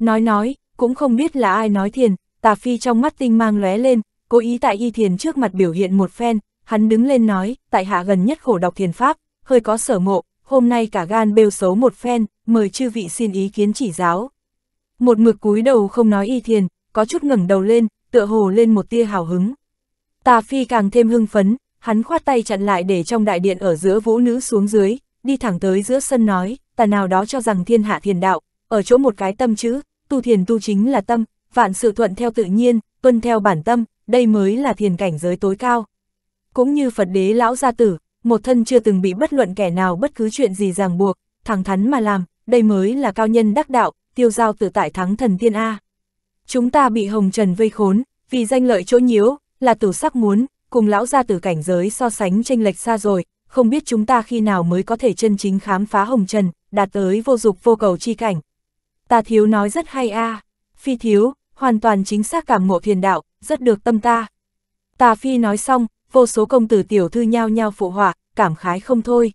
Nói nói, cũng không biết là ai nói thiền, tà phi trong mắt tinh mang lóe lên, cố ý tại y thiền trước mặt biểu hiện một phen, hắn đứng lên nói, tại hạ gần nhất khổ đọc thiền pháp, hơi có sở mộ, hôm nay cả gan bêu xấu một phen, mời chư vị xin ý kiến chỉ giáo. Một mực cúi đầu không nói y thiền, có chút ngẩng đầu lên, tựa hồ lên một tia hào hứng. Tà phi càng thêm hưng phấn, hắn khoát tay chặn lại để trong đại điện ở giữa vũ nữ xuống dưới, đi thẳng tới giữa sân nói, tà nào đó cho rằng thiên hạ thiền đạo, ở chỗ một cái tâm chữ, tu thiền tu chính là tâm, vạn sự thuận theo tự nhiên, tuân theo bản tâm, đây mới là thiền cảnh giới tối cao. Cũng như Phật đế lão gia tử, một thân chưa từng bị bất luận kẻ nào bất cứ chuyện gì ràng buộc, thẳng thắn mà làm, đây mới là cao nhân đắc đạo, tiêu giao tự tại thắng thần tiên A. Chúng ta bị hồng trần vây khốn, vì danh lợi chỗ nhiễu, là tử sắc muốn, cùng lão gia tử cảnh giới so sánh tranh lệch xa rồi, không biết chúng ta khi nào mới có thể chân chính khám phá hồng trần, đạt tới vô dục vô cầu chi cảnh, ta thiếu nói rất hay a à. phi thiếu, hoàn toàn chính xác cảm ngộ thiền đạo, rất được tâm ta. Tà phi nói xong, vô số công tử tiểu thư nhao nhao phụ họa, cảm khái không thôi.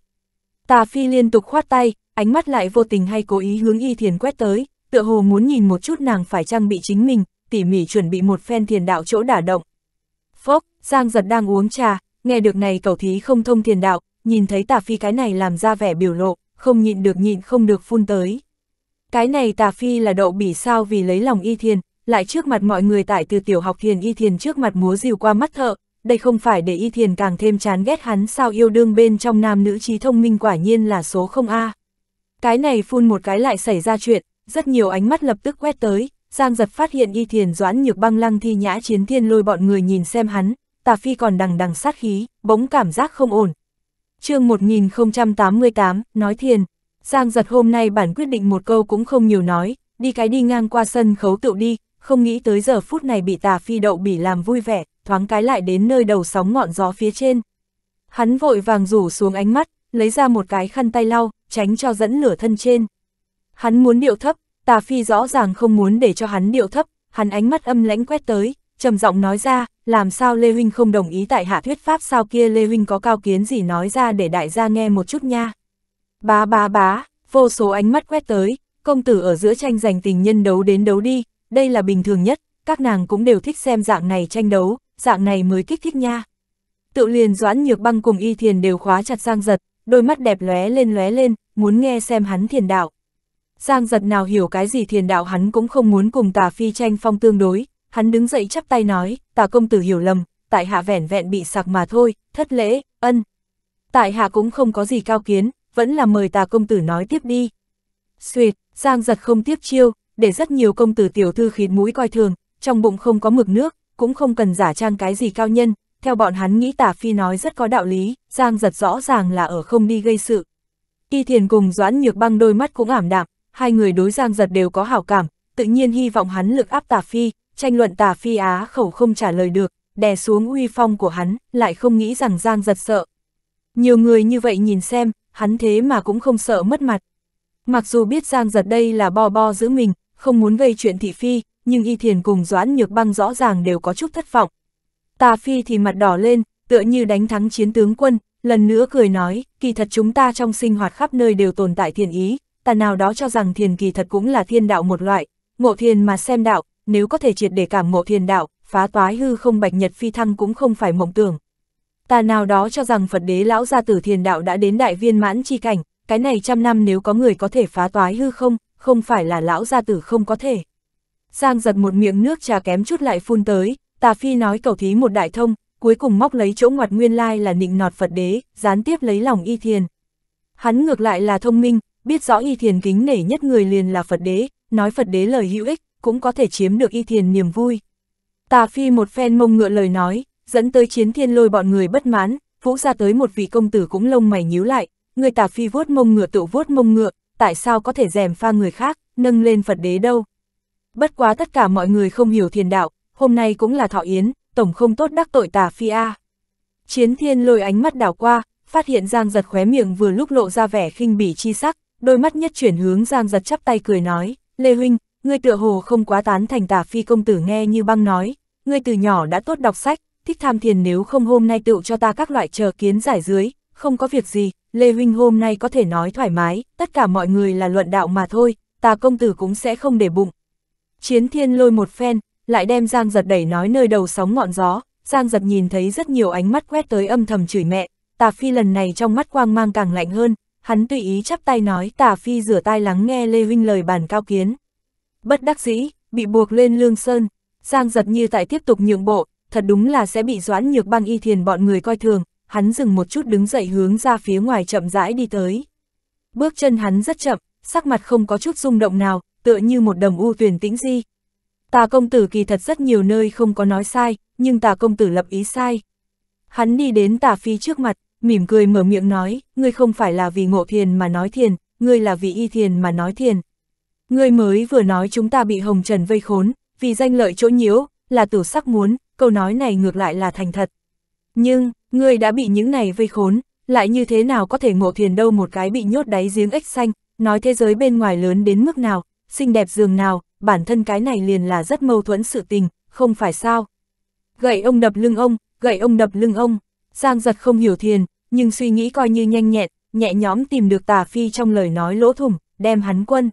Tà phi liên tục khoát tay, ánh mắt lại vô tình hay cố ý hướng y thiền quét tới, tựa hồ muốn nhìn một chút nàng phải trang bị chính mình, tỉ mỉ chuẩn bị một phen thiền đạo chỗ đả động. Phốc, Giang giật đang uống trà, nghe được này cầu thí không thông thiền đạo, nhìn thấy tà phi cái này làm ra vẻ biểu lộ, không nhịn được nhịn không được phun tới. Cái này tà phi là đậu bỉ sao vì lấy lòng y thiền, lại trước mặt mọi người tại từ tiểu học thiền y thiền trước mặt múa rìu qua mắt thợ, đây không phải để y thiền càng thêm chán ghét hắn sao yêu đương bên trong nam nữ trí thông minh quả nhiên là số không A. Cái này phun một cái lại xảy ra chuyện, rất nhiều ánh mắt lập tức quét tới, Giang giật phát hiện y thiền doãn nhược băng lăng thi nhã chiến thiên lôi bọn người nhìn xem hắn, tà phi còn đằng đằng sát khí, bỗng cảm giác không ổn. chương 1088, nói thiền. Giang giật hôm nay bản quyết định một câu cũng không nhiều nói, đi cái đi ngang qua sân khấu tựu đi, không nghĩ tới giờ phút này bị tà phi đậu bỉ làm vui vẻ, thoáng cái lại đến nơi đầu sóng ngọn gió phía trên. Hắn vội vàng rủ xuống ánh mắt, lấy ra một cái khăn tay lau, tránh cho dẫn lửa thân trên. Hắn muốn điệu thấp, tà phi rõ ràng không muốn để cho hắn điệu thấp, hắn ánh mắt âm lãnh quét tới, trầm giọng nói ra, làm sao Lê Huynh không đồng ý tại hạ thuyết pháp sao kia Lê Huynh có cao kiến gì nói ra để đại gia nghe một chút nha. Bá bá bá, vô số ánh mắt quét tới, công tử ở giữa tranh giành tình nhân đấu đến đấu đi, đây là bình thường nhất, các nàng cũng đều thích xem dạng này tranh đấu, dạng này mới kích thích nha. Tự liền doãn nhược băng cùng y thiền đều khóa chặt sang giật, đôi mắt đẹp lóe lên lóe lên, muốn nghe xem hắn thiền đạo. sang giật nào hiểu cái gì thiền đạo hắn cũng không muốn cùng tà phi tranh phong tương đối, hắn đứng dậy chắp tay nói, tà công tử hiểu lầm, tại hạ vẻn vẹn bị sặc mà thôi, thất lễ, ân. Tại hạ cũng không có gì cao kiến, vẫn là mời tà công tử nói tiếp đi. Xuyệt, Giang giật không tiếp chiêu, để rất nhiều công tử tiểu thư khịt mũi coi thường, trong bụng không có mực nước, cũng không cần giả trang cái gì cao nhân, theo bọn hắn nghĩ tà phi nói rất có đạo lý, Giang giật rõ ràng là ở không đi gây sự. Y thiền cùng doãn nhược băng đôi mắt cũng ảm đạm, hai người đối Giang giật đều có hảo cảm, tự nhiên hy vọng hắn lực áp tà phi, tranh luận tà phi á khẩu không trả lời được, đè xuống uy phong của hắn, lại không nghĩ rằng Giang giật sợ. Nhiều người như vậy nhìn xem, hắn thế mà cũng không sợ mất mặt. Mặc dù biết Giang giật đây là bo bo giữ mình, không muốn gây chuyện thị phi, nhưng Y Thiền cùng Doãn Nhược Băng rõ ràng đều có chút thất vọng. Tà Phi thì mặt đỏ lên, tựa như đánh thắng chiến tướng quân, lần nữa cười nói, kỳ thật chúng ta trong sinh hoạt khắp nơi đều tồn tại thiền ý, ta nào đó cho rằng thiền kỳ thật cũng là thiên đạo một loại, ngộ thiền mà xem đạo, nếu có thể triệt để cảm ngộ thiền đạo, phá toái hư không bạch nhật phi thăng cũng không phải mộng tưởng ta nào đó cho rằng Phật đế lão gia tử thiền đạo đã đến đại viên mãn chi cảnh, cái này trăm năm nếu có người có thể phá toái hư không, không phải là lão gia tử không có thể. Giang giật một miệng nước trà kém chút lại phun tới, tà phi nói cầu thí một đại thông, cuối cùng móc lấy chỗ ngoặt nguyên lai là nịnh nọt Phật đế, gián tiếp lấy lòng y thiền. Hắn ngược lại là thông minh, biết rõ y thiền kính nể nhất người liền là Phật đế, nói Phật đế lời hữu ích, cũng có thể chiếm được y thiền niềm vui. Tà phi một phen mông ngựa lời nói, dẫn tới chiến thiên lôi bọn người bất mãn, vũ ra tới một vị công tử cũng lông mày nhíu lại, người tả phi vuốt mông ngựa tự vuốt mông ngựa, tại sao có thể dèm pha người khác, nâng lên Phật đế đâu. Bất quá tất cả mọi người không hiểu thiền đạo, hôm nay cũng là thọ yến, tổng không tốt đắc tội tả phi A. Chiến thiên lôi ánh mắt đảo qua, phát hiện Giang giật khóe miệng vừa lúc lộ ra vẻ khinh bỉ chi sắc, đôi mắt nhất chuyển hướng Giang giật chắp tay cười nói, Lê Huynh, ngươi tựa hồ không quá tán thành tả phi công tử nghe như băng nói, ngươi từ nhỏ đã tốt đọc sách, thích tham thiền nếu không hôm nay tựu cho ta các loại chờ kiến giải dưới, không có việc gì, Lê Huynh hôm nay có thể nói thoải mái, tất cả mọi người là luận đạo mà thôi, ta công tử cũng sẽ không để bụng. Chiến thiên lôi một phen, lại đem Giang giật đẩy nói nơi đầu sóng ngọn gió, Giang giật nhìn thấy rất nhiều ánh mắt quét tới âm thầm chửi mẹ, tà phi lần này trong mắt quang mang càng lạnh hơn, hắn tùy ý chắp tay nói tà phi rửa tay lắng nghe Lê Huynh lời bàn cao kiến. Bất đắc dĩ, bị buộc lên lương sơn, Giang giật như tại tiếp tục nhượng bộ, thật đúng là sẽ bị doãn nhược băng y thiền bọn người coi thường, hắn dừng một chút đứng dậy hướng ra phía ngoài chậm rãi đi tới. Bước chân hắn rất chậm, sắc mặt không có chút rung động nào, tựa như một đầm u tuyển tĩnh di. Tà công tử kỳ thật rất nhiều nơi không có nói sai, nhưng tà công tử lập ý sai. Hắn đi đến tà phi trước mặt, mỉm cười mở miệng nói, ngươi không phải là vì ngộ thiền mà nói thiền, ngươi là vì y thiền mà nói thiền. Ngươi mới vừa nói chúng ta bị hồng trần vây khốn, vì danh lợi chỗ nhiễu, là tử sắc muốn, câu nói này ngược lại là thành thật. Nhưng, ngươi đã bị những này vây khốn, lại như thế nào có thể ngộ thiền đâu một cái bị nhốt đáy giếng ếch xanh, nói thế giới bên ngoài lớn đến mức nào, xinh đẹp giường nào, bản thân cái này liền là rất mâu thuẫn sự tình, không phải sao. Gậy ông đập lưng ông, gậy ông đập lưng ông, Giang giật không hiểu thiền, nhưng suy nghĩ coi như nhanh nhẹn, nhẹ nhõm tìm được tà phi trong lời nói lỗ thủng, đem hắn quân.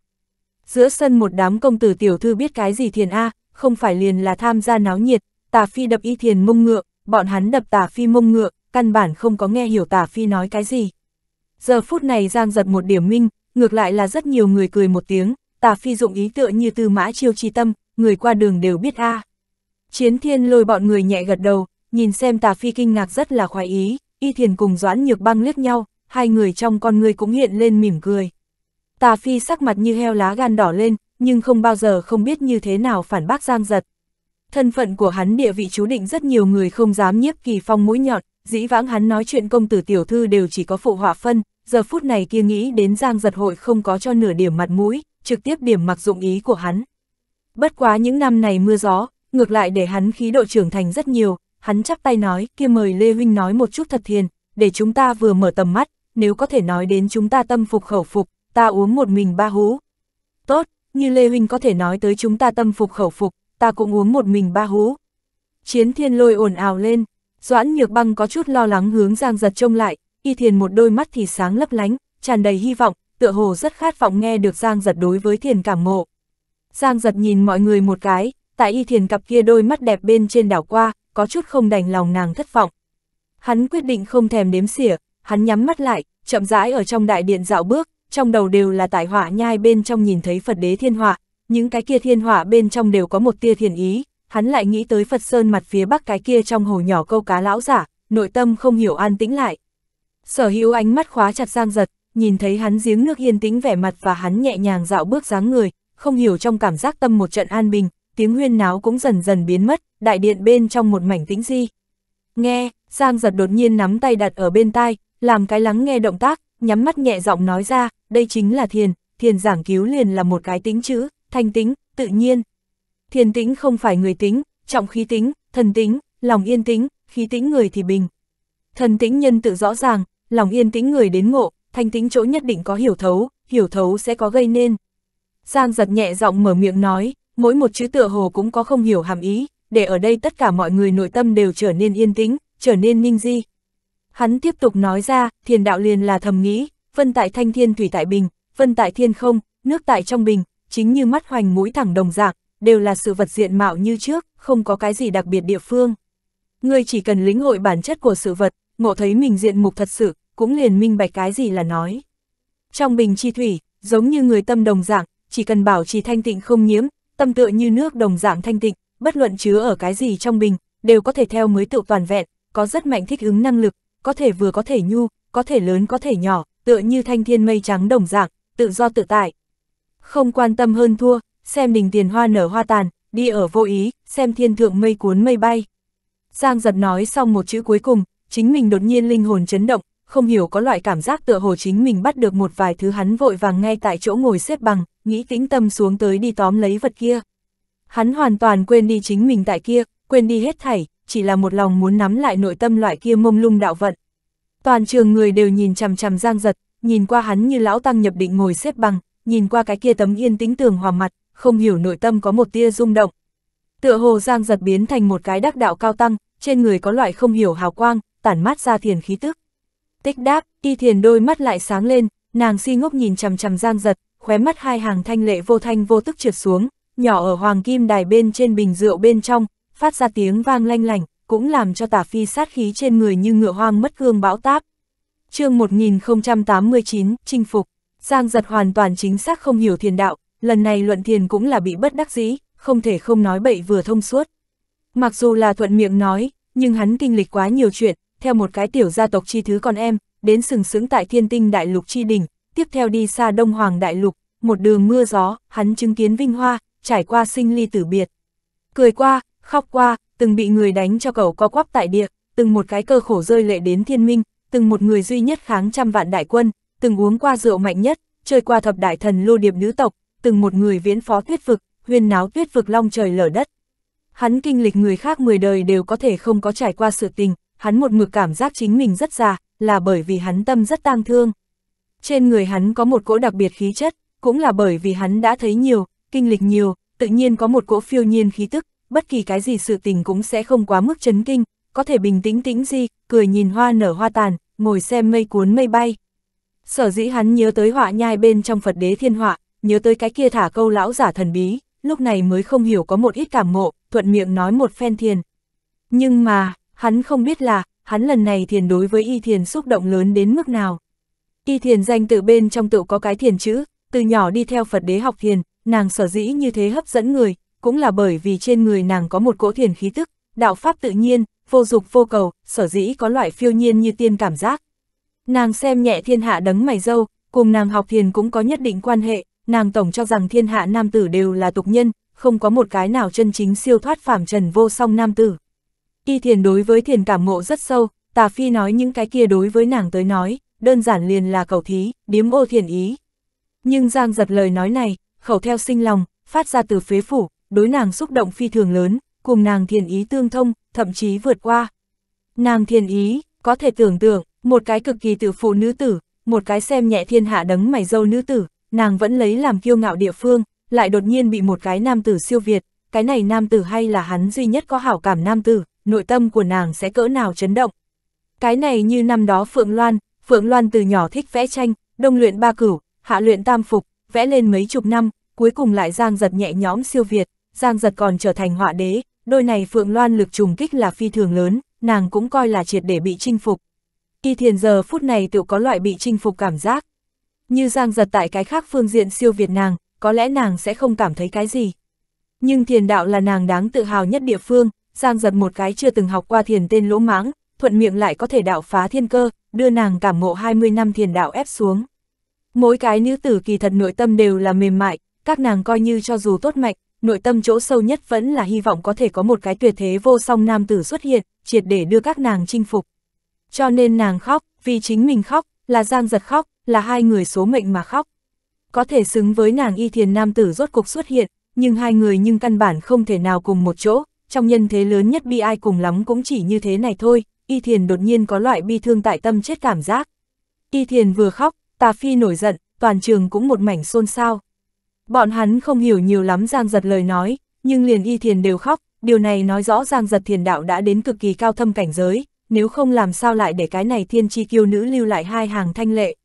Giữa sân một đám công tử tiểu thư biết cái gì thiền A, không phải liền là tham gia náo nhiệt, Tả Phi đập y thiền mông ngựa, bọn hắn đập Tả Phi mông ngựa, căn bản không có nghe hiểu Tả Phi nói cái gì. Giờ phút này Giang giật một điểm minh, ngược lại là rất nhiều người cười một tiếng, Tả Phi dụng ý tựa như từ mã chiêu chi tâm, người qua đường đều biết a. À. Chiến thiên lôi bọn người nhẹ gật đầu, nhìn xem Tả Phi kinh ngạc rất là khoái ý, y thiền cùng Doãn Nhược băng liếc nhau, hai người trong con người cũng hiện lên mỉm cười. Tả Phi sắc mặt như heo lá gan đỏ lên, nhưng không bao giờ không biết như thế nào phản bác Giang Giật, Thân phận của hắn địa vị chú định rất nhiều người không dám nhiếp kỳ phong mũi nhọn, dĩ vãng hắn nói chuyện công tử tiểu thư đều chỉ có phụ họa phân, giờ phút này kia nghĩ đến giang giật hội không có cho nửa điểm mặt mũi, trực tiếp điểm mặc dụng ý của hắn. Bất quá những năm này mưa gió, ngược lại để hắn khí độ trưởng thành rất nhiều, hắn chắp tay nói, kia mời Lê Huynh nói một chút thật thiền, để chúng ta vừa mở tầm mắt, nếu có thể nói đến chúng ta tâm phục khẩu phục, ta uống một mình ba hú. Tốt, như Lê Huynh có thể nói tới chúng ta tâm phục khẩu phục, ta cũng uống một mình ba hú. Chiến thiên lôi ồn ào lên, Doãn Nhược Băng có chút lo lắng hướng Giang Giật trông lại, y thiền một đôi mắt thì sáng lấp lánh, tràn đầy hy vọng, tựa hồ rất khát vọng nghe được Giang Giật đối với thiền cảm ngộ. Giang Giật nhìn mọi người một cái, tại y thiền cặp kia đôi mắt đẹp bên trên đảo qua, có chút không đành lòng nàng thất vọng. Hắn quyết định không thèm đếm xỉa, hắn nhắm mắt lại, chậm rãi ở trong đại điện dạo bước, trong đầu đều là tại họa nhai bên trong nhìn thấy Phật đế thiên họa, những cái kia thiên hỏa bên trong đều có một tia thiền ý, hắn lại nghĩ tới Phật Sơn mặt phía bắc cái kia trong hồ nhỏ câu cá lão giả, nội tâm không hiểu an tĩnh lại. Sở hữu ánh mắt khóa chặt giang giật, nhìn thấy hắn giếng nước yên tĩnh vẻ mặt và hắn nhẹ nhàng dạo bước dáng người, không hiểu trong cảm giác tâm một trận an bình, tiếng huyên náo cũng dần dần biến mất, đại điện bên trong một mảnh tĩnh di. Nghe, giang giật đột nhiên nắm tay đặt ở bên tai, làm cái lắng nghe động tác, nhắm mắt nhẹ giọng nói ra, đây chính là thiền, thiền giảng cứu liền là một cái tính chữ, thanh tính, tự nhiên. Thiền tĩnh không phải người tính, trọng khí tính, thần tính, lòng yên tĩnh, khí tĩnh người thì bình. Thần tĩnh nhân tự rõ ràng, lòng yên tĩnh người đến ngộ, thanh tĩnh chỗ nhất định có hiểu thấu, hiểu thấu sẽ có gây nên. Giang giật nhẹ giọng mở miệng nói, mỗi một chữ tựa hồ cũng có không hiểu hàm ý, để ở đây tất cả mọi người nội tâm đều trở nên yên tĩnh, trở nên ninh di. Hắn tiếp tục nói ra, thiền đạo liền là thầm nghĩ, vân tại thanh thiên thủy tại bình, vân tại thiên không, nước tại trong bình, chính như mắt hoành mũi thẳng đồng dạng, đều là sự vật diện mạo như trước, không có cái gì đặc biệt địa phương. Ngươi chỉ cần lĩnh hội bản chất của sự vật, ngộ thấy mình diện mục thật sự, cũng liền minh bạch cái gì là nói. Trong bình chi thủy, giống như người tâm đồng dạng, chỉ cần bảo trì thanh tịnh không nhiễm, tâm tựa như nước đồng dạng thanh tịnh, bất luận chứa ở cái gì trong bình, đều có thể theo mới tự toàn vẹn, có rất mạnh thích ứng năng lực, có thể vừa có thể nhu, có thể lớn có thể nhỏ, tựa như thanh thiên mây trắng đồng dạng, tự do tự tại, không quan tâm hơn thua, xem đình tiền hoa nở hoa tàn, đi ở vô ý, xem thiên thượng mây cuốn mây bay. Giang giật nói xong một chữ cuối cùng, chính mình đột nhiên linh hồn chấn động, không hiểu có loại cảm giác tựa hồ chính mình bắt được một vài thứ hắn vội vàng ngay tại chỗ ngồi xếp bằng, nghĩ tĩnh tâm xuống tới đi tóm lấy vật kia. Hắn hoàn toàn quên đi chính mình tại kia, quên đi hết thảy, chỉ là một lòng muốn nắm lại nội tâm loại kia mông lung đạo vận. Toàn trường người đều nhìn chằm chằm Giang Giật, nhìn qua hắn như lão tăng nhập định ngồi xếp bằng, nhìn qua cái kia tấm yên tĩnh tường hòa mặt, không hiểu nội tâm có một tia rung động. Tựa hồ Giang giật biến thành một cái đắc đạo cao tăng, trên người có loại không hiểu hào quang, tản mát ra thiền khí tức. Tích đáp, y thiền đôi mắt lại sáng lên, nàng si ngốc nhìn chằm chằm Giang giật, khóe mắt hai hàng thanh lệ vô thanh vô tức trượt xuống, nhỏ ở hoàng kim đài bên trên bình rượu bên trong, phát ra tiếng vang lanh lành, cũng làm cho tả phi sát khí trên người như ngựa hoang mất gương bão táp. chương 1089, chinh phục. Giang giật hoàn toàn chính xác không hiểu thiền đạo, lần này luận thiền cũng là bị bất đắc dĩ, không thể không nói bậy vừa thông suốt. Mặc dù là thuận miệng nói, nhưng hắn kinh lịch quá nhiều chuyện, theo một cái tiểu gia tộc chi thứ con em, đến sừng sững tại thiên tinh đại lục chi đỉnh, tiếp theo đi xa đông hoàng đại lục, một đường mưa gió, hắn chứng kiến vinh hoa, trải qua sinh ly tử biệt. Cười qua, khóc qua, từng bị người đánh cho cầu co quắp tại địa, từng một cái cơ khổ rơi lệ đến thiên minh, từng một người duy nhất kháng trăm vạn đại quân, từng uống qua rượu mạnh nhất, chơi qua thập đại thần lô điệp nữ tộc, từng một người viễn phó tuyết vực, huyên náo tuyết vực long trời lở đất. Hắn kinh lịch người khác 10 đời đều có thể không có trải qua sự tình, hắn một mực cảm giác chính mình rất già, là bởi vì hắn tâm rất tang thương. Trên người hắn có một cỗ đặc biệt khí chất, cũng là bởi vì hắn đã thấy nhiều, kinh lịch nhiều, tự nhiên có một cỗ phiêu nhiên khí tức, bất kỳ cái gì sự tình cũng sẽ không quá mức chấn kinh, có thể bình tĩnh tĩnh gì, cười nhìn hoa nở hoa tàn, ngồi xem mây cuốn mây bay. Sở dĩ hắn nhớ tới họa nhai bên trong Phật đế thiên họa, nhớ tới cái kia thả câu lão giả thần bí, lúc này mới không hiểu có một ít cảm ngộ, thuận miệng nói một phen thiền. Nhưng mà, hắn không biết là, hắn lần này thiền đối với y thiền xúc động lớn đến mức nào. Y thiền danh tự bên trong tự có cái thiền chữ, từ nhỏ đi theo Phật đế học thiền, nàng sở dĩ như thế hấp dẫn người, cũng là bởi vì trên người nàng có một cỗ thiền khí tức, đạo pháp tự nhiên, vô dục vô cầu, sở dĩ có loại phiêu nhiên như tiên cảm giác, Nàng xem nhẹ thiên hạ đấng mày dâu, cùng nàng học thiền cũng có nhất định quan hệ, nàng tổng cho rằng thiên hạ nam tử đều là tục nhân, không có một cái nào chân chính siêu thoát phàm trần vô song nam tử. Y thiền đối với thiền cảm ngộ rất sâu, tà phi nói những cái kia đối với nàng tới nói, đơn giản liền là cầu thí, điếm ô thiền ý. Nhưng Giang giật lời nói này, khẩu theo sinh lòng, phát ra từ phế phủ, đối nàng xúc động phi thường lớn, cùng nàng thiền ý tương thông, thậm chí vượt qua. Nàng thiền ý, có thể tưởng tượng, một cái cực kỳ tự phụ nữ tử, một cái xem nhẹ thiên hạ đấng mày dâu nữ tử, nàng vẫn lấy làm kiêu ngạo địa phương, lại đột nhiên bị một cái nam tử siêu việt, cái này nam tử hay là hắn duy nhất có hảo cảm nam tử, nội tâm của nàng sẽ cỡ nào chấn động. Cái này như năm đó Phượng Loan, Phượng Loan từ nhỏ thích vẽ tranh, đông luyện ba cửu, hạ luyện tam phục, vẽ lên mấy chục năm, cuối cùng lại Giang Giật nhẹ nhõm siêu việt, Giang Giật còn trở thành họa đế, đôi này Phượng Loan lực trùng kích là phi thường lớn, nàng cũng coi là triệt để bị chinh phục. Kỳ thiền giờ phút này tự có loại bị chinh phục cảm giác. Như giang giật tại cái khác phương diện siêu việt nàng, có lẽ nàng sẽ không cảm thấy cái gì. Nhưng thiền đạo là nàng đáng tự hào nhất địa phương, giang giật một cái chưa từng học qua thiền tên lỗ mãng, thuận miệng lại có thể đạo phá thiên cơ, đưa nàng cảm ngộ 20 năm thiền đạo ép xuống. Mỗi cái nữ tử kỳ thật nội tâm đều là mềm mại, các nàng coi như cho dù tốt mạnh nội tâm chỗ sâu nhất vẫn là hy vọng có thể có một cái tuyệt thế vô song nam tử xuất hiện, triệt để đưa các nàng chinh phục cho nên nàng khóc, vì chính mình khóc, là Giang Giật khóc, là hai người số mệnh mà khóc. Có thể xứng với nàng y thiền nam tử rốt cuộc xuất hiện, nhưng hai người nhưng căn bản không thể nào cùng một chỗ, trong nhân thế lớn nhất bi ai cùng lắm cũng chỉ như thế này thôi, y thiền đột nhiên có loại bi thương tại tâm chết cảm giác. Y thiền vừa khóc, tà phi nổi giận, toàn trường cũng một mảnh xôn xao. Bọn hắn không hiểu nhiều lắm Giang Giật lời nói, nhưng liền y thiền đều khóc, điều này nói rõ Giang Giật thiền đạo đã đến cực kỳ cao thâm cảnh giới, nếu không làm sao lại để cái này thiên chi kiêu nữ lưu lại hai hàng thanh lệ.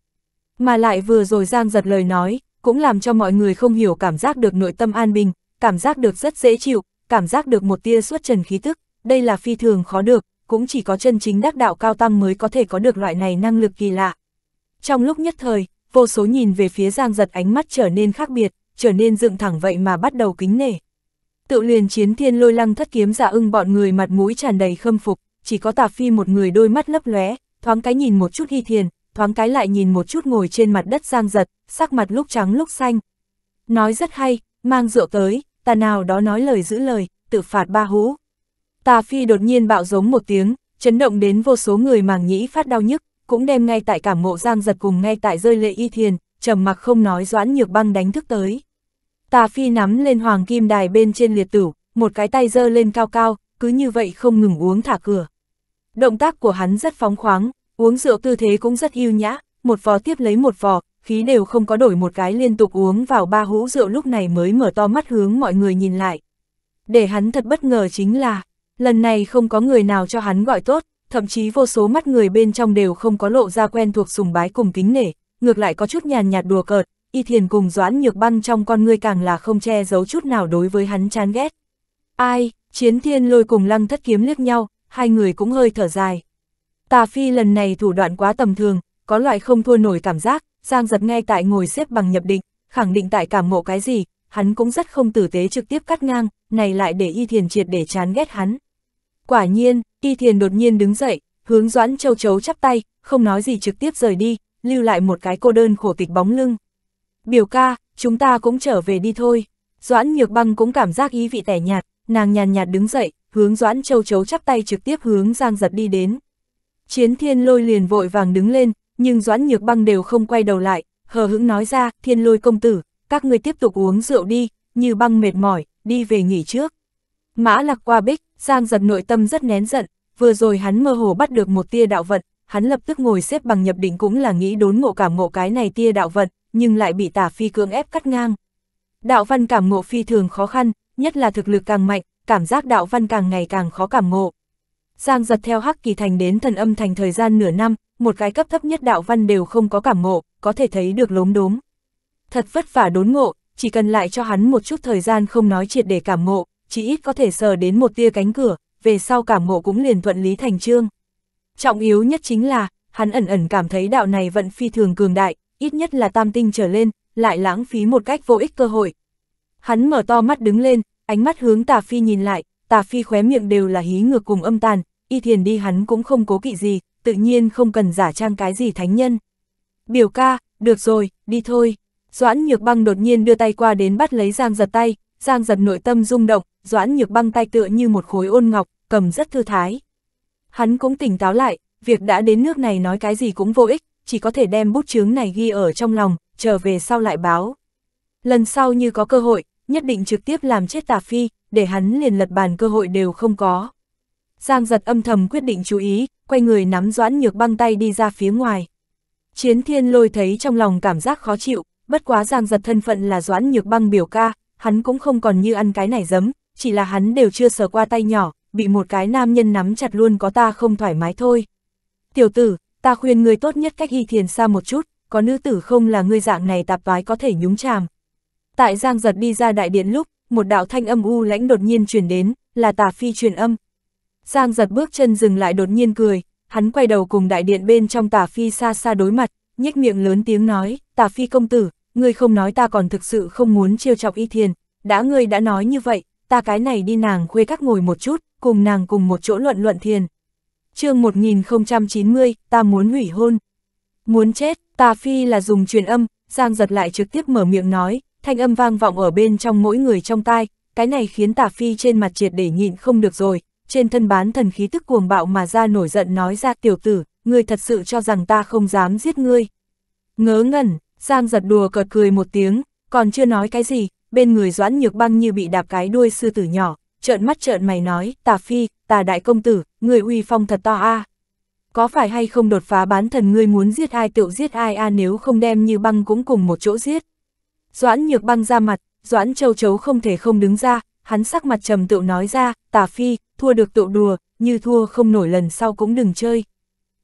Mà lại vừa rồi Giang giật lời nói, cũng làm cho mọi người không hiểu cảm giác được nội tâm an bình, cảm giác được rất dễ chịu, cảm giác được một tia xuất trần khí tức, đây là phi thường khó được, cũng chỉ có chân chính đắc đạo cao tăng mới có thể có được loại này năng lực kỳ lạ. Trong lúc nhất thời, vô số nhìn về phía Giang giật ánh mắt trở nên khác biệt, trở nên dựng thẳng vậy mà bắt đầu kính nể. Tự liền chiến thiên lôi lăng thất kiếm giả ưng bọn người mặt mũi tràn đầy khâm phục, chỉ có tạp phi một người đôi mắt lấp lóe, thoáng cái nhìn một chút hy thiền, thoáng cái lại nhìn một chút ngồi trên mặt đất giang giật, sắc mặt lúc trắng lúc xanh. Nói rất hay, mang rượu tới, ta nào đó nói lời giữ lời, tự phạt ba hú. Tà phi đột nhiên bạo giống một tiếng, chấn động đến vô số người màng nhĩ phát đau nhức, cũng đem ngay tại cảm mộ giang giật cùng ngay tại rơi lệ y thiền, trầm mặc không nói doãn nhược băng đánh thức tới. Tà phi nắm lên hoàng kim đài bên trên liệt tử, một cái tay giơ lên cao cao, cứ như vậy không ngừng uống thả cửa. Động tác của hắn rất phóng khoáng, uống rượu tư thế cũng rất yêu nhã, một vò tiếp lấy một vò, khí đều không có đổi một cái liên tục uống vào ba hũ rượu lúc này mới mở to mắt hướng mọi người nhìn lại. Để hắn thật bất ngờ chính là, lần này không có người nào cho hắn gọi tốt, thậm chí vô số mắt người bên trong đều không có lộ ra quen thuộc sùng bái cùng kính nể, ngược lại có chút nhàn nhạt đùa cợt, y thiền cùng doãn nhược băng trong con ngươi càng là không che giấu chút nào đối với hắn chán ghét. Ai, chiến thiên lôi cùng lăng thất kiếm liếc nhau, hai người cũng hơi thở dài. Tà Phi lần này thủ đoạn quá tầm thường, có loại không thua nổi cảm giác, Giang giật ngay tại ngồi xếp bằng nhập định, khẳng định tại cảm ngộ cái gì, hắn cũng rất không tử tế trực tiếp cắt ngang, này lại để Y Thiền triệt để chán ghét hắn. Quả nhiên, Y Thiền đột nhiên đứng dậy, hướng Doãn Châu Chấu chắp tay, không nói gì trực tiếp rời đi, lưu lại một cái cô đơn khổ tịch bóng lưng. Biểu ca, chúng ta cũng trở về đi thôi. Doãn Nhược Băng cũng cảm giác ý vị tẻ nhạt, nàng nhàn nhạt đứng dậy, hướng Doãn Châu chấu chắp tay trực tiếp hướng Giang Giật đi đến. Chiến thiên lôi liền vội vàng đứng lên, nhưng Doãn Nhược Băng đều không quay đầu lại, hờ hững nói ra, thiên lôi công tử, các người tiếp tục uống rượu đi, như băng mệt mỏi, đi về nghỉ trước. Mã lạc qua bích, Giang Giật nội tâm rất nén giận, vừa rồi hắn mơ hồ bắt được một tia đạo vận, hắn lập tức ngồi xếp bằng nhập định cũng là nghĩ đốn ngộ cảm ngộ cái này tia đạo vận, nhưng lại bị tả phi cưỡng ép cắt ngang. Đạo văn cảm ngộ phi thường khó khăn, nhất là thực lực càng mạnh, cảm giác đạo văn càng ngày càng khó cảm ngộ. Giang giật theo Hắc Kỳ Thành đến thần âm thành thời gian nửa năm, một cái cấp thấp nhất đạo văn đều không có cảm ngộ, có thể thấy được lốm đốm. Thật vất vả đốn ngộ, chỉ cần lại cho hắn một chút thời gian không nói triệt để cảm ngộ, chỉ ít có thể sờ đến một tia cánh cửa, về sau cảm ngộ cũng liền thuận lý thành trương. Trọng yếu nhất chính là, hắn ẩn ẩn cảm thấy đạo này vận phi thường cường đại, ít nhất là tam tinh trở lên, lại lãng phí một cách vô ích cơ hội. Hắn mở to mắt đứng lên, ánh mắt hướng tà phi nhìn lại, tà phi khóe miệng đều là hí ngược cùng âm tàn, y thiền đi hắn cũng không cố kỵ gì, tự nhiên không cần giả trang cái gì thánh nhân. Biểu ca, được rồi, đi thôi. Doãn nhược băng đột nhiên đưa tay qua đến bắt lấy Giang giật tay, Giang giật nội tâm rung động, Doãn nhược băng tay tựa như một khối ôn ngọc, cầm rất thư thái. Hắn cũng tỉnh táo lại, việc đã đến nước này nói cái gì cũng vô ích, chỉ có thể đem bút chướng này ghi ở trong lòng, trở về sau lại báo. Lần sau như có cơ hội, nhất định trực tiếp làm chết tà Phi, để hắn liền lật bàn cơ hội đều không có. Giang giật âm thầm quyết định chú ý, quay người nắm doãn nhược băng tay đi ra phía ngoài. Chiến thiên lôi thấy trong lòng cảm giác khó chịu, bất quá giang giật thân phận là doãn nhược băng biểu ca, hắn cũng không còn như ăn cái này giấm, chỉ là hắn đều chưa sờ qua tay nhỏ, bị một cái nam nhân nắm chặt luôn có ta không thoải mái thôi. Tiểu tử, ta khuyên người tốt nhất cách hy thiền xa một chút, có nữ tử không là người dạng này tạp vái có thể nhúng chàm, Tại Giang giật đi ra đại điện lúc, một đạo thanh âm u lãnh đột nhiên truyền đến, là tà phi truyền âm. Giang giật bước chân dừng lại đột nhiên cười, hắn quay đầu cùng đại điện bên trong tà phi xa xa đối mặt, nhếch miệng lớn tiếng nói, tà phi công tử, ngươi không nói ta còn thực sự không muốn trêu chọc y thiền, đã ngươi đã nói như vậy, ta cái này đi nàng khuê các ngồi một chút, cùng nàng cùng một chỗ luận luận thiền. chương 1090, ta muốn hủy hôn. Muốn chết, tà phi là dùng truyền âm, Giang giật lại trực tiếp mở miệng nói, thanh âm vang vọng ở bên trong mỗi người trong tai, cái này khiến tả phi trên mặt triệt để nhịn không được rồi, trên thân bán thần khí tức cuồng bạo mà ra nổi giận nói ra tiểu tử, ngươi thật sự cho rằng ta không dám giết ngươi. Ngớ ngẩn, Giang giật đùa cợt cười một tiếng, còn chưa nói cái gì, bên người doãn nhược băng như bị đạp cái đuôi sư tử nhỏ, trợn mắt trợn mày nói, tả phi, tả đại công tử, người uy phong thật to a à. Có phải hay không đột phá bán thần ngươi muốn giết ai tựu giết ai a à nếu không đem như băng cũng cùng một chỗ giết. Doãn nhược băng ra mặt, Doãn châu chấu không thể không đứng ra, hắn sắc mặt trầm tựu nói ra, tả phi, thua được tựu đùa, như thua không nổi lần sau cũng đừng chơi.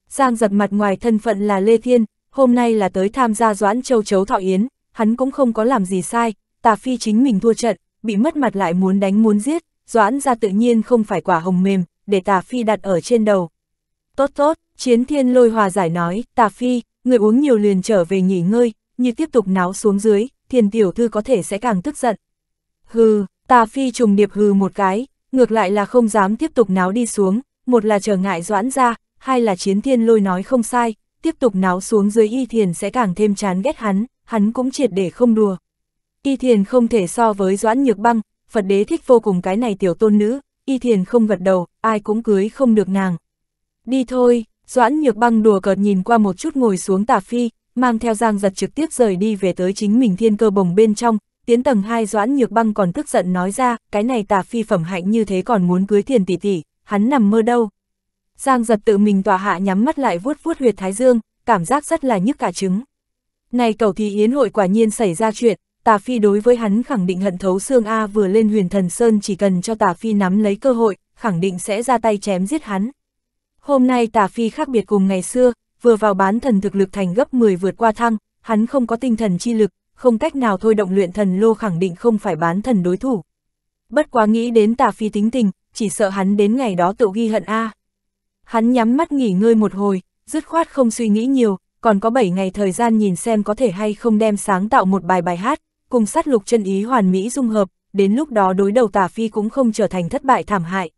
Giang giật mặt ngoài thân phận là Lê Thiên, hôm nay là tới tham gia Doãn châu chấu thọ yến, hắn cũng không có làm gì sai, tả phi chính mình thua trận, bị mất mặt lại muốn đánh muốn giết, Doãn ra tự nhiên không phải quả hồng mềm, để tả phi đặt ở trên đầu. Tốt tốt, chiến thiên lôi hòa giải nói, tả phi, người uống nhiều liền trở về nghỉ ngơi, như tiếp tục náo xuống dưới, thiền tiểu thư có thể sẽ càng tức giận. Hừ, tà phi trùng điệp hừ một cái, ngược lại là không dám tiếp tục náo đi xuống, một là trở ngại doãn ra, hai là chiến thiên lôi nói không sai, tiếp tục náo xuống dưới y thiền sẽ càng thêm chán ghét hắn, hắn cũng triệt để không đùa. Y thiền không thể so với doãn nhược băng, Phật đế thích vô cùng cái này tiểu tôn nữ, y thiền không gật đầu, ai cũng cưới không được nàng. Đi thôi, doãn nhược băng đùa cợt nhìn qua một chút ngồi xuống tà phi, mang theo Giang giật trực tiếp rời đi về tới chính mình thiên cơ bồng bên trong, tiến tầng 2 Doãn Nhược Băng còn tức giận nói ra, cái này tà phi phẩm hạnh như thế còn muốn cưới thiền tỷ tỷ, hắn nằm mơ đâu. Giang giật tự mình tòa hạ nhắm mắt lại vuốt vuốt huyệt thái dương, cảm giác rất là nhức cả trứng. Này cầu thì yến hội quả nhiên xảy ra chuyện, tà phi đối với hắn khẳng định hận thấu xương A vừa lên huyền thần sơn chỉ cần cho tà phi nắm lấy cơ hội, khẳng định sẽ ra tay chém giết hắn. Hôm nay tà phi khác biệt cùng ngày xưa, vừa vào bán thần thực lực thành gấp 10 vượt qua thăng, hắn không có tinh thần chi lực, không cách nào thôi động luyện thần lô khẳng định không phải bán thần đối thủ. Bất quá nghĩ đến tà phi tính tình, chỉ sợ hắn đến ngày đó tự ghi hận A. Hắn nhắm mắt nghỉ ngơi một hồi, dứt khoát không suy nghĩ nhiều, còn có 7 ngày thời gian nhìn xem có thể hay không đem sáng tạo một bài bài hát, cùng sát lục chân ý hoàn mỹ dung hợp, đến lúc đó đối đầu tà phi cũng không trở thành thất bại thảm hại.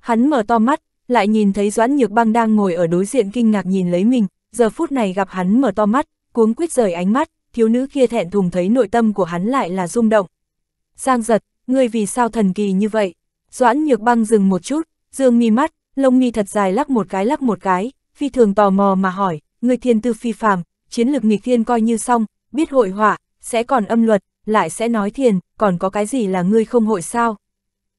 Hắn mở to mắt, lại nhìn thấy Doãn Nhược Băng đang ngồi ở đối diện kinh ngạc nhìn lấy mình, giờ phút này gặp hắn mở to mắt, cuống quýt rời ánh mắt, thiếu nữ kia thẹn thùng thấy nội tâm của hắn lại là rung động. Giang giật, ngươi vì sao thần kỳ như vậy? Doãn Nhược Băng dừng một chút, dương mi mắt, lông mi thật dài lắc một cái lắc một cái, phi thường tò mò mà hỏi, ngươi thiên tư phi phàm, chiến lực nghịch thiên coi như xong, biết hội họa, sẽ còn âm luật, lại sẽ nói thiền, còn có cái gì là ngươi không hội sao?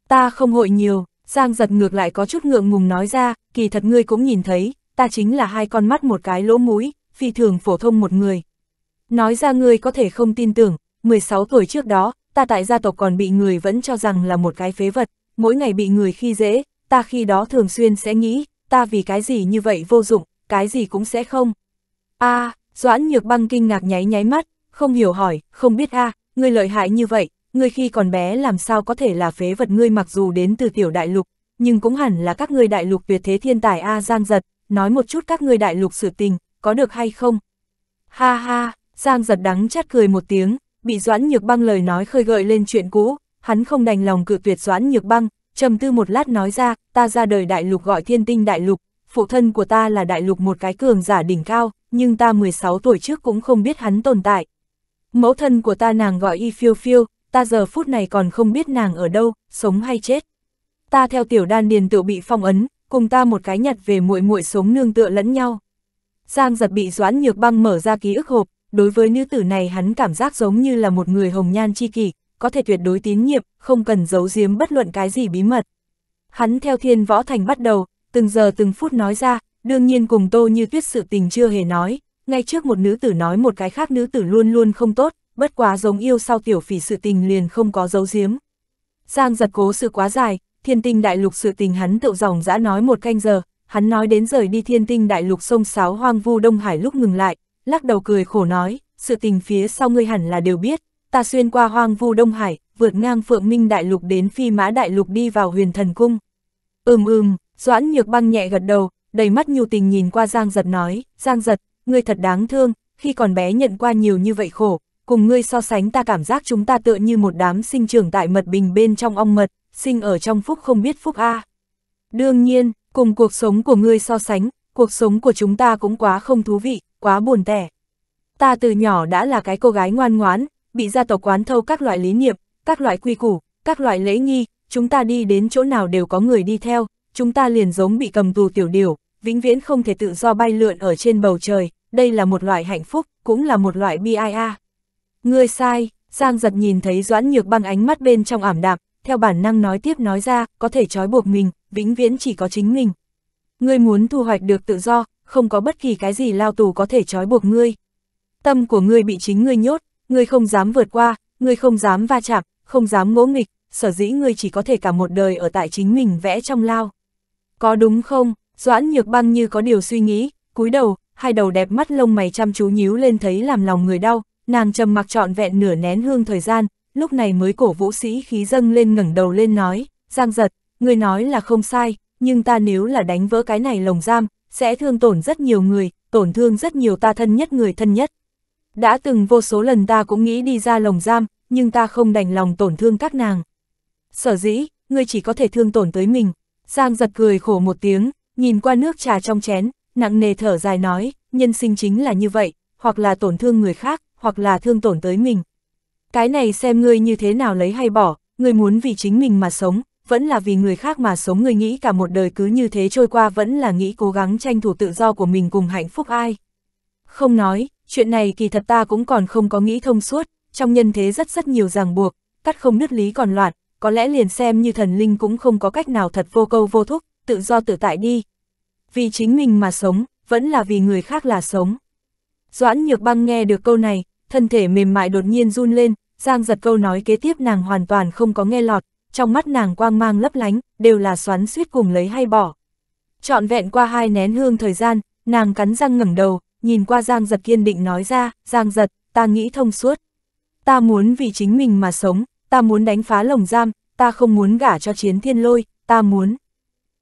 Ta không hội nhiều, Giang giật ngược lại có chút ngượng ngùng nói ra, kỳ thật ngươi cũng nhìn thấy, ta chính là hai con mắt một cái lỗ mũi, phi thường phổ thông một người. Nói ra ngươi có thể không tin tưởng, 16 tuổi trước đó, ta tại gia tộc còn bị người vẫn cho rằng là một cái phế vật, mỗi ngày bị người khi dễ, ta khi đó thường xuyên sẽ nghĩ, ta vì cái gì như vậy vô dụng, cái gì cũng sẽ không. a à, Doãn Nhược Băng kinh ngạc nháy nháy mắt, không hiểu hỏi, không biết a à, ngươi lợi hại như vậy, ngươi khi còn bé làm sao có thể là phế vật ngươi mặc dù đến từ tiểu đại lục, nhưng cũng hẳn là các ngươi đại lục tuyệt thế thiên tài A Giang Giật, nói một chút các ngươi đại lục sự tình, có được hay không? Ha ha, Giang Giật đắng chát cười một tiếng, bị Doãn Nhược Băng lời nói khơi gợi lên chuyện cũ, hắn không đành lòng cự tuyệt Doãn Nhược Băng, trầm tư một lát nói ra, ta ra đời đại lục gọi thiên tinh đại lục, phụ thân của ta là đại lục một cái cường giả đỉnh cao, nhưng ta 16 tuổi trước cũng không biết hắn tồn tại. Mẫu thân của ta nàng gọi y phiêu phiêu, ta giờ phút này còn không biết nàng ở đâu, sống hay chết. Ta theo tiểu đan điền tự bị phong ấn, cùng ta một cái nhặt về muội muội sống nương tựa lẫn nhau. Giang giật bị doãn nhược băng mở ra ký ức hộp, đối với nữ tử này hắn cảm giác giống như là một người hồng nhan chi kỷ, có thể tuyệt đối tín nhiệm, không cần giấu giếm bất luận cái gì bí mật. Hắn theo thiên võ thành bắt đầu, từng giờ từng phút nói ra, đương nhiên cùng tô như tuyết sự tình chưa hề nói, ngay trước một nữ tử nói một cái khác nữ tử luôn luôn không tốt, bất quá giống yêu sau tiểu phỉ sự tình liền không có dấu giếm. Giang giật cố sự quá dài, thiên tinh đại lục sự tình hắn tự dòng dã nói một canh giờ, hắn nói đến rời đi thiên tinh đại lục sông sáo hoang vu Đông Hải lúc ngừng lại, lắc đầu cười khổ nói, sự tình phía sau ngươi hẳn là đều biết, ta xuyên qua hoang vu Đông Hải, vượt ngang phượng minh đại lục đến phi mã đại lục đi vào huyền thần cung. Ừm ừm, doãn nhược băng nhẹ gật đầu, đầy mắt nhu tình nhìn qua Giang giật nói, Giang giật, ngươi thật đáng thương, khi còn bé nhận qua nhiều như vậy khổ, cùng ngươi so sánh ta cảm giác chúng ta tựa như một đám sinh trưởng tại mật bình bên trong ong mật, sinh ở trong phúc không biết phúc A. Đương nhiên, cùng cuộc sống của ngươi so sánh, cuộc sống của chúng ta cũng quá không thú vị, quá buồn tẻ. Ta từ nhỏ đã là cái cô gái ngoan ngoãn, bị gia tộc quán thâu các loại lý niệm, các loại quy củ, các loại lễ nghi, chúng ta đi đến chỗ nào đều có người đi theo, chúng ta liền giống bị cầm tù tiểu điều, vĩnh viễn không thể tự do bay lượn ở trên bầu trời, đây là một loại hạnh phúc, cũng là một loại bi ai a. Ngươi sai, Giang giật nhìn thấy Doãn Nhược băng ánh mắt bên trong ảm đạm, theo bản năng nói tiếp nói ra, có thể trói buộc mình, vĩnh viễn chỉ có chính mình. Ngươi muốn thu hoạch được tự do, không có bất kỳ cái gì lao tù có thể trói buộc ngươi. Tâm của ngươi bị chính ngươi nhốt, ngươi không dám vượt qua, ngươi không dám va chạm, không dám ngỗ nghịch, sở dĩ ngươi chỉ có thể cả một đời ở tại chính mình vẽ trong lao. Có đúng không? Doãn Nhược băng như có điều suy nghĩ, cúi đầu, hai đầu đẹp mắt lông mày chăm chú nhíu lên thấy làm lòng người đau, nàng trầm mặc trọn vẹn nửa nén hương thời gian, lúc này mới cổ vũ sĩ khí dâng lên ngẩng đầu lên nói, Giang giật, người nói là không sai, nhưng ta nếu là đánh vỡ cái này lồng giam, sẽ thương tổn rất nhiều người, tổn thương rất nhiều ta thân nhất người thân nhất. Đã từng vô số lần ta cũng nghĩ đi ra lồng giam, nhưng ta không đành lòng tổn thương các nàng. Sở dĩ, ngươi chỉ có thể thương tổn tới mình. Giang giật cười khổ một tiếng, nhìn qua nước trà trong chén, nặng nề thở dài nói, nhân sinh chính là như vậy, hoặc là tổn thương người khác, hoặc là thương tổn tới mình. Cái này xem ngươi như thế nào lấy hay bỏ, ngươi muốn vì chính mình mà sống, vẫn là vì người khác mà sống ngươi nghĩ cả một đời cứ như thế trôi qua vẫn là nghĩ cố gắng tranh thủ tự do của mình cùng hạnh phúc ai. Không nói, chuyện này kỳ thật ta cũng còn không có nghĩ thông suốt, trong nhân thế rất rất nhiều ràng buộc, cắt không nứt lý còn loạn, có lẽ liền xem như thần linh cũng không có cách nào thật vô câu vô thúc, tự do tự tại đi. Vì chính mình mà sống, vẫn là vì người khác là sống. Doãn Nhược Băng nghe được câu này, thân thể mềm mại đột nhiên run lên, Giang giật câu nói kế tiếp nàng hoàn toàn không có nghe lọt, trong mắt nàng quang mang lấp lánh, đều là xoắn suýt cùng lấy hay bỏ. Trọn vẹn qua hai nén hương thời gian, nàng cắn răng ngẩng đầu, nhìn qua Giang giật kiên định nói ra, Giang giật, ta nghĩ thông suốt. Ta muốn vì chính mình mà sống, ta muốn đánh phá lồng giam, ta không muốn gả cho chiến thiên lôi, ta muốn.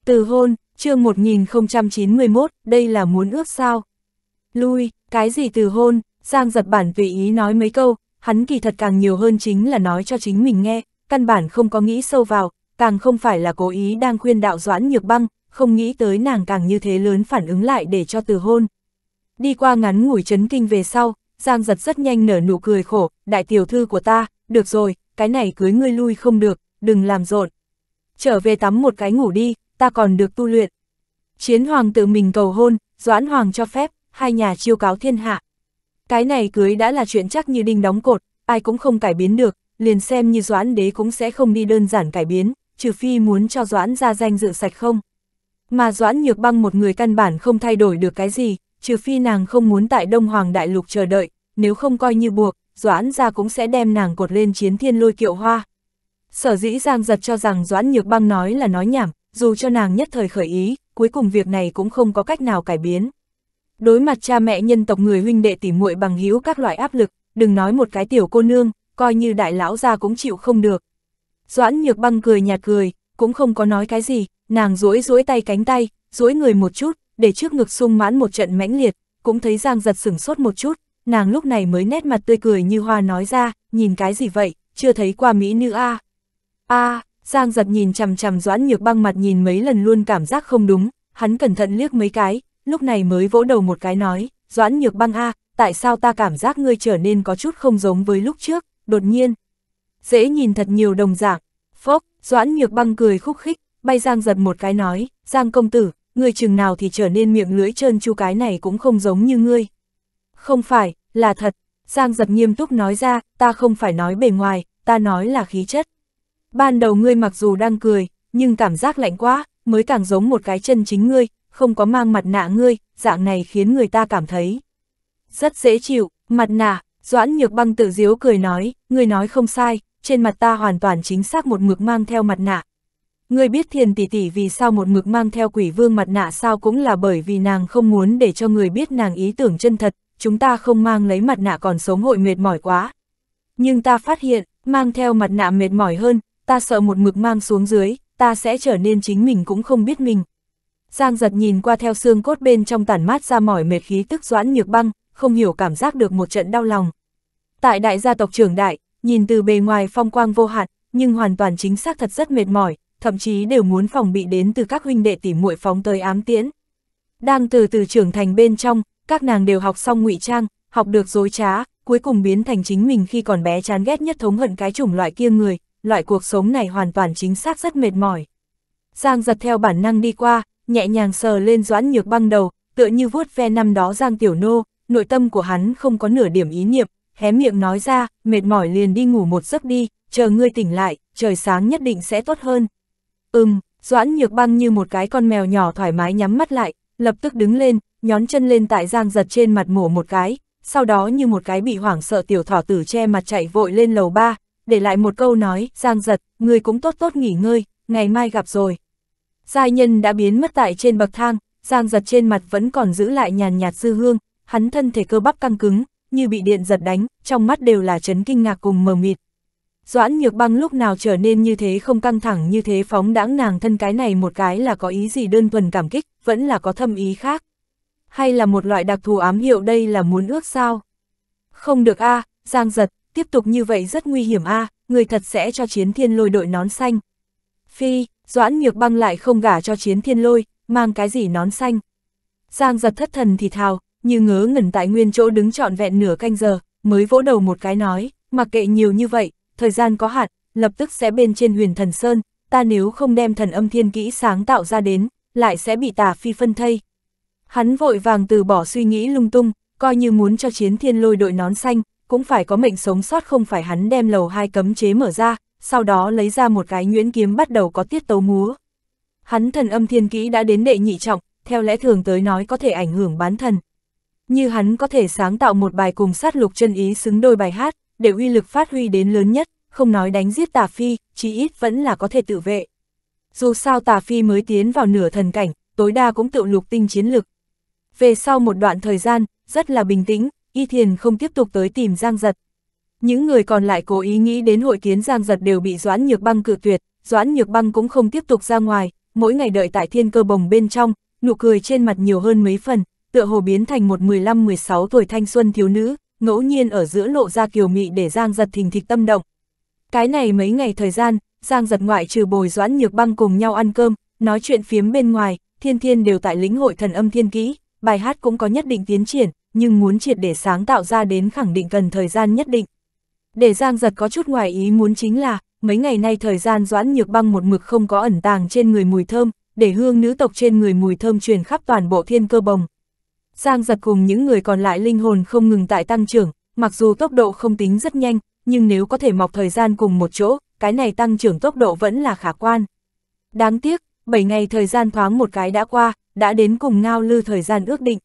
Từ hôn, chương 1091, đây là muốn ước sao? Lui, cái gì từ hôn, Giang giật bản tùy ý nói mấy câu, hắn kỳ thật càng nhiều hơn chính là nói cho chính mình nghe, căn bản không có nghĩ sâu vào, càng không phải là cố ý đang khuyên đạo doãn nhược băng, không nghĩ tới nàng càng như thế lớn phản ứng lại để cho từ hôn. Đi qua ngắn ngủi chấn kinh về sau, Giang giật rất nhanh nở nụ cười khổ, đại tiểu thư của ta, được rồi, cái này cưới ngươi lui không được, đừng làm rộn. Trở về tắm một cái ngủ đi, ta còn được tu luyện. Chiến hoàng tự mình cầu hôn, doãn hoàng cho phép, hai nhà chiêu cáo thiên hạ. Cái này cưới đã là chuyện chắc như đinh đóng cột, ai cũng không cải biến được, liền xem như Doãn đế cũng sẽ không đi đơn giản cải biến, trừ phi muốn cho Doãn ra danh dự sạch không. Mà Doãn nhược băng một người căn bản không thay đổi được cái gì, trừ phi nàng không muốn tại Đông Hoàng Đại Lục chờ đợi, nếu không coi như buộc, Doãn ra cũng sẽ đem nàng cột lên chiến thiên lôi kiệu hoa. Sở dĩ Giang giật cho rằng Doãn nhược băng nói là nói nhảm, dù cho nàng nhất thời khởi ý, cuối cùng việc này cũng không có cách nào cải biến. Đối mặt cha mẹ nhân tộc người huynh đệ tỉ muội bằng hữu các loại áp lực, đừng nói một cái tiểu cô nương, coi như đại lão ra cũng chịu không được. Doãn nhược băng cười nhạt cười, cũng không có nói cái gì, nàng duỗi duỗi tay cánh tay, duỗi người một chút, để trước ngực sung mãn một trận mãnh liệt, cũng thấy Giang giật sửng sốt một chút, nàng lúc này mới nét mặt tươi cười như hoa nói ra, nhìn cái gì vậy, chưa thấy qua mỹ nữ a. A, Giang giật nhìn chằm chằm Doãn Nhược Băng mặt nhìn mấy lần luôn cảm giác không đúng, hắn cẩn thận liếc mấy cái, lúc này mới vỗ đầu một cái nói, Doãn Nhược Băng a, tại sao ta cảm giác ngươi trở nên có chút không giống với lúc trước, đột nhiên. Dễ nhìn thật nhiều đồng dạng, phốc, Doãn Nhược Băng cười khúc khích, bay Giang giật một cái nói, Giang công tử, ngươi chừng nào thì trở nên miệng lưỡi trơn chu cái này cũng không giống như ngươi. Không phải, là thật, Giang giật nghiêm túc nói ra, ta không phải nói bề ngoài, ta nói là khí chất. Ban đầu ngươi mặc dù đang cười, nhưng cảm giác lạnh quá, mới càng giống một cái chân chính ngươi, không có mang mặt nạ ngươi, dạng này khiến người ta cảm thấy rất dễ chịu, mặt nạ, Doãn Nhược Băng tự diếu cười nói, ngươi nói không sai, trên mặt ta hoàn toàn chính xác một mực mang theo mặt nạ. Ngươi biết thiền tỷ tỷ vì sao một mực mang theo quỷ vương mặt nạ sao cũng là bởi vì nàng không muốn để cho người biết nàng ý tưởng chân thật, chúng ta không mang lấy mặt nạ còn sống hội mệt mỏi quá. Nhưng ta phát hiện, mang theo mặt nạ mệt mỏi hơn, ta sợ một mực mang xuống dưới, ta sẽ trở nên chính mình cũng không biết mình. Giang giật nhìn qua theo xương cốt bên trong tản mát ra mỏi mệt khí tức doãn nhược băng, không hiểu cảm giác được một trận đau lòng. Tại đại gia tộc trưởng đại, nhìn từ bề ngoài phong quang vô hạn, nhưng hoàn toàn chính xác thật rất mệt mỏi, thậm chí đều muốn phòng bị đến từ các huynh đệ tỉ muội phóng tới ám tiễn. Đang từ từ trưởng thành bên trong, các nàng đều học xong ngụy trang, học được dối trá, cuối cùng biến thành chính mình khi còn bé chán ghét nhất thống hận cái chủng loại kia người, loại cuộc sống này hoàn toàn chính xác rất mệt mỏi. Giang giật theo bản năng đi qua, nhẹ nhàng sờ lên doãn nhược băng đầu, tựa như vuốt ve năm đó Giang Tiểu Nô, nội tâm của hắn không có nửa điểm ý niệm, hé miệng nói ra, mệt mỏi liền đi ngủ một giấc đi, chờ ngươi tỉnh lại, trời sáng nhất định sẽ tốt hơn. Ừm, doãn nhược băng như một cái con mèo nhỏ thoải mái nhắm mắt lại, lập tức đứng lên, nhón chân lên tại Giang giật trên mặt mổ một cái, sau đó như một cái bị hoảng sợ tiểu thỏ tử che mặt chạy vội lên lầu ba, để lại một câu nói, Giang giật, ngươi cũng tốt tốt nghỉ ngơi, ngày mai gặp rồi. Giai nhân đã biến mất tại trên bậc thang, giang giật trên mặt vẫn còn giữ lại nhàn nhạt dư hương, hắn thân thể cơ bắp căng cứng, như bị điện giật đánh, trong mắt đều là chấn kinh ngạc cùng mờ mịt. Doãn nhược băng lúc nào trở nên như thế không căng thẳng như thế phóng đãng nàng thân cái này một cái là có ý gì đơn thuần cảm kích, vẫn là có thâm ý khác. Hay là một loại đặc thù ám hiệu đây là muốn ước sao? Không được a à, giang giật, tiếp tục như vậy rất nguy hiểm a à, người thật sẽ cho chiến thiên lôi đội nón xanh. Phi, Doãn nhược băng lại không gả cho chiến thiên lôi, mang cái gì nón xanh. Giang giật thất thần thì thào, như ngớ ngẩn tại nguyên chỗ đứng trọn vẹn nửa canh giờ, mới vỗ đầu một cái nói, mặc kệ nhiều như vậy, thời gian có hạn, lập tức sẽ bên trên huyền thần sơn, ta nếu không đem thần âm thiên kỹ sáng tạo ra đến, lại sẽ bị tà phi phân thây. Hắn vội vàng từ bỏ suy nghĩ lung tung, coi như muốn cho chiến thiên lôi đội nón xanh, cũng phải có mệnh sống sót không phải hắn đem lầu hai cấm chế mở ra, sau đó lấy ra một cái nhuyễn kiếm bắt đầu có tiết tấu múa. Hắn thần âm thiên kỹ đã đến đệ nhị trọng, theo lẽ thường tới nói có thể ảnh hưởng bán thần. Như hắn có thể sáng tạo một bài cùng sát lục chân ý xứng đôi bài hát, để uy lực phát huy đến lớn nhất, không nói đánh giết tà phi, chí ít vẫn là có thể tự vệ. Dù sao tà phi mới tiến vào nửa thần cảnh, tối đa cũng tự lục tinh chiến lực. Về sau một đoạn thời gian, rất là bình tĩnh, Y Thiền không tiếp tục tới tìm Giang Giật. Những người còn lại cố ý nghĩ đến hội kiến Giang Giật đều bị Doãn Nhược Băng cự tuyệt, Doãn Nhược Băng cũng không tiếp tục ra ngoài, mỗi ngày đợi tại thiên cơ bồng bên trong, nụ cười trên mặt nhiều hơn mấy phần, tựa hồ biến thành một 15-16 tuổi thanh xuân thiếu nữ, ngẫu nhiên ở giữa lộ ra kiều mị để Giang Giật thình thịch tâm động. Cái này mấy ngày thời gian, Giang Giật ngoại trừ bồi Doãn Nhược Băng cùng nhau ăn cơm, nói chuyện phiếm bên ngoài, thiên thiên đều tại lĩnh hội thần âm thiên kỹ, bài hát cũng có nhất định tiến triển, nhưng muốn triệt để sáng tạo ra đến khẳng định cần thời gian nhất định. Để Giang Giật có chút ngoài ý muốn chính là, mấy ngày nay thời gian doãn nhược băng một mực không có ẩn tàng trên người mùi thơm, để hương nữ tộc trên người mùi thơm truyền khắp toàn bộ thiên cơ bồng. Giang Giật cùng những người còn lại linh hồn không ngừng tại tăng trưởng, mặc dù tốc độ không tính rất nhanh, nhưng nếu có thể mọc thời gian cùng một chỗ, cái này tăng trưởng tốc độ vẫn là khả quan. Đáng tiếc, 7 ngày thời gian thoáng một cái đã qua, đã đến cùng ngao lư thời gian ước định.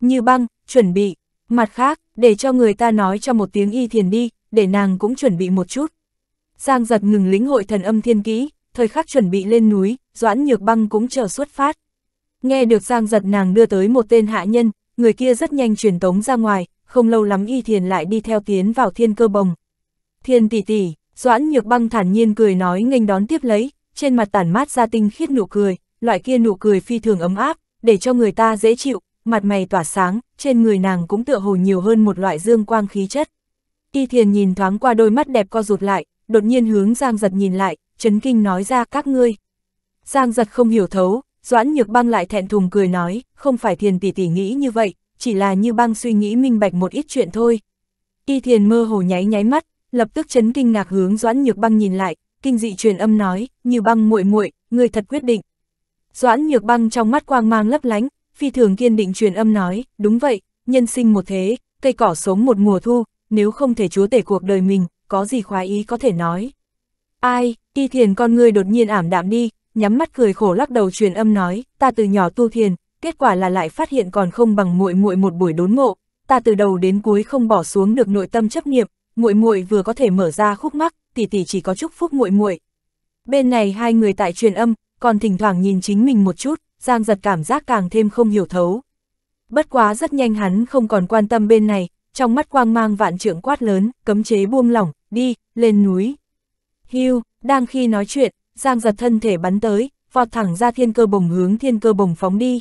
Như băng, chuẩn bị, mặt khác, để cho người ta nói cho một tiếng y thiền đi, để nàng cũng chuẩn bị một chút. Giang giật ngừng lĩnh hội thần âm thiên kỹ, thời khắc chuẩn bị lên núi, Doãn Nhược Băng cũng chờ xuất phát. Nghe được Giang giật nàng đưa tới một tên hạ nhân, người kia rất nhanh truyền tống ra ngoài, không lâu lắm y thiền lại đi theo tiến vào thiên cơ bồng. Thiên tỷ tỷ, Doãn Nhược Băng thản nhiên cười nói nghênh đón tiếp lấy, trên mặt tản mát ra tinh khiết nụ cười, loại kia nụ cười phi thường ấm áp, để cho người ta dễ chịu, mặt mày tỏa sáng, trên người nàng cũng tựa hồ nhiều hơn một loại dương quang khí chất. Y Thiền nhìn thoáng qua đôi mắt đẹp co rụt lại, đột nhiên hướng Giang Giật nhìn lại, chấn kinh nói ra các ngươi. Giang Giật không hiểu thấu, Doãn Nhược Băng lại thẹn thùng cười nói, không phải Thiền tỷ tỷ nghĩ như vậy, chỉ là như băng suy nghĩ minh bạch một ít chuyện thôi. Y Thiền mơ hồ nháy nháy mắt, lập tức chấn kinh ngạc hướng Doãn Nhược Băng nhìn lại, kinh dị truyền âm nói, "Như băng muội muội, người thật quyết định." Doãn Nhược Băng trong mắt quang mang lấp lánh, phi thường kiên định truyền âm nói, "Đúng vậy, nhân sinh một thế, cây cỏ sống một mùa thu, nếu không thể chúa tể cuộc đời mình, có gì khoái ý có thể nói. Ai, y thiền con người đột nhiên ảm đạm đi, nhắm mắt cười khổ lắc đầu truyền âm nói, ta từ nhỏ tu thiền, kết quả là lại phát hiện còn không bằng muội muội một buổi đốn ngộ, ta từ đầu đến cuối không bỏ xuống được nội tâm chấp niệm, muội muội vừa có thể mở ra khúc mắc, tỷ tỷ chỉ có chúc phúc muội muội. Bên này hai người tại truyền âm, còn thỉnh thoảng nhìn chính mình một chút, Giang giật cảm giác càng thêm không hiểu thấu. Bất quá rất nhanh hắn không còn quan tâm bên này, trong mắt quang mang vạn trượng quát lớn, cấm chế buông lỏng, đi, lên núi. Hưu, đang khi nói chuyện, Giang giật thân thể bắn tới, vọt thẳng ra thiên cơ bồng hướng thiên cơ bồng phóng đi.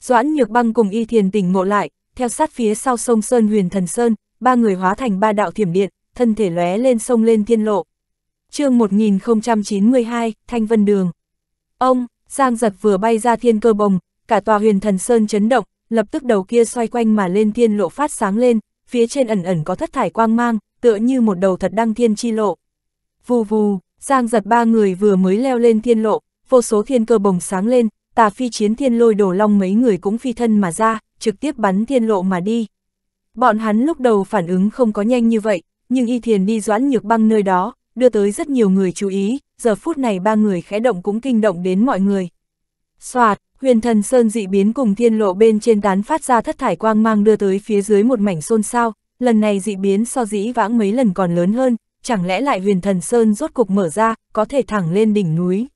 Doãn nhược băng cùng y thiền tỉnh ngộ lại, theo sát phía sau sông Sơn huyền thần Sơn, ba người hóa thành ba đạo thiểm điện, thân thể lóe lên sông lên thiên lộ. chương 1092, Thanh Vân Đường. Ông, Giang giật vừa bay ra thiên cơ bồng, cả tòa huyền thần Sơn chấn động, lập tức đầu kia xoay quanh mà lên thiên lộ phát sáng lên, phía trên ẩn ẩn có thất thải quang mang, tựa như một đầu thật đăng thiên chi lộ. Vù vù, Giang giật ba người vừa mới leo lên thiên lộ, vô số thiên cơ bồng sáng lên, tà phi chiến thiên lôi đổ long mấy người cũng phi thân mà ra, trực tiếp bắn thiên lộ mà đi. Bọn hắn lúc đầu phản ứng không có nhanh như vậy, nhưng y thiền đi doãn nhược băng nơi đó, đưa tới rất nhiều người chú ý, giờ phút này ba người khẽ động cũng kinh động đến mọi người. Xoạt, huyền thần sơn dị biến cùng thiên lộ bên trên tán phát ra thất thải quang mang đưa tới phía dưới một mảnh xôn xao, lần này dị biến so dĩ vãng mấy lần còn lớn hơn, chẳng lẽ lại huyền thần sơn rốt cục mở ra, có thể thẳng lên đỉnh núi.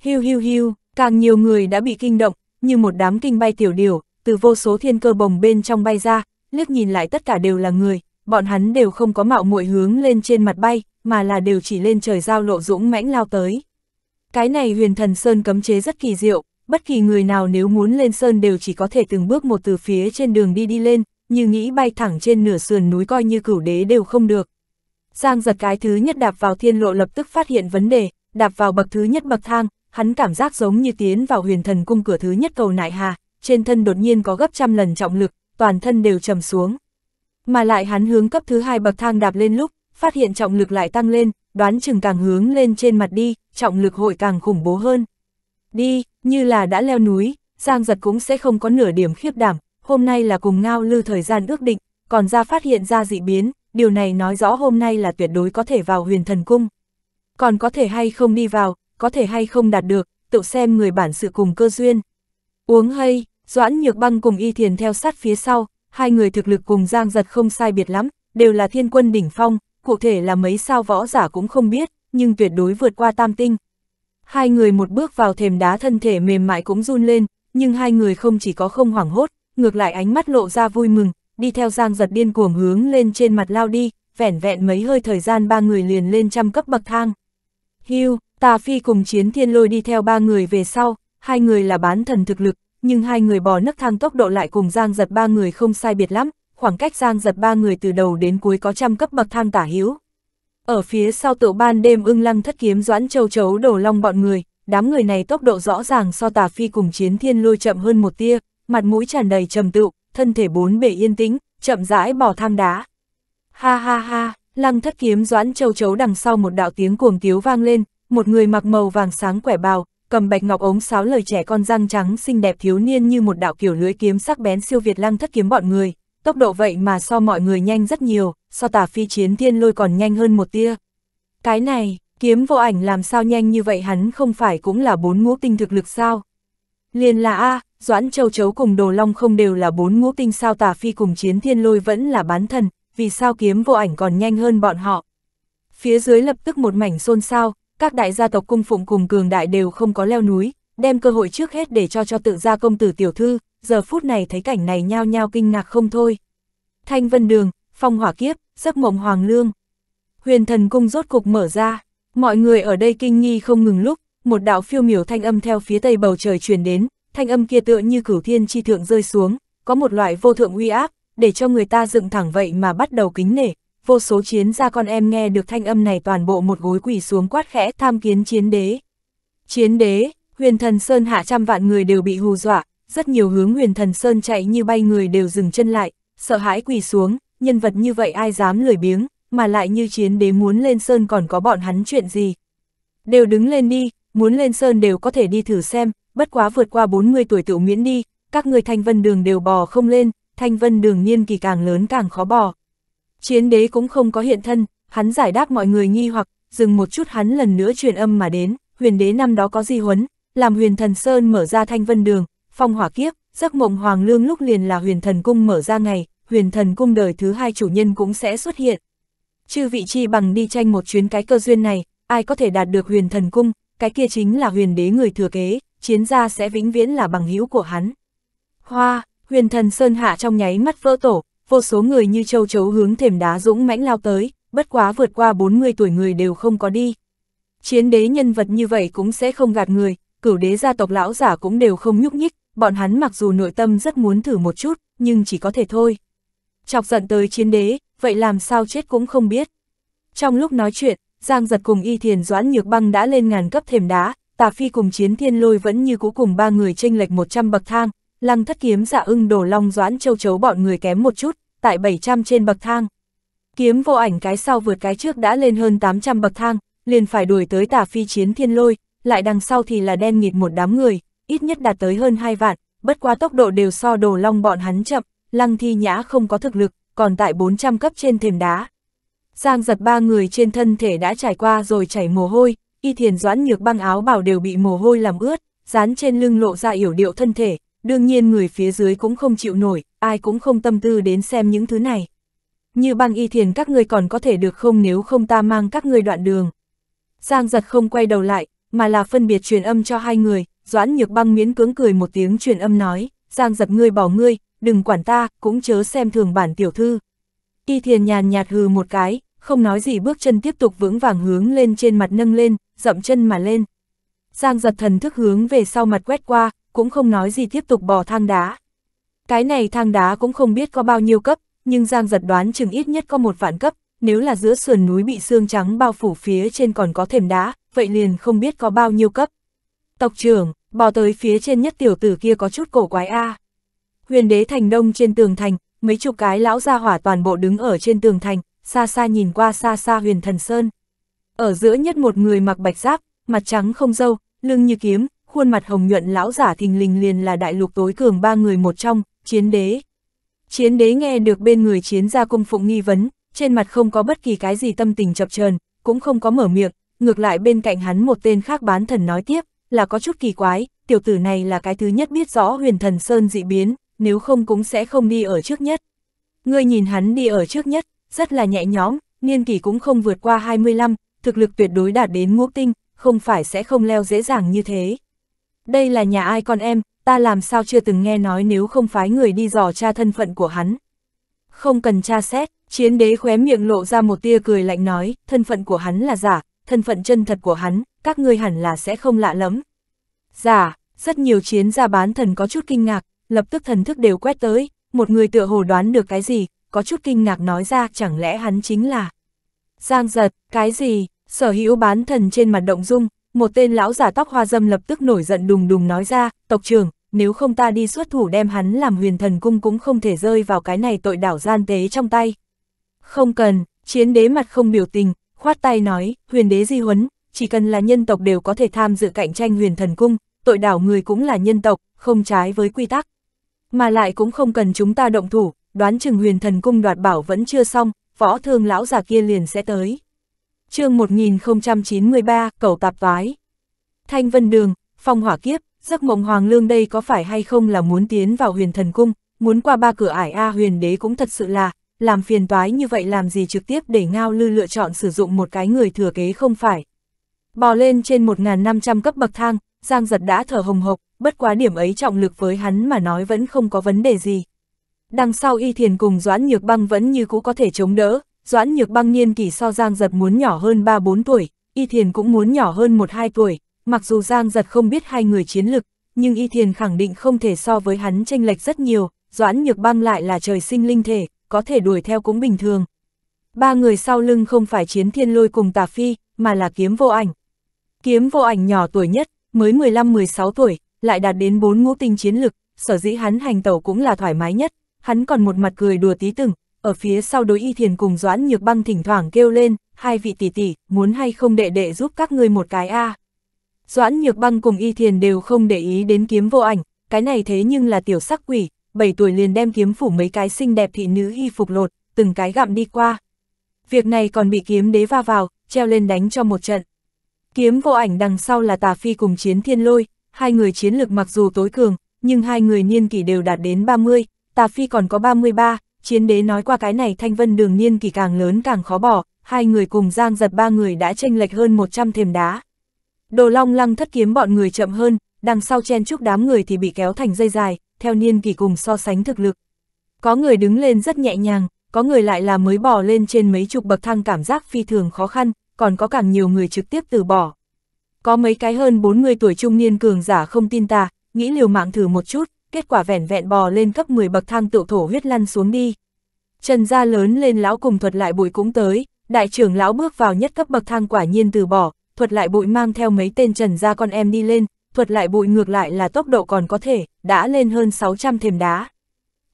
Hiu hiu hiu, càng nhiều người đã bị kinh động, như một đám kinh bay tiểu điều, từ vô số thiên cơ bồng bên trong bay ra, liếc nhìn lại tất cả đều là người, bọn hắn đều không có mạo muội hướng lên trên mặt bay, mà là đều chỉ lên trời giao lộ dũng mãnh lao tới. Cái này huyền thần sơn cấm chế rất kỳ diệu, bất kỳ người nào nếu muốn lên sơn đều chỉ có thể từng bước một từ phía trên đường đi đi lên, như nghĩ bay thẳng trên nửa sườn núi coi như cửu đế đều không được. Giang giật cái thứ nhất đạp vào thiên lộ lập tức phát hiện vấn đề, đạp vào bậc thứ nhất bậc thang, hắn cảm giác giống như tiến vào huyền thần cung cửa thứ nhất cầu nại hà, trên thân đột nhiên có gấp trăm lần trọng lực, toàn thân đều trầm xuống. Mà lại hắn hướng cấp thứ hai bậc thang đạp lên lúc, phát hiện trọng lực lại tăng lên, đoán chừng càng hướng lên trên mặt đi, trọng lực hội càng khủng bố hơn. Đi, như là đã leo núi, Giang Giật cũng sẽ không có nửa điểm khiếp đảm, hôm nay là cùng Ngao Lư thời gian ước định, còn ra phát hiện ra dị biến, điều này nói rõ hôm nay là tuyệt đối có thể vào huyền thần cung. Còn có thể hay không đi vào, có thể hay không đạt được, tự xem người bản sự cùng cơ duyên. Uống hay, Doãn Nhược Băng cùng Y Thiền theo sát phía sau, hai người thực lực cùng Giang Giật không sai biệt lắm, đều là thiên quân đỉnh phong, cụ thể là mấy sao võ giả cũng không biết, nhưng tuyệt đối vượt qua tam tinh, Hai người một bước vào thềm đá thân thể mềm mại cũng run lên, nhưng hai người không chỉ có không hoảng hốt, ngược lại ánh mắt lộ ra vui mừng, đi theo giang giật điên cuồng hướng lên trên mặt lao đi, vẻn vẹn mấy hơi thời gian ba người liền lên trăm cấp bậc thang. Hưu, tà phi cùng chiến thiên lôi đi theo ba người về sau, hai người là bán thần thực lực, nhưng hai người bò nấc thang tốc độ lại cùng giang giật ba người không sai biệt lắm, khoảng cách giang giật ba người từ đầu đến cuối có trăm cấp bậc thang tả hữu ở phía sau tựu ban đêm ưng lăng thất kiếm doãn châu chấu đổ long bọn người, đám người này tốc độ rõ ràng so tà phi cùng chiến thiên lôi chậm hơn một tia, mặt mũi tràn đầy trầm tựu, thân thể bốn bể yên tĩnh, chậm rãi bỏ thang đá. Ha ha ha, lăng thất kiếm doãn châu chấu đằng sau một đạo tiếng cuồng tiếu vang lên, một người mặc màu vàng sáng quẻ bào, cầm bạch ngọc ống sáo lời trẻ con răng trắng xinh đẹp thiếu niên như một đạo kiểu lưỡi kiếm sắc bén siêu việt lăng thất kiếm bọn người tốc độ vậy mà so mọi người nhanh rất nhiều, so tả phi chiến thiên lôi còn nhanh hơn một tia. Cái này, kiếm vô ảnh làm sao nhanh như vậy hắn không phải cũng là bốn ngũ tinh thực lực sao? Liên là A, Doãn Châu Chấu cùng Đồ Long không đều là bốn ngũ tinh sao tả phi cùng chiến thiên lôi vẫn là bán thần, vì sao kiếm vô ảnh còn nhanh hơn bọn họ? Phía dưới lập tức một mảnh xôn xao, các đại gia tộc cung phụng cùng cường đại đều không có leo núi, đem cơ hội trước hết để cho cho tự gia công tử tiểu thư, giờ phút này thấy cảnh này nhao nhao kinh ngạc không thôi. Thanh Vân Đường, Phong Hỏa Kiếp, Giấc Mộng Hoàng Lương. Huyền Thần Cung rốt cục mở ra, mọi người ở đây kinh nghi không ngừng lúc, một đạo phiêu miểu thanh âm theo phía tây bầu trời truyền đến, thanh âm kia tựa như cửu thiên chi thượng rơi xuống, có một loại vô thượng uy áp, để cho người ta dựng thẳng vậy mà bắt đầu kính nể. Vô số chiến gia con em nghe được thanh âm này toàn bộ một gối quỳ xuống quát khẽ tham kiến chiến đế. Chiến đế, Huyền thần Sơn hạ trăm vạn người đều bị hù dọa, rất nhiều hướng huyền thần Sơn chạy như bay người đều dừng chân lại, sợ hãi quỳ xuống, nhân vật như vậy ai dám lười biếng, mà lại như chiến đế muốn lên Sơn còn có bọn hắn chuyện gì. Đều đứng lên đi, muốn lên Sơn đều có thể đi thử xem, bất quá vượt qua 40 tuổi tự miễn đi, các người thanh vân đường đều bò không lên, thanh vân đường niên kỳ càng lớn càng khó bò. Chiến đế cũng không có hiện thân, hắn giải đáp mọi người nghi hoặc, dừng một chút hắn lần nữa truyền âm mà đến, huyền đế năm đó có di huấn, làm huyền thần Sơn mở ra thanh vân đường, phong hỏa kiếp, giấc mộng hoàng lương lúc liền là huyền thần cung mở ra ngày, huyền thần cung đời thứ hai chủ nhân cũng sẽ xuất hiện. Chư vị chi bằng đi tranh một chuyến cái cơ duyên này, ai có thể đạt được huyền thần cung, cái kia chính là huyền đế người thừa kế, chiến gia sẽ vĩnh viễn là bằng hữu của hắn. Hoa, huyền thần Sơn hạ trong nháy mắt vỡ tổ, vô số người như châu chấu hướng thềm đá dũng mãnh lao tới, bất quá vượt qua 40 tuổi người đều không có đi. Chiến đế nhân vật như vậy cũng sẽ không gạt người, cửu đế gia tộc lão giả cũng đều không nhúc nhích, bọn hắn mặc dù nội tâm rất muốn thử một chút, nhưng chỉ có thể thôi. Chọc giận tới chiến đế, vậy làm sao chết cũng không biết. Trong lúc nói chuyện, Giang giật cùng y thiền doãn nhược băng đã lên ngàn cấp thềm đá, tà phi cùng chiến thiên lôi vẫn như cũ cùng ba người tranh lệch 100 bậc thang, lăng thất kiếm dạ ưng đổ long doãn châu chấu bọn người kém một chút, tại 700 trên bậc thang. Kiếm vô ảnh cái sau vượt cái trước đã lên hơn 800 bậc thang, liền phải đuổi tới tà phi chiến thiên lôi, lại đằng sau thì là đen nghịt một đám người, ít nhất đạt tới hơn hai vạn, bất quá tốc độ đều so đồ long bọn hắn chậm, lăng thi nhã không có thực lực, còn tại 400 cấp trên thềm đá. Giang giật ba người trên thân thể đã trải qua rồi chảy mồ hôi, y thiền doãn nhược băng áo bảo đều bị mồ hôi làm ướt, dán trên lưng lộ ra yểu điệu thân thể, đương nhiên người phía dưới cũng không chịu nổi, ai cũng không tâm tư đến xem những thứ này. Như băng y thiền các người còn có thể được không nếu không ta mang các người đoạn đường. Giang giật không quay đầu lại, mà là phân biệt truyền âm cho hai người, Doãn Nhược Băng miễn cưỡng cười một tiếng truyền âm nói, Giang giật ngươi bỏ ngươi, đừng quản ta, cũng chớ xem thường bản tiểu thư. Y thiền nhàn nhạt hừ một cái, không nói gì bước chân tiếp tục vững vàng hướng lên trên mặt nâng lên, dậm chân mà lên. Giang giật thần thức hướng về sau mặt quét qua, cũng không nói gì tiếp tục bò thang đá. Cái này thang đá cũng không biết có bao nhiêu cấp, nhưng Giang giật đoán chừng ít nhất có một vạn cấp, nếu là giữa sườn núi bị xương trắng bao phủ phía trên còn có thềm đá, vậy liền không biết có bao nhiêu cấp. Tộc trưởng, bò tới phía trên nhất tiểu tử kia có chút cổ quái A. Huyền đế thành đông trên tường thành, mấy chục cái lão gia hỏa toàn bộ đứng ở trên tường thành, xa xa nhìn qua xa xa huyền thần sơn. Ở giữa nhất một người mặc bạch giáp, mặt trắng không dâu, lưng như kiếm, khuôn mặt hồng nhuận lão giả thình lình liền là đại lục tối cường ba người một trong, chiến đế. Chiến đế nghe được bên người chiến gia cung phụng nghi vấn, trên mặt không có bất kỳ cái gì tâm tình chập chờn cũng không có mở miệng, ngược lại bên cạnh hắn một tên khác bán thần nói tiếp, là có chút kỳ quái, tiểu tử này là cái thứ nhất biết rõ huyền thần Sơn dị biến, nếu không cũng sẽ không đi ở trước nhất. Ngươi nhìn hắn đi ở trước nhất, rất là nhẹ nhõm, niên kỷ cũng không vượt qua 25, thực lực tuyệt đối đạt đến ngũ tinh, không phải sẽ không leo dễ dàng như thế. Đây là nhà ai con em, ta làm sao chưa từng nghe nói nếu không phái người đi dò tra thân phận của hắn. Không cần tra xét, chiến đế khóe miệng lộ ra một tia cười lạnh nói, thân phận của hắn là giả, thân phận chân thật của hắn, các ngươi hẳn là sẽ không lạ lắm. Giả, dạ, rất nhiều chiến gia bán thần có chút kinh ngạc, lập tức thần thức đều quét tới, một người tựa hồ đoán được cái gì, có chút kinh ngạc nói ra chẳng lẽ hắn chính là Giang giật, cái gì, sở hữu bán thần trên mặt động dung, một tên lão giả tóc hoa dâm lập tức nổi giận đùng đùng nói ra, tộc trưởng, nếu không ta đi xuất thủ đem hắn làm huyền thần cung cũng không thể rơi vào cái này tội đảo gian tế trong tay. Không cần, chiến đế mặt không biểu tình, khoát tay nói, huyền đế di huấn, chỉ cần là nhân tộc đều có thể tham dự cạnh tranh huyền thần cung, tội đảo người cũng là nhân tộc, không trái với quy tắc. Mà lại cũng không cần chúng ta động thủ, đoán chừng huyền thần cung đoạt bảo vẫn chưa xong, võ thương lão già kia liền sẽ tới. chương 1093, cầu tạp vái. Thanh Vân Đường, phong hỏa kiếp, giấc mộng hoàng lương đây có phải hay không là muốn tiến vào huyền thần cung, muốn qua ba cửa ải A huyền đế cũng thật sự là, làm phiền toái như vậy làm gì trực tiếp để Ngao Lư lựa chọn sử dụng một cái người thừa kế không phải. Bò lên trên 1.500 cấp bậc thang, Giang Giật đã thở hồng hộc, bất quá điểm ấy trọng lực với hắn mà nói vẫn không có vấn đề gì. Đằng sau Y Thiền cùng Doãn Nhược Băng vẫn như cũ có thể chống đỡ, Doãn Nhược Băng niên kỷ so Giang Giật muốn nhỏ hơn 3-4 tuổi, Y Thiền cũng muốn nhỏ hơn 1-2 tuổi, mặc dù Giang Giật không biết hai người chiến lực, nhưng Y Thiền khẳng định không thể so với hắn tranh lệch rất nhiều, Doãn Nhược Băng lại là trời sinh linh thể, có thể đuổi theo cũng bình thường. Ba người sau lưng không phải chiến thiên lôi cùng tà phi, mà là kiếm vô ảnh. Kiếm vô ảnh nhỏ tuổi nhất, mới 15-16 tuổi, lại đạt đến bốn ngũ tinh chiến lực, sở dĩ hắn hành tẩu cũng là thoải mái nhất, hắn còn một mặt cười đùa tí từng, ở phía sau đối y thiền cùng doãn nhược băng thỉnh thoảng kêu lên, hai vị tỷ tỷ, muốn hay không đệ đệ giúp các ngươi một cái a à. Doãn nhược băng cùng y thiền đều không để ý đến kiếm vô ảnh, cái này thế nhưng là tiểu sắc quỷ, 7 tuổi liền đem kiếm phủ mấy cái xinh đẹp thị nữ hy phục lột, từng cái gặm đi qua. Việc này còn bị kiếm đế va vào, treo lên đánh cho một trận. Kiếm vô ảnh đằng sau là tà phi cùng chiến thiên lôi, hai người chiến lực mặc dù tối cường, nhưng hai người niên kỷ đều đạt đến 30, tà phi còn có 33, chiến đế nói qua cái này thanh vân đường niên kỷ càng lớn càng khó bỏ, hai người cùng giang giật ba người đã tranh lệch hơn 100 thềm đá. Đồ long lăng thất kiếm bọn người chậm hơn, đằng sau chen chúc đám người thì bị kéo thành dây dài, theo niên kỳ cùng so sánh thực lực. Có người đứng lên rất nhẹ nhàng, có người lại là mới bò lên trên mấy chục bậc thang cảm giác phi thường khó khăn, còn có càng nhiều người trực tiếp từ bỏ. Có mấy cái hơn 40 tuổi trung niên cường giả không tin ta, nghĩ liều mạng thử một chút, kết quả vẻn vẹn bò lên cấp 10 bậc thang tựu thổ huyết lăn xuống đi. Trần gia lớn lên lão cùng thuật lại bụi cũng tới, đại trưởng lão bước vào nhất cấp bậc thang quả nhiên từ bỏ, thuật lại bụi mang theo mấy tên trần gia con em đi lên, thuật lại bụi ngược lại là tốc độ còn có thể, đã lên hơn 600 thềm đá.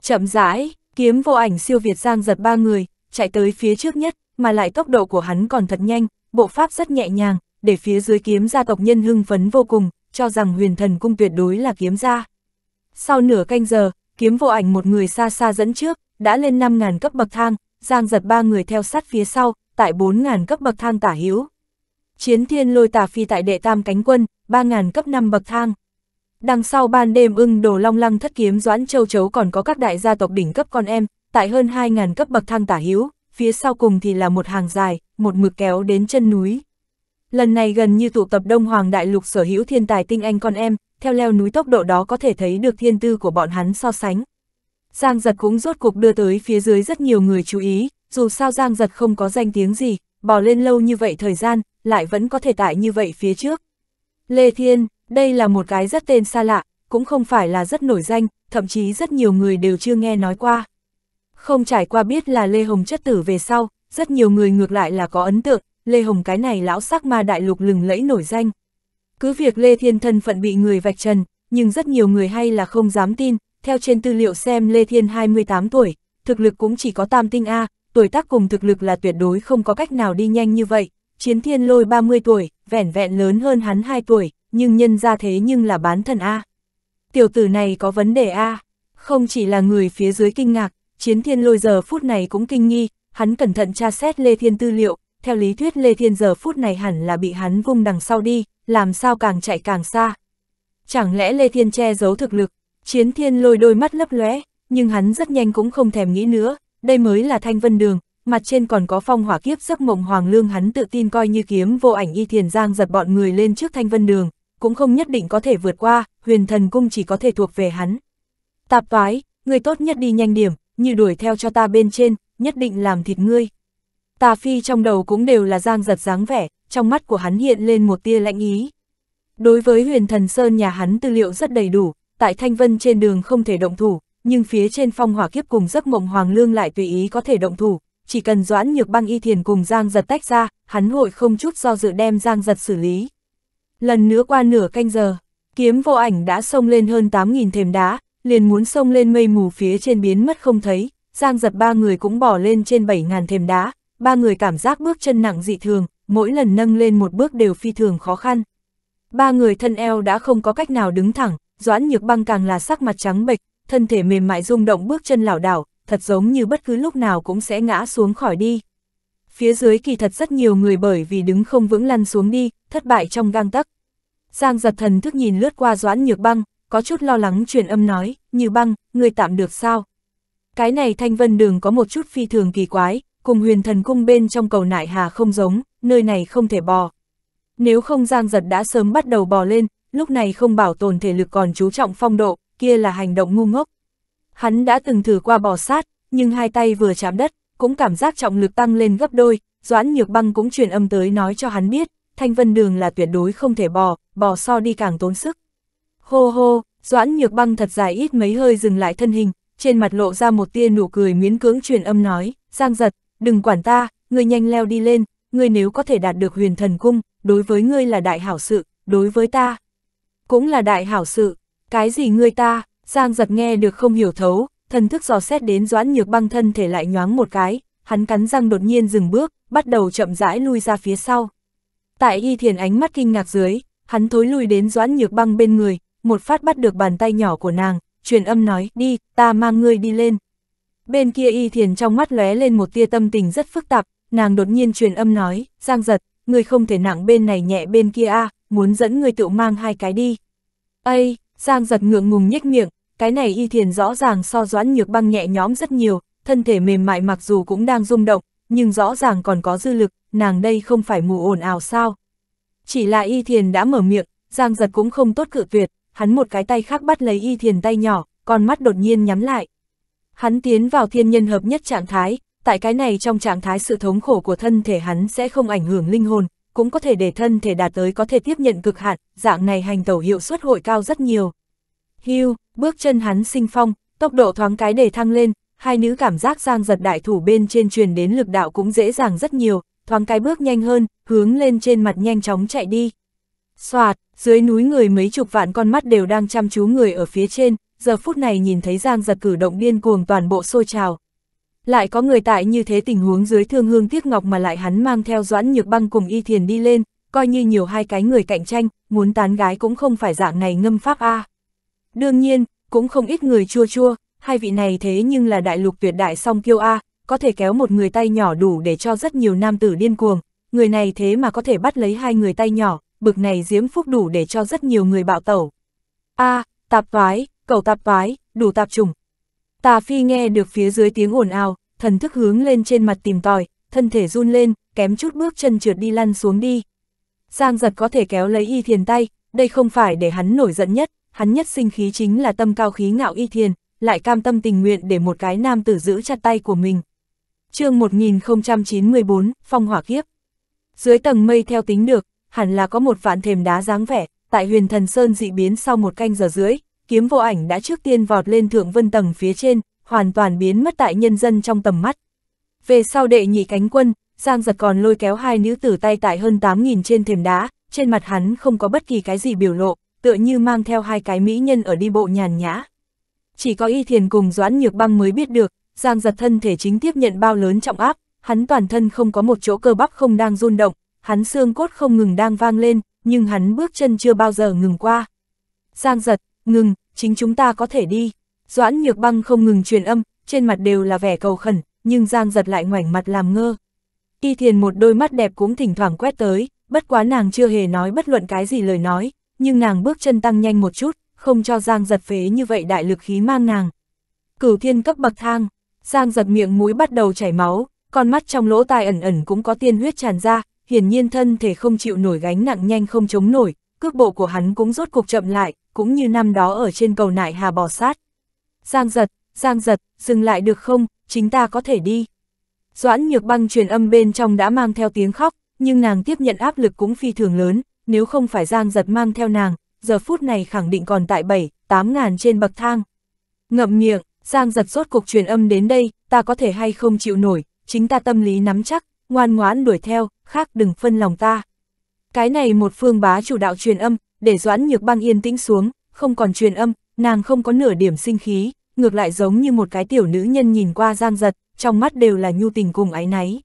Chậm rãi, kiếm vô ảnh siêu việt giang giật ba người, chạy tới phía trước nhất, mà lại tốc độ của hắn còn thật nhanh, bộ pháp rất nhẹ nhàng, để phía dưới kiếm gia tộc nhân hưng phấn vô cùng, cho rằng huyền thần cung tuyệt đối là kiếm gia. Sau nửa canh giờ, kiếm vô ảnh một người xa xa dẫn trước, đã lên 5.000 cấp bậc thang, giang giật ba người theo sát phía sau, tại 4.000 cấp bậc thang tả hiếu. Chiến thiên lôi tà phi tại đệ tam cánh quân, 3.000 cấp 5 bậc thang. Đằng sau ban đêm ưng đồ long lăng thất kiếm doãn châu chấu còn có các đại gia tộc đỉnh cấp con em, tại hơn 2.000 cấp bậc thang tả hữu phía sau cùng thì là một hàng dài, một mực kéo đến chân núi. Lần này gần như tụ tập Đông Hoàng Đại Lục sở hữu thiên tài tinh anh con em, theo leo núi tốc độ đó có thể thấy được thiên tư của bọn hắn so sánh. Giang giật cũng rốt cuộc đưa tới phía dưới rất nhiều người chú ý, dù sao Giang giật không có danh tiếng gì, bỏ lên lâu như vậy thời gian, lại vẫn có thể tại như vậy phía trước. Lê Thiên, đây là một cái rất tên xa lạ, cũng không phải là rất nổi danh, thậm chí rất nhiều người đều chưa nghe nói qua. Không trải qua biết là Lê Hồng chất tử về sau, rất nhiều người ngược lại là có ấn tượng, Lê Hồng cái này lão sắc ma đại lục lừng lẫy nổi danh. Cứ việc Lê Thiên thân phận bị người vạch trần, nhưng rất nhiều người hay là không dám tin, theo trên tư liệu xem Lê Thiên 28 tuổi, thực lực cũng chỉ có tam tinh A, tuổi tác cùng thực lực là tuyệt đối không có cách nào đi nhanh như vậy, chiến thiên lôi 30 tuổi, vẻn vẹn lớn hơn hắn 2 tuổi, nhưng nhân ra thế nhưng là bán thần A. Tiểu tử này có vấn đề A, không chỉ là người phía dưới kinh ngạc, chiến thiên lôi giờ phút này cũng kinh nghi, hắn cẩn thận tra xét Lê Thiên tư liệu, theo lý thuyết Lê Thiên giờ phút này hẳn là bị hắn vung đằng sau đi, làm sao càng chạy càng xa. Chẳng lẽ Lê Thiên che giấu thực lực, chiến thiên lôi đôi mắt lấp lóe, nhưng hắn rất nhanh cũng không thèm nghĩ nữa, đây mới là thanh vân đường, mặt trên còn có phong hỏa kiếp giấc mộng hoàng lương hắn tự tin coi như kiếm vô ảnh y thiền giang giật bọn người lên trước thanh vân đường, cũng không nhất định có thể vượt qua, huyền thần cung chỉ có thể thuộc về hắn. Tạp toái, người tốt nhất đi nhanh điểm, như đuổi theo cho ta bên trên, nhất định làm thịt ngươi. Tà phi trong đầu cũng đều là giang giật dáng vẻ, trong mắt của hắn hiện lên một tia lạnh ý. Đối với huyền thần sơn nhà hắn tư liệu rất đầy đủ, tại thanh vân trên đường không thể động thủ, nhưng phía trên phong hỏa kiếp cùng giấc mộng hoàng lương lại tùy ý có thể động thủ, chỉ cần Doãn Nhược Băng Y Thiền cùng Giang Giật tách ra, hắn hội không chút do dự đem Giang Giật xử lý. Lần nữa qua nửa canh giờ, kiếm vô ảnh đã xông lên hơn 8.000 thềm đá, liền muốn xông lên mây mù phía trên biến mất không thấy, Giang Giật ba người cũng bỏ lên trên 7.000 thềm đá, ba người cảm giác bước chân nặng dị thường, mỗi lần nâng lên một bước đều phi thường khó khăn. Ba người thân eo đã không có cách nào đứng thẳng, Doãn Nhược Băng càng là sắc mặt trắng bệch, thân thể mềm mại rung động bước chân lảo đảo, thật giống như bất cứ lúc nào cũng sẽ ngã xuống khỏi đi. Phía dưới kỳ thật rất nhiều người bởi vì đứng không vững lăn xuống đi, thất bại trong gang tắc. Giang giật thần thức nhìn lướt qua doãn nhược băng, có chút lo lắng truyền âm nói, như băng, người tạm được sao? Cái này thanh vân đường có một chút phi thường kỳ quái, cùng huyền thần cung bên trong cầu nại hà không giống, nơi này không thể bò. Nếu không giang giật đã sớm bắt đầu bò lên, lúc này không bảo tồn thể lực còn chú trọng phong độ, kia là hành động ngu ngốc. Hắn đã từng thử qua bò sát, nhưng hai tay vừa chạm đất, cũng cảm giác trọng lực tăng lên gấp đôi, Doãn Nhược Băng cũng truyền âm tới nói cho hắn biết, Thanh Vân Đường là tuyệt đối không thể bò, bò so đi càng tốn sức. Hô hô, Doãn Nhược Băng thật dài ít mấy hơi dừng lại thân hình, trên mặt lộ ra một tia nụ cười miễn cưỡng truyền âm nói, Giang giật, đừng quản ta, ngươi nhanh leo đi lên, ngươi nếu có thể đạt được huyền thần cung, đối với ngươi là đại hảo sự, đối với ta. Cũng là đại hảo sự, cái gì ngươi ta, Giang giật nghe được không hiểu thấu, thần thức dò xét đến doãn nhược băng thân thể lại nhoáng một cái, hắn cắn răng đột nhiên dừng bước, bắt đầu chậm rãi lui ra phía sau. Tại y thiền ánh mắt kinh ngạc dưới, hắn thối lui đến doãn nhược băng bên người, một phát bắt được bàn tay nhỏ của nàng, truyền âm nói, đi, ta mang ngươi đi lên. Bên kia y thiền trong mắt lóe lên một tia tâm tình rất phức tạp, nàng đột nhiên truyền âm nói, giang giật, ngươi không thể nặng bên này nhẹ bên kia a muốn dẫn ngươi tự mang hai cái đi. Ây, giang giật ngượng ngùng nhếch miệng, cái này y thiền rõ ràng so doãn nhược băng nhẹ nhóm rất nhiều, thân thể mềm mại mặc dù cũng đang rung động, nhưng rõ ràng còn có dư lực, nàng đây không phải mù ồn ào sao. Chỉ là y thiền đã mở miệng, giang giật cũng không tốt cự tuyệt, hắn một cái tay khác bắt lấy y thiền tay nhỏ, con mắt đột nhiên nhắm lại. Hắn tiến vào thiên nhân hợp nhất trạng thái, tại cái này trong trạng thái sự thống khổ của thân thể hắn sẽ không ảnh hưởng linh hồn, cũng có thể để thân thể đạt tới có thể tiếp nhận cực hạn, dạng này hành tẩu hiệu suất hội cao rất nhiều. Hưu, bước chân hắn sinh phong, tốc độ thoáng cái để thăng lên, hai nữ cảm giác giang giật đại thủ bên trên truyền đến lực đạo cũng dễ dàng rất nhiều, thoáng cái bước nhanh hơn, hướng lên trên mặt nhanh chóng chạy đi. Xoạt, dưới núi người mấy chục vạn con mắt đều đang chăm chú người ở phía trên, giờ phút này nhìn thấy giang giật cử động điên cuồng toàn bộ sôi trào. Lại có người tại như thế tình huống dưới thương hương tiếc ngọc mà lại hắn mang theo doãn nhược băng cùng y thiền đi lên, coi như nhiều hai cái người cạnh tranh, muốn tán gái cũng không phải dạng này ngâm pháp A. À. Đương nhiên, cũng không ít người chua chua, hai vị này thế nhưng là đại lục tuyệt đại song kiêu A, có thể kéo một người tay nhỏ đủ để cho rất nhiều nam tử điên cuồng, người này thế mà có thể bắt lấy hai người tay nhỏ, bực này diếm phúc đủ để cho rất nhiều người bạo tẩu. A, à, tạp toái, cầu tạp toái, đủ tạp trùng. Tà Phi nghe được phía dưới tiếng ồn ào, thần thức hướng lên trên mặt tìm tòi, thân thể run lên, kém chút bước chân trượt đi lăn xuống đi. Giang giật có thể kéo lấy y thiền tay, đây không phải để hắn nổi giận nhất, hắn nhất sinh khí chính là tâm cao khí ngạo y thiền, lại cam tâm tình nguyện để một cái nam tử giữ chặt tay của mình. chương 1094, Phong Hỏa Kiếp Dưới tầng mây theo tính được, hẳn là có một vạn thềm đá dáng vẻ, tại huyền thần sơn dị biến sau một canh giờ rưỡi, kiếm vô ảnh đã trước tiên vọt lên thượng vân tầng phía trên, hoàn toàn biến mất tại nhân dân trong tầm mắt. Về sau đệ nhị cánh quân, Giang giật còn lôi kéo hai nữ tử tay tại hơn 8.000 trên thềm đá, trên mặt hắn không có bất kỳ cái gì biểu lộ, tựa như mang theo hai cái mỹ nhân ở đi bộ nhàn nhã. Chỉ có y thiền cùng doãn nhược băng mới biết được, giang giật thân thể chính tiếp nhận bao lớn trọng áp, hắn toàn thân không có một chỗ cơ bắp không đang run động, hắn xương cốt không ngừng đang vang lên, nhưng hắn bước chân chưa bao giờ ngừng qua. Giang giật, ngừng, chính chúng ta có thể đi. Doãn nhược băng không ngừng truyền âm, trên mặt đều là vẻ cầu khẩn, nhưng Giang giật lại ngoảnh mặt làm ngơ. Y thiền một đôi mắt đẹp cũng thỉnh thoảng quét tới, bất quá nàng chưa hề nói bất luận cái gì lời nói, nhưng nàng bước chân tăng nhanh một chút, không cho Giang giật phế như vậy đại lực khí mang nàng. Cửu thiên cấp bậc thang, Giang giật miệng mũi bắt đầu chảy máu, con mắt trong lỗ tai ẩn ẩn cũng có tiên huyết tràn ra, hiển nhiên thân thể không chịu nổi gánh nặng nhanh không chống nổi, cước bộ của hắn cũng rốt cục chậm lại, cũng như năm đó ở trên cầu nại hà bò sát. Giang giật, Giang giật, dừng lại được không, chính ta có thể đi. Doãn nhược băng truyền âm bên trong đã mang theo tiếng khóc, nhưng nàng tiếp nhận áp lực cũng phi thường lớn, nếu không phải Giang giật mang theo nàng, giờ phút này khẳng định còn tại 7, 8 ngàn trên bậc thang. Ngậm miệng, Giang giật rốt cuộc truyền âm đến đây, ta có thể hay không chịu nổi, chính ta tâm lý nắm chắc, ngoan ngoãn đuổi theo, khác đừng phân lòng ta. Cái này một phương bá chủ đạo truyền âm, để doãn nhược băng yên tĩnh xuống, không còn truyền âm, nàng không có nửa điểm sinh khí, ngược lại giống như một cái tiểu nữ nhân nhìn qua Giang giật, trong mắt đều là nhu tình cùng áy náy.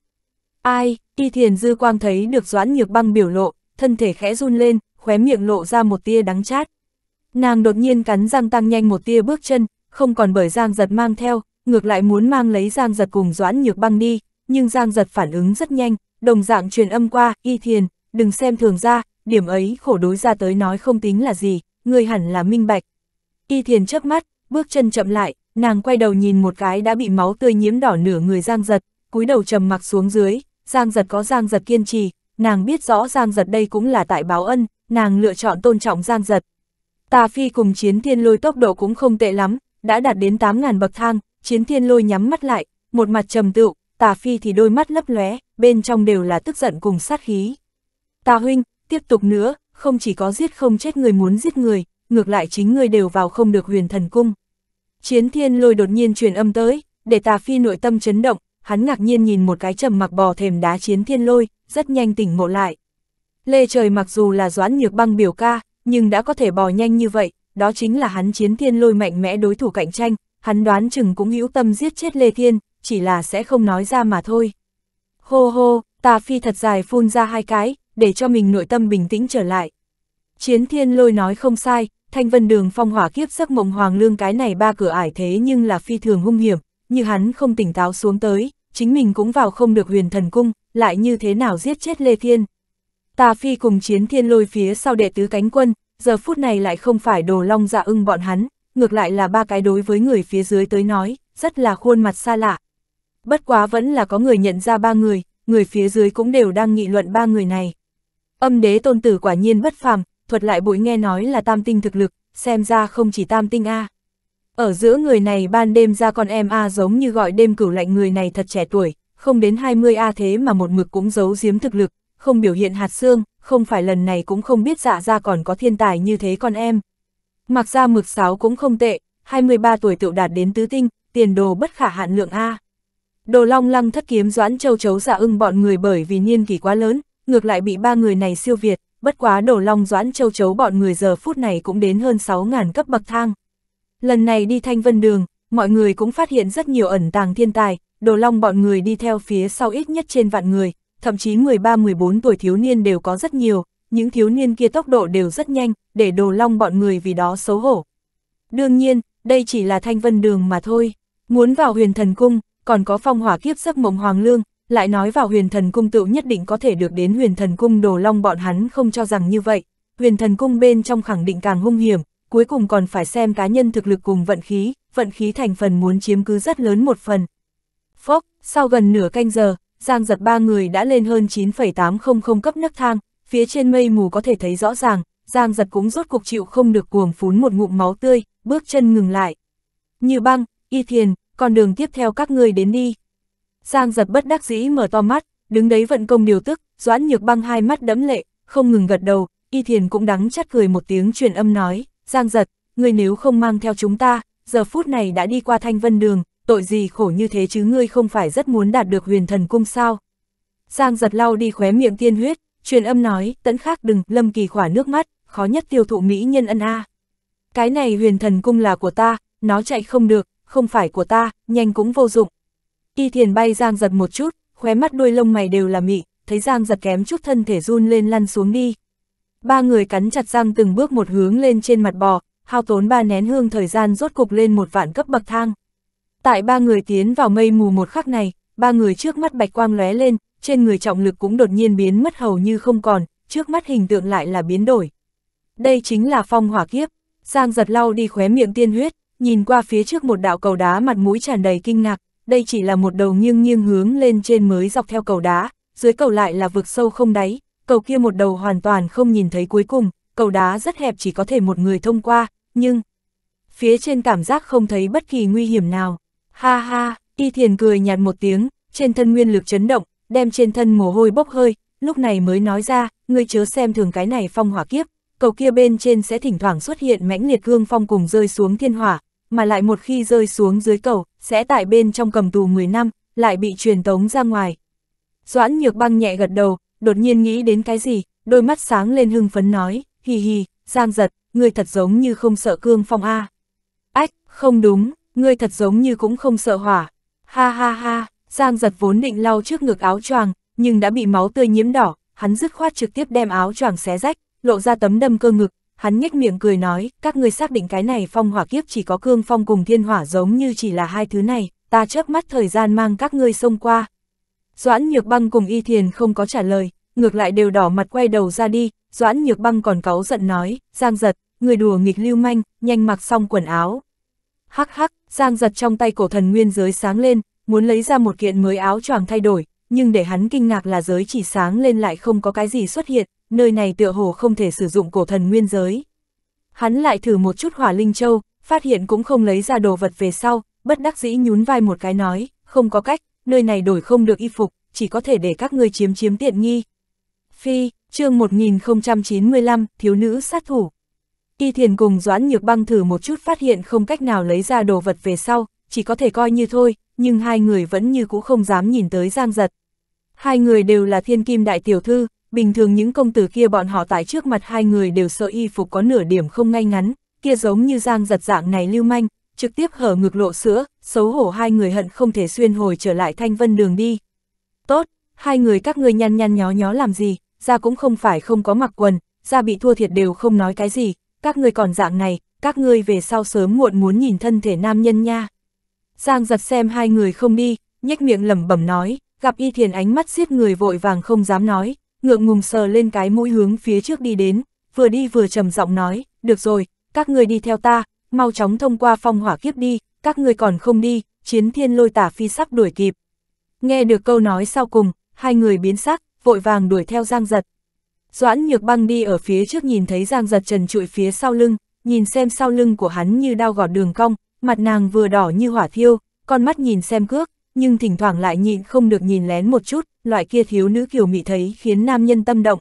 Ai, y thiền dư quang thấy được doãn nhược băng biểu lộ, thân thể khẽ run lên, khóe miệng lộ ra một tia đắng chát. Nàng đột nhiên cắn răng tăng nhanh một tia bước chân, không còn bởi Giang Giật mang theo, ngược lại muốn mang lấy Giang Giật cùng Doãn Nhược băng đi, nhưng Giang Giật phản ứng rất nhanh, đồng dạng truyền âm qua, y thiền, đừng xem thường ra, điểm ấy khổ đối ra tới nói không tính là gì, người hẳn là minh bạch. Y thiền chớp mắt, bước chân chậm lại, nàng quay đầu nhìn một cái đã bị máu tươi nhiễm đỏ nửa người Giang Giật, cúi đầu trầm mặc xuống dưới, Giang Giật có Giang Giật kiên trì, nàng biết rõ Giang Giật đây cũng là tại báo ân, nàng lựa chọn tôn trọng Giang Giật. Tà Phi cùng chiến thiên lôi tốc độ cũng không tệ lắm, đã đạt đến 8.000 bậc thang, chiến thiên lôi nhắm mắt lại, một mặt trầm tựu, Tà Phi thì đôi mắt lấp lóe, bên trong đều là tức giận cùng sát khí. Tà huynh, tiếp tục nữa, không chỉ có giết không chết người muốn giết người, ngược lại chính người đều vào không được huyền thần cung. Chiến thiên lôi đột nhiên truyền âm tới, để Tà Phi nội tâm chấn động, hắn ngạc nhiên nhìn một cái trầm mặc bò thềm đá chiến thiên lôi, rất nhanh tỉnh ngộ lại. Lê Trời mặc dù là doãn nhược băng biểu ca, nhưng đã có thể bò nhanh như vậy, đó chính là hắn chiến thiên lôi mạnh mẽ đối thủ cạnh tranh, hắn đoán chừng cũng hữu tâm giết chết Lê Thiên, chỉ là sẽ không nói ra mà thôi. Hô hô, tà phi thật dài phun ra hai cái, để cho mình nội tâm bình tĩnh trở lại. Chiến thiên lôi nói không sai, thanh vân đường phong hỏa kiếp giấc mộng hoàng lương cái này ba cửa ải thế nhưng là phi thường hung hiểm, như hắn không tỉnh táo xuống tới, chính mình cũng vào không được huyền thần cung, lại như thế nào giết chết Lê Thiên. Tà Phi cùng chiến thiên lôi phía sau đệ tứ cánh quân, giờ phút này lại không phải đồ long dạ ưng bọn hắn, ngược lại là ba cái đối với người phía dưới tới nói, rất là khuôn mặt xa lạ. Bất quá vẫn là có người nhận ra ba người, người phía dưới cũng đều đang nghị luận ba người này. Âm đế tôn tử quả nhiên bất phàm, thuật lại bụi nghe nói là tam tinh thực lực, xem ra không chỉ tam tinh A. À. Ở giữa người này ban đêm ra con em A giống như gọi đêm cửu lạnh người này thật trẻ tuổi, không đến 20 A thế mà một mực cũng giấu giếm thực lực, không biểu hiện hạt xương, không phải lần này cũng không biết dạ ra còn có thiên tài như thế con em. Mặc ra mực sáu cũng không tệ, 23 tuổi tựu đạt đến tứ tinh, tiền đồ bất khả hạn lượng A. Đồ long lăng thất kiếm doãn châu chấu dạ ưng bọn người bởi vì niên kỷ quá lớn, ngược lại bị ba người này siêu việt, bất quá đồ long doãn châu chấu bọn người giờ phút này cũng đến hơn 6.000 cấp bậc thang. Lần này đi thanh vân đường, mọi người cũng phát hiện rất nhiều ẩn tàng thiên tài, đồ long bọn người đi theo phía sau ít nhất trên vạn người, thậm chí 13-14 tuổi thiếu niên đều có rất nhiều, những thiếu niên kia tốc độ đều rất nhanh, để đồ long bọn người vì đó xấu hổ. Đương nhiên, đây chỉ là thanh vân đường mà thôi, muốn vào huyền thần cung, còn có phong hỏa kiếp giấc mộng hoàng lương, lại nói vào huyền thần cung tựu nhất định có thể được đến huyền thần cung đồ long bọn hắn không cho rằng như vậy, huyền thần cung bên trong khẳng định càng hung hiểm, cuối cùng còn phải xem cá nhân thực lực cùng vận khí, vận khí thành phần muốn chiếm cứ rất lớn một phần. Phốc, sau gần nửa canh giờ, Giang giật ba người đã lên hơn 9,800 cấp nấc thang, phía trên mây mù có thể thấy rõ ràng, Giang giật cũng rốt cuộc chịu không được cuồng phún một ngụm máu tươi, bước chân ngừng lại. Như băng, y thiền, con đường tiếp theo các người đến đi. Giang giật bất đắc dĩ mở to mắt, đứng đấy vận công điều tức, doãn nhược băng hai mắt đẫm lệ, không ngừng gật đầu, y thiền cũng đắng chắt cười một tiếng truyền âm nói. Giang giật, ngươi nếu không mang theo chúng ta, giờ phút này đã đi qua thanh vân đường, tội gì khổ như thế chứ ngươi không phải rất muốn đạt được huyền thần cung sao. Giang giật lau đi khóe miệng tiên huyết, truyền âm nói, tẫn khác đừng, lâm kỳ khỏa nước mắt, khó nhất tiêu thụ mỹ nhân ân a. Cái này huyền thần cung là của ta, nó chạy không được, không phải của ta, nhanh cũng vô dụng. Y thiền bay Giang giật một chút, khóe mắt đuôi lông mày đều là mị, thấy Giang giật kém chút thân thể run lên lăn xuống đi, ba người cắn chặt răng từng bước một hướng lên trên mặt bò, hao tốn ba nén hương thời gian rốt cục lên một vạn cấp bậc thang. Tại ba người tiến vào mây mù một khắc này, ba người trước mắt bạch quang lóe lên, trên người trọng lực cũng đột nhiên biến mất hầu như không còn, trước mắt hình tượng lại là biến đổi. Đây chính là phong hỏa kiếp, Giang giật lau đi khóe miệng tiên huyết, nhìn qua phía trước một đạo cầu đá mặt mũi tràn đầy kinh ngạc, đây chỉ là một đầu nghiêng nghiêng hướng lên trên mới dọc theo cầu đá, dưới cầu lại là vực sâu không đáy, cầu kia một đầu hoàn toàn không nhìn thấy cuối cùng, cầu đá rất hẹp chỉ có thể một người thông qua, nhưng phía trên cảm giác không thấy bất kỳ nguy hiểm nào. Ha ha, y thiền cười nhạt một tiếng, trên thân nguyên lực chấn động, đem trên thân mồ hôi bốc hơi, lúc này mới nói ra, ngươi chớ xem thường cái này phong hỏa kiếp, cầu kia bên trên sẽ thỉnh thoảng xuất hiện mãnh liệt gương phong cùng rơi xuống thiên hỏa, mà lại một khi rơi xuống dưới cầu, sẽ tại bên trong cầm tù 10 năm, lại bị truyền tống ra ngoài. Doãn nhược băng nhẹ gật đầu, đột nhiên nghĩ đến cái gì, đôi mắt sáng lên hưng phấn nói, hì hì, Giang giật, ngươi thật giống như không sợ cương phong A. Ách, không đúng, ngươi thật giống như cũng không sợ hỏa. Ha ha ha, Giang giật vốn định lau trước ngực áo choàng, nhưng đã bị máu tươi nhiễm đỏ, hắn dứt khoát trực tiếp đem áo choàng xé rách, lộ ra tấm đâm cơ ngực, hắn nhếch miệng cười nói, các ngươi xác định cái này phong hỏa kiếp chỉ có cương phong cùng thiên hỏa giống như chỉ là hai thứ này, ta chớp mắt thời gian mang các ngươi xông qua, Doãn Nhược Băng cùng Y Thiền không có trả lời, ngược lại đều đỏ mặt quay đầu ra đi, Doãn Nhược Băng còn cáu giận nói, Giang Giật, người đùa nghịch lưu manh, nhanh mặc xong quần áo. Hắc hắc, Giang Giật trong tay cổ thần nguyên giới sáng lên, muốn lấy ra một kiện mới áo choàng thay đổi, nhưng để hắn kinh ngạc là giới chỉ sáng lên lại không có cái gì xuất hiện, nơi này tựa hồ không thể sử dụng cổ thần nguyên giới. Hắn lại thử một chút hỏa linh châu, phát hiện cũng không lấy ra đồ vật về sau, bất đắc dĩ nhún vai một cái nói, không có cách, nơi này đổi không được y phục, chỉ có thể để các ngươi chiếm chiếm tiện nghi. Phi, chương 1095, thiếu nữ sát thủ. Y thiền cùng Doãn Nhược Băng thử một chút phát hiện không cách nào lấy ra đồ vật về sau, chỉ có thể coi như thôi, nhưng hai người vẫn như cũ không dám nhìn tới Giang Giật. Hai người đều là thiên kim đại tiểu thư, bình thường những công tử kia bọn họ tại trước mặt hai người đều sợ y phục có nửa điểm không ngay ngắn, kia giống như Giang Giật dạng này lưu manh, trực tiếp hở ngực lộ sữa, xấu hổ hai người hận không thể xuyên hồi trở lại thanh vân đường đi. Tốt, hai người các ngươi nhăn nhăn nhó nhó làm gì, ra cũng không phải không có mặc quần, ra bị thua thiệt đều không nói cái gì, các ngươi còn dạng này, các ngươi về sau sớm muộn muốn nhìn thân thể nam nhân nha. Giang giật xem hai người không đi, nhếch miệng lẩm bẩm nói, gặp y thiền ánh mắt giết người vội vàng không dám nói, ngượng ngùng sờ lên cái mũi hướng phía trước đi đến, vừa đi vừa trầm giọng nói, được rồi, các người đi theo ta, mau chóng thông qua phong hỏa kiếp đi, các ngươi còn không đi, chiến thiên lôi tả phi sắp đuổi kịp. Nghe được câu nói sau cùng, hai người biến sắc, vội vàng đuổi theo Giang Giật. Doãn nhược băng đi ở phía trước nhìn thấy Giang Giật trần trụi phía sau lưng, nhìn xem sau lưng của hắn như đau gọt đường cong, mặt nàng vừa đỏ như hỏa thiêu, con mắt nhìn xem cước, nhưng thỉnh thoảng lại nhịn không được nhìn lén một chút, loại kia thiếu nữ kiều mị thấy khiến nam nhân tâm động.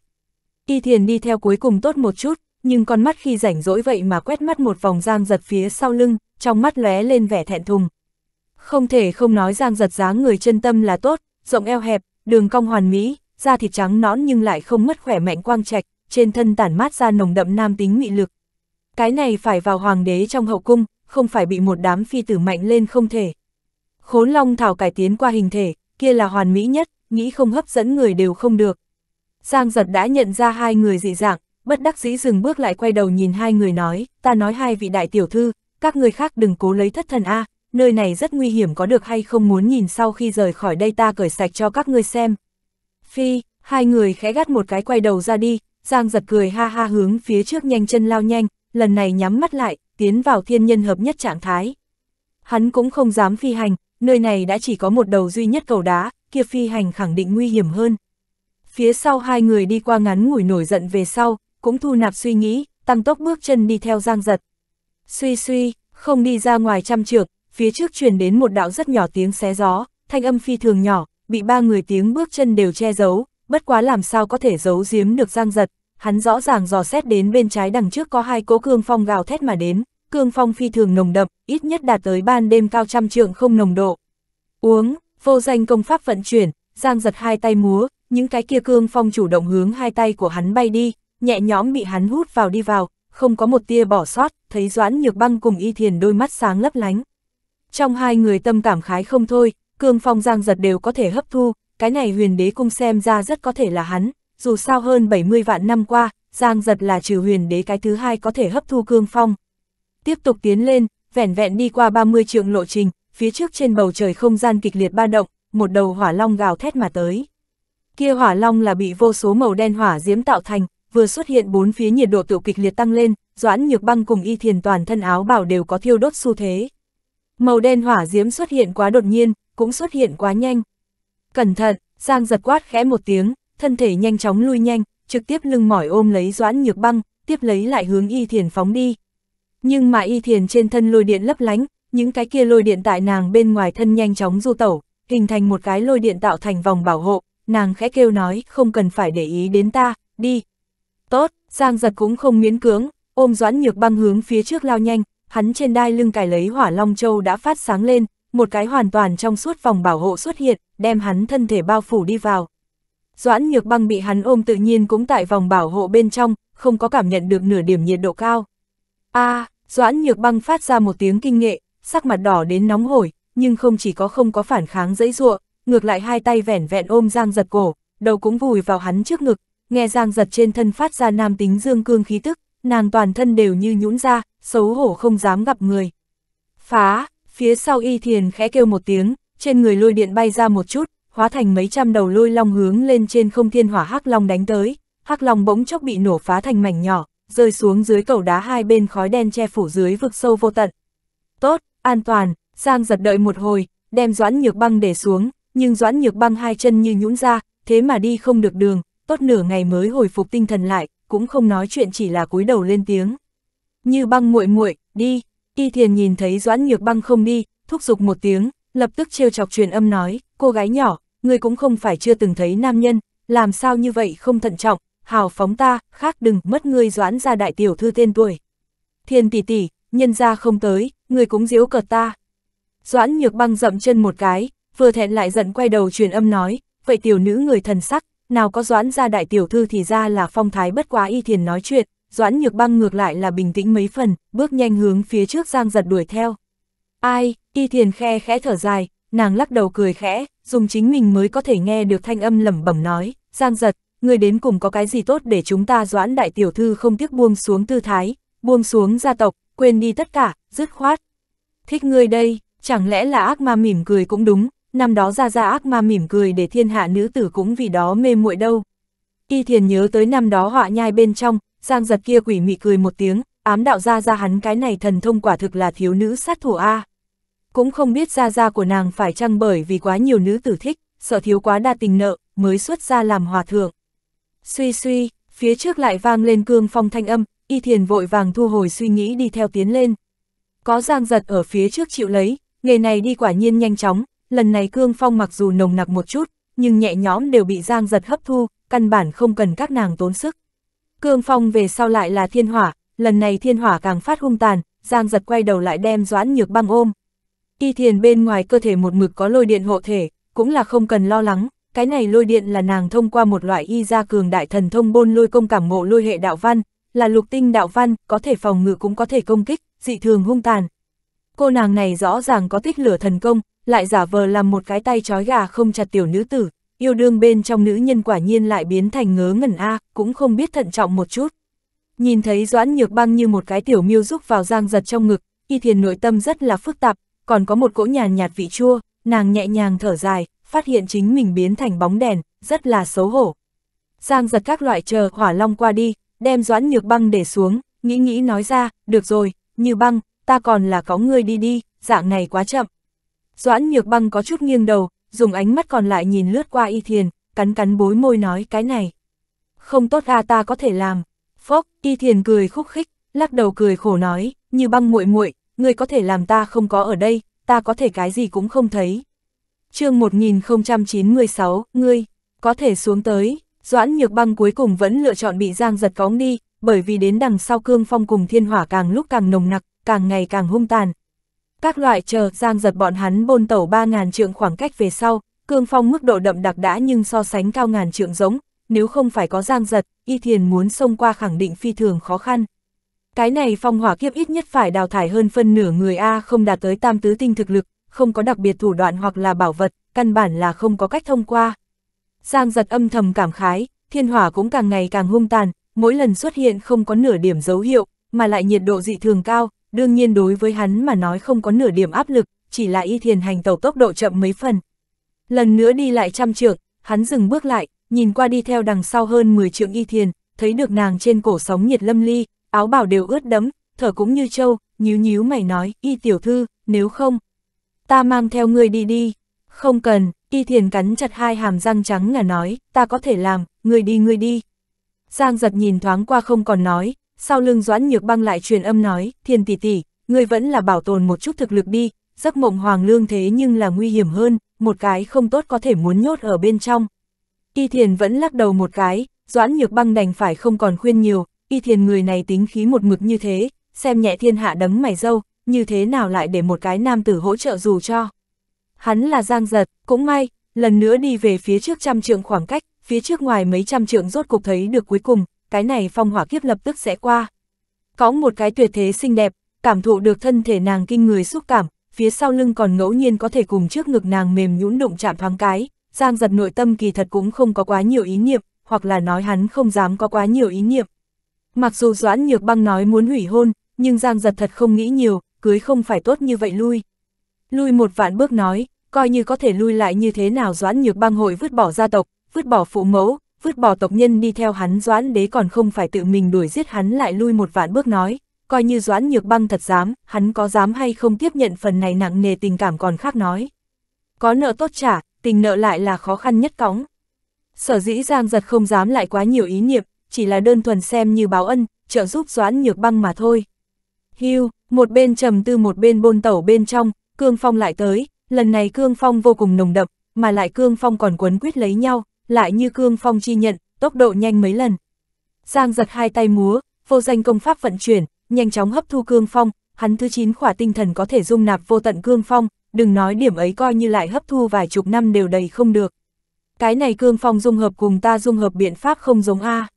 Y thiền đi theo cuối cùng tốt một chút, nhưng con mắt khi rảnh rỗi vậy mà quét mắt một vòng Giang Giật phía sau lưng, trong mắt lóe lên vẻ thẹn thùng. Không thể không nói Giang giật dáng người chân tâm là tốt, rộng eo hẹp, đường cong hoàn mỹ, da thịt trắng nõn nhưng lại không mất khỏe mạnh quang trạch, trên thân tản mát ra nồng đậm nam tính mị lực. Cái này phải vào hoàng đế trong hậu cung, không phải bị một đám phi tử mạnh lên không thể. Khốn long thảo cải tiến qua hình thể, kia là hoàn mỹ nhất, nghĩ không hấp dẫn người đều không được. Giang giật đã nhận ra hai người dị dạng, bất đắc dĩ dừng bước lại quay đầu nhìn hai người nói, ta nói hai vị đại tiểu thư, các người khác đừng cố lấy thất thần a, à, nơi này rất nguy hiểm có được hay không muốn nhìn sau khi rời khỏi đây ta cởi sạch cho các ngươi xem. Phi, hai người khẽ gắt một cái quay đầu ra đi, Giang giật cười ha ha hướng phía trước nhanh chân lao nhanh, lần này nhắm mắt lại, tiến vào thiên nhân hợp nhất trạng thái. Hắn cũng không dám phi hành, nơi này đã chỉ có một đầu duy nhất cầu đá, kia phi hành khẳng định nguy hiểm hơn. Phía sau hai người đi qua ngắn ngủi nổi giận về sau, cũng thu nạp suy nghĩ, tăng tốc bước chân đi theo Giang giật suy suy, không đi ra ngoài trăm trượng, phía trước truyền đến một đạo rất nhỏ tiếng xé gió, thanh âm phi thường nhỏ, bị ba người tiếng bước chân đều che giấu, bất quá làm sao có thể giấu giếm được giang giật, hắn rõ ràng dò xét đến bên trái đằng trước có hai cố cương phong gào thét mà đến, cương phong phi thường nồng đậm, ít nhất đạt tới ban đêm cao trăm trượng không nồng độ. Uống, vô danh công pháp vận chuyển, giang giật hai tay múa, những cái kia cương phong chủ động hướng hai tay của hắn bay đi, nhẹ nhõm bị hắn hút vào đi vào, không có một tia bỏ sót, thấy Doãn Nhược Băng cùng Y Thiền đôi mắt sáng lấp lánh. Trong hai người tâm cảm khái không thôi, Cương Phong Giang Giật đều có thể hấp thu, cái này huyền đế cung xem ra rất có thể là hắn, dù sao hơn 70 vạn năm qua, Giang Giật là trừ huyền đế cái thứ hai có thể hấp thu Cương Phong. Tiếp tục tiến lên, vẻn vẹn đi qua 30 trượng lộ trình, phía trước trên bầu trời không gian kịch liệt ba động, một đầu hỏa long gào thét mà tới. Kia hỏa long là bị vô số màu đen hỏa diễm tạo thành, vừa xuất hiện bốn phía nhiệt độ tiểu kịch liệt tăng lên, Doãn Nhược Băng cùng Y Thiền toàn thân áo bảo đều có thiêu đốt xu thế. Màu đen hỏa diễm xuất hiện quá đột nhiên, cũng xuất hiện quá nhanh. Cẩn thận, Giang giật quát khẽ một tiếng, thân thể nhanh chóng lui nhanh, trực tiếp lưng mỏi ôm lấy Doãn Nhược Băng, tiếp lấy lại hướng Y Thiền phóng đi. Nhưng mà Y Thiền trên thân lôi điện lấp lánh, những cái kia lôi điện tại nàng bên ngoài thân nhanh chóng du tẩu, hình thành một cái lôi điện tạo thành vòng bảo hộ, nàng khẽ kêu nói, không cần phải để ý đến ta, đi, Tốt, Giang giật cũng không miễn cưỡng, ôm doãn nhược băng hướng phía trước lao nhanh, hắn trên đai lưng cài lấy hỏa long châu đã phát sáng lên, một cái hoàn toàn trong suốt vòng bảo hộ xuất hiện, đem hắn thân thể bao phủ đi vào. Doãn nhược băng bị hắn ôm tự nhiên cũng tại vòng bảo hộ bên trong, không có cảm nhận được nửa điểm nhiệt độ cao. a à, Doãn nhược băng phát ra một tiếng kinh nghệ, sắc mặt đỏ đến nóng hổi, nhưng không chỉ có không có phản kháng dãy ruộng, ngược lại hai tay vẻn vẹn ôm Giang giật cổ, đầu cũng vùi vào hắn trước ngực, nghe Giang giật trên thân phát ra nam tính dương cương khí tức, nàng toàn thân đều như nhũn ra, xấu hổ không dám gặp người. Phá, phía sau y thiền khẽ kêu một tiếng, trên người lôi điện bay ra một chút, hóa thành mấy trăm đầu lôi long hướng lên trên không thiên hỏa hắc long đánh tới, hắc long bỗng chốc bị nổ phá thành mảnh nhỏ, rơi xuống dưới cầu đá hai bên khói đen che phủ dưới vực sâu vô tận. Tốt, an toàn, Giang giật đợi một hồi, đem doãn nhược băng để xuống, nhưng doãn nhược băng hai chân như nhũn ra, thế mà đi không được đường, Scott nửa ngày mới hồi phục tinh thần lại, cũng không nói chuyện chỉ là cúi đầu lên tiếng. Như băng muội muội đi, y thiền nhìn thấy doãn nhược băng không đi, thúc giục một tiếng, lập tức trêu chọc truyền âm nói, cô gái nhỏ, người cũng không phải chưa từng thấy nam nhân, làm sao như vậy không thận trọng, hào phóng ta, khác đừng mất ngươi doãn ra đại tiểu thư tên tuổi. Thiền tỷ tỷ, nhân ra không tới, người cũng diễu cợt ta. Doãn nhược băng dậm chân một cái, vừa thẹn lại giận quay đầu truyền âm nói, vậy tiểu nữ người thần sắc, nào có Doãn ra đại tiểu thư thì ra là phong thái bất quá y thiền nói chuyện, Doãn nhược băng ngược lại là bình tĩnh mấy phần, bước nhanh hướng phía trước Giang giật đuổi theo. Ai, y thiền khe khẽ thở dài, nàng lắc đầu cười khẽ, dùng chính mình mới có thể nghe được thanh âm lẩm bẩm nói, Giang giật, người đến cùng có cái gì tốt để chúng ta Doãn đại tiểu thư không tiếc buông xuống tư thái, buông xuống gia tộc, quên đi tất cả, dứt khoát. Thích ngươi đây, chẳng lẽ là ác ma mỉm cười cũng đúng, năm đó ra ra ác ma mỉm cười để thiên hạ nữ tử cũng vì đó mê muội đâu. Y thiền nhớ tới năm đó họa nhai bên trong, giang giật kia quỷ mị cười một tiếng, ám đạo ra ra hắn cái này thần thông quả thực là thiếu nữ sát thủ A. Cũng không biết ra ra của nàng phải chăng bởi vì quá nhiều nữ tử thích, sợ thiếu quá đa tình nợ, mới xuất ra làm hòa thượng. Suy suy, phía trước lại vang lên cương phong thanh âm, y thiền vội vàng thu hồi suy nghĩ đi theo tiến lên. Có giang giật ở phía trước chịu lấy, nghề này đi quả nhiên nhanh chóng, lần này Cương Phong mặc dù nồng nặc một chút, nhưng nhẹ nhõm đều bị Giang giật hấp thu, căn bản không cần các nàng tốn sức. Cương Phong về sau lại là thiên hỏa, lần này thiên hỏa càng phát hung tàn, Giang giật quay đầu lại đem doãn nhược băng ôm. Y thiền bên ngoài cơ thể một mực có lôi điện hộ thể, cũng là không cần lo lắng, cái này lôi điện là nàng thông qua một loại y gia cường đại thần thông bôn lôi công cảm ngộ lôi hệ đạo văn, là lục tinh đạo văn, có thể phòng ngự cũng có thể công kích, dị thường hung tàn. Cô nàng này rõ ràng có tích lửa thần công, lại giả vờ làm một cái tay trói gà không chặt tiểu nữ tử, yêu đương bên trong nữ nhân quả nhiên lại biến thành ngớ ngẩn a, cũng không biết thận trọng một chút. Nhìn thấy Doãn Nhược Băng như một cái tiểu miêu rúc vào giang giật trong ngực, y thiền nội tâm rất là phức tạp, còn có một cỗ nhàn nhạt vị chua, nàng nhẹ nhàng thở dài, phát hiện chính mình biến thành bóng đèn, rất là xấu hổ. Giang giật các loại chờ hỏa long qua đi, đem Doãn Nhược Băng để xuống, nghĩ nghĩ nói ra, được rồi, như băng, ta còn là có người đi đi, dạng này quá chậm. Doãn nhược băng có chút nghiêng đầu, dùng ánh mắt còn lại nhìn lướt qua y thiền, cắn cắn bối môi nói cái này. Không tốt à ta có thể làm. Phóc, y thiền cười khúc khích, lắc đầu cười khổ nói, như băng muội muội người có thể làm ta không có ở đây, ta có thể cái gì cũng không thấy. chương 1096, ngươi, có thể xuống tới, Doãn Nhược Băng cuối cùng vẫn lựa chọn bị Giang giật cóng đi, bởi vì đến đằng sau cương phong cùng thiên hỏa càng lúc càng nồng nặc, càng ngày càng hung tàn, các loại chờ giang giật bọn hắn bôn tẩu ba ngàn trượng khoảng cách về sau, cương phong mức độ đậm đặc đã nhưng so sánh cao ngàn trượng giống, nếu không phải có giang giật, y thiền muốn xông qua khẳng định phi thường khó khăn. Cái này phong hỏa kiếp ít nhất phải đào thải hơn phân nửa người A không đạt tới tam tứ tinh thực lực, không có đặc biệt thủ đoạn hoặc là bảo vật, căn bản là không có cách thông qua. Giang giật âm thầm cảm khái, thiên hỏa cũng càng ngày càng hung tàn, mỗi lần xuất hiện không có nửa điểm dấu hiệu, mà lại nhiệt độ dị thường cao, đương nhiên đối với hắn mà nói không có nửa điểm áp lực, chỉ là y thiền hành tàu tốc độ chậm mấy phần. Lần nữa đi lại trăm trượng, hắn dừng bước lại, nhìn qua đi theo đằng sau hơn 10 trượng y thiền, thấy được nàng trên cổ sóng nhiệt lâm ly, áo bảo đều ướt đẫm, thở cũng như trâu, nhíu nhíu mày nói, y tiểu thư, nếu không, ta mang theo người đi đi, không cần, y thiền cắn chặt hai hàm răng trắng là nói, ta có thể làm, người đi người đi. Giang giật nhìn thoáng qua không còn nói, sau lưng Doãn Nhược Băng lại truyền âm nói, "Thiên tỷ tỷ, ngươi vẫn là bảo tồn một chút thực lực đi, giấc mộng hoàng lương thế nhưng là nguy hiểm hơn, một cái không tốt có thể muốn nhốt ở bên trong." Y Thiền vẫn lắc đầu một cái, Doãn Nhược Băng đành phải không còn khuyên nhiều, Y Thiền người này tính khí một mực như thế, xem nhẹ thiên hạ đấng mày dâu, như thế nào lại để một cái nam tử hỗ trợ dù cho. Hắn là Giang Giật, cũng may, lần nữa đi về phía trước trăm trượng khoảng cách, phía trước ngoài mấy trăm trượng rốt cục thấy được cuối cùng, cái này phong hỏa kiếp lập tức sẽ qua. Có một cái tuyệt thế xinh đẹp, cảm thụ được thân thể nàng kinh người xúc cảm, phía sau lưng còn ngẫu nhiên có thể cùng trước ngực nàng mềm nhũn đụng chạm thoáng cái, Giang giật nội tâm kỳ thật cũng không có quá nhiều ý niệm, hoặc là nói hắn không dám có quá nhiều ý niệm. Mặc dù Doãn Nhược Băng nói muốn hủy hôn, nhưng Giang giật thật không nghĩ nhiều, cưới không phải tốt như vậy lui. Lui một vạn bước nói, coi như có thể lui lại như thế nào Doãn Nhược Băng hội vứt bỏ gia tộc, vứt bỏ phụ mẫu, vứt bỏ tộc nhân đi theo hắn Doãn Đế còn không phải tự mình đuổi giết hắn lại lui một vạn bước nói, coi như Doãn Nhược Băng thật dám, hắn có dám hay không tiếp nhận phần này nặng nề tình cảm còn khác nói. Có nợ tốt trả, tình nợ lại là khó khăn nhất cõng. Sở dĩ Giang Giật không dám lại quá nhiều ý niệm, chỉ là đơn thuần xem như báo ân, trợ giúp Doãn Nhược Băng mà thôi. Hưu, một bên trầm tư một bên bôn tẩu bên trong, Cương Phong lại tới, lần này Cương Phong vô cùng nồng đậm, mà lại Cương Phong còn quấn quýt lấy nhau, lại như cương phong chi nhận, tốc độ nhanh mấy lần. Giang giật hai tay múa, vô danh công pháp vận chuyển, nhanh chóng hấp thu cương phong, hắn thứ 9 khỏa tinh thần có thể dung nạp vô tận cương phong, đừng nói điểm ấy coi như lại hấp thu vài chục năm đều đầy không được. Cái này cương phong dung hợp cùng ta dung hợp biện pháp không giống A.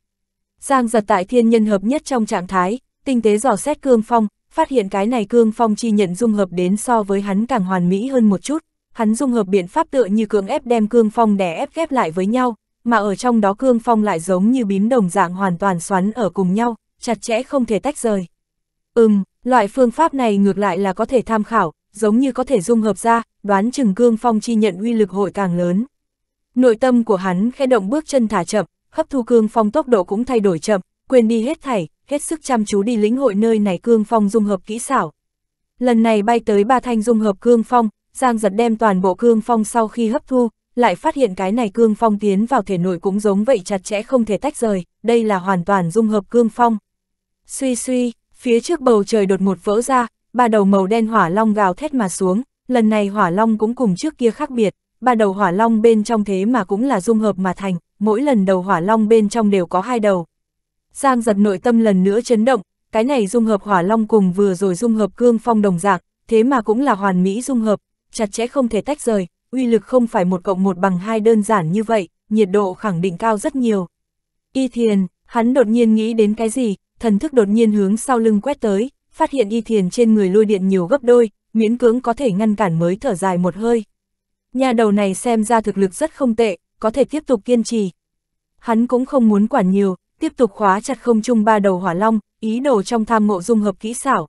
Giang giật tại thiên nhân hợp nhất trong trạng thái, tinh tế dò xét cương phong, phát hiện cái này cương phong chi nhận dung hợp đến so với hắn càng hoàn mỹ hơn một chút, hắn dung hợp biện pháp tựa như cưỡng ép đem cương phong đè ép ghép lại với nhau, mà ở trong đó cương phong lại giống như bím đồng dạng hoàn toàn xoắn ở cùng nhau, chặt chẽ không thể tách rời. Ừm, loại phương pháp này ngược lại là có thể tham khảo, giống như có thể dung hợp ra, đoán chừng cương phong chi nhận uy lực hội càng lớn. Nội tâm của hắn khẽ động bước chân thả chậm, hấp thu cương phong tốc độ cũng thay đổi chậm, quên đi hết thảy, hết sức chăm chú đi lĩnh hội nơi này cương phong dung hợp kỹ xảo. Lần này bay tới ba thanh dung hợp cương phong, Giang giật đem toàn bộ cương phong sau khi hấp thu, lại phát hiện cái này cương phong tiến vào thể nội cũng giống vậy chặt chẽ không thể tách rời, đây là hoàn toàn dung hợp cương phong. Suy suy, phía trước bầu trời đột một vỡ ra, ba đầu màu đen hỏa long gào thét mà xuống, lần này hỏa long cũng cùng trước kia khác biệt, ba đầu hỏa long bên trong thế mà cũng là dung hợp mà thành, mỗi lần đầu hỏa long bên trong đều có hai đầu. Giang giật nội tâm lần nữa chấn động, cái này dung hợp hỏa long cùng vừa rồi dung hợp cương phong đồng dạng, thế mà cũng là hoàn mỹ dung hợp, chặt chẽ không thể tách rời, uy lực không phải một cộng một bằng hai đơn giản như vậy, nhiệt độ khẳng định cao rất nhiều. Y thiền, hắn đột nhiên nghĩ đến cái gì, thần thức đột nhiên hướng sau lưng quét tới, phát hiện y thiền trên người lôi điện nhiều gấp đôi, miễn cưỡng có thể ngăn cản mới thở dài một hơi. Nhà đầu này xem ra thực lực rất không tệ, có thể tiếp tục kiên trì. Hắn cũng không muốn quản nhiều, tiếp tục khóa chặt không chung ba đầu hỏa long, ý đồ trong tham ngộ dung hợp kỹ xảo,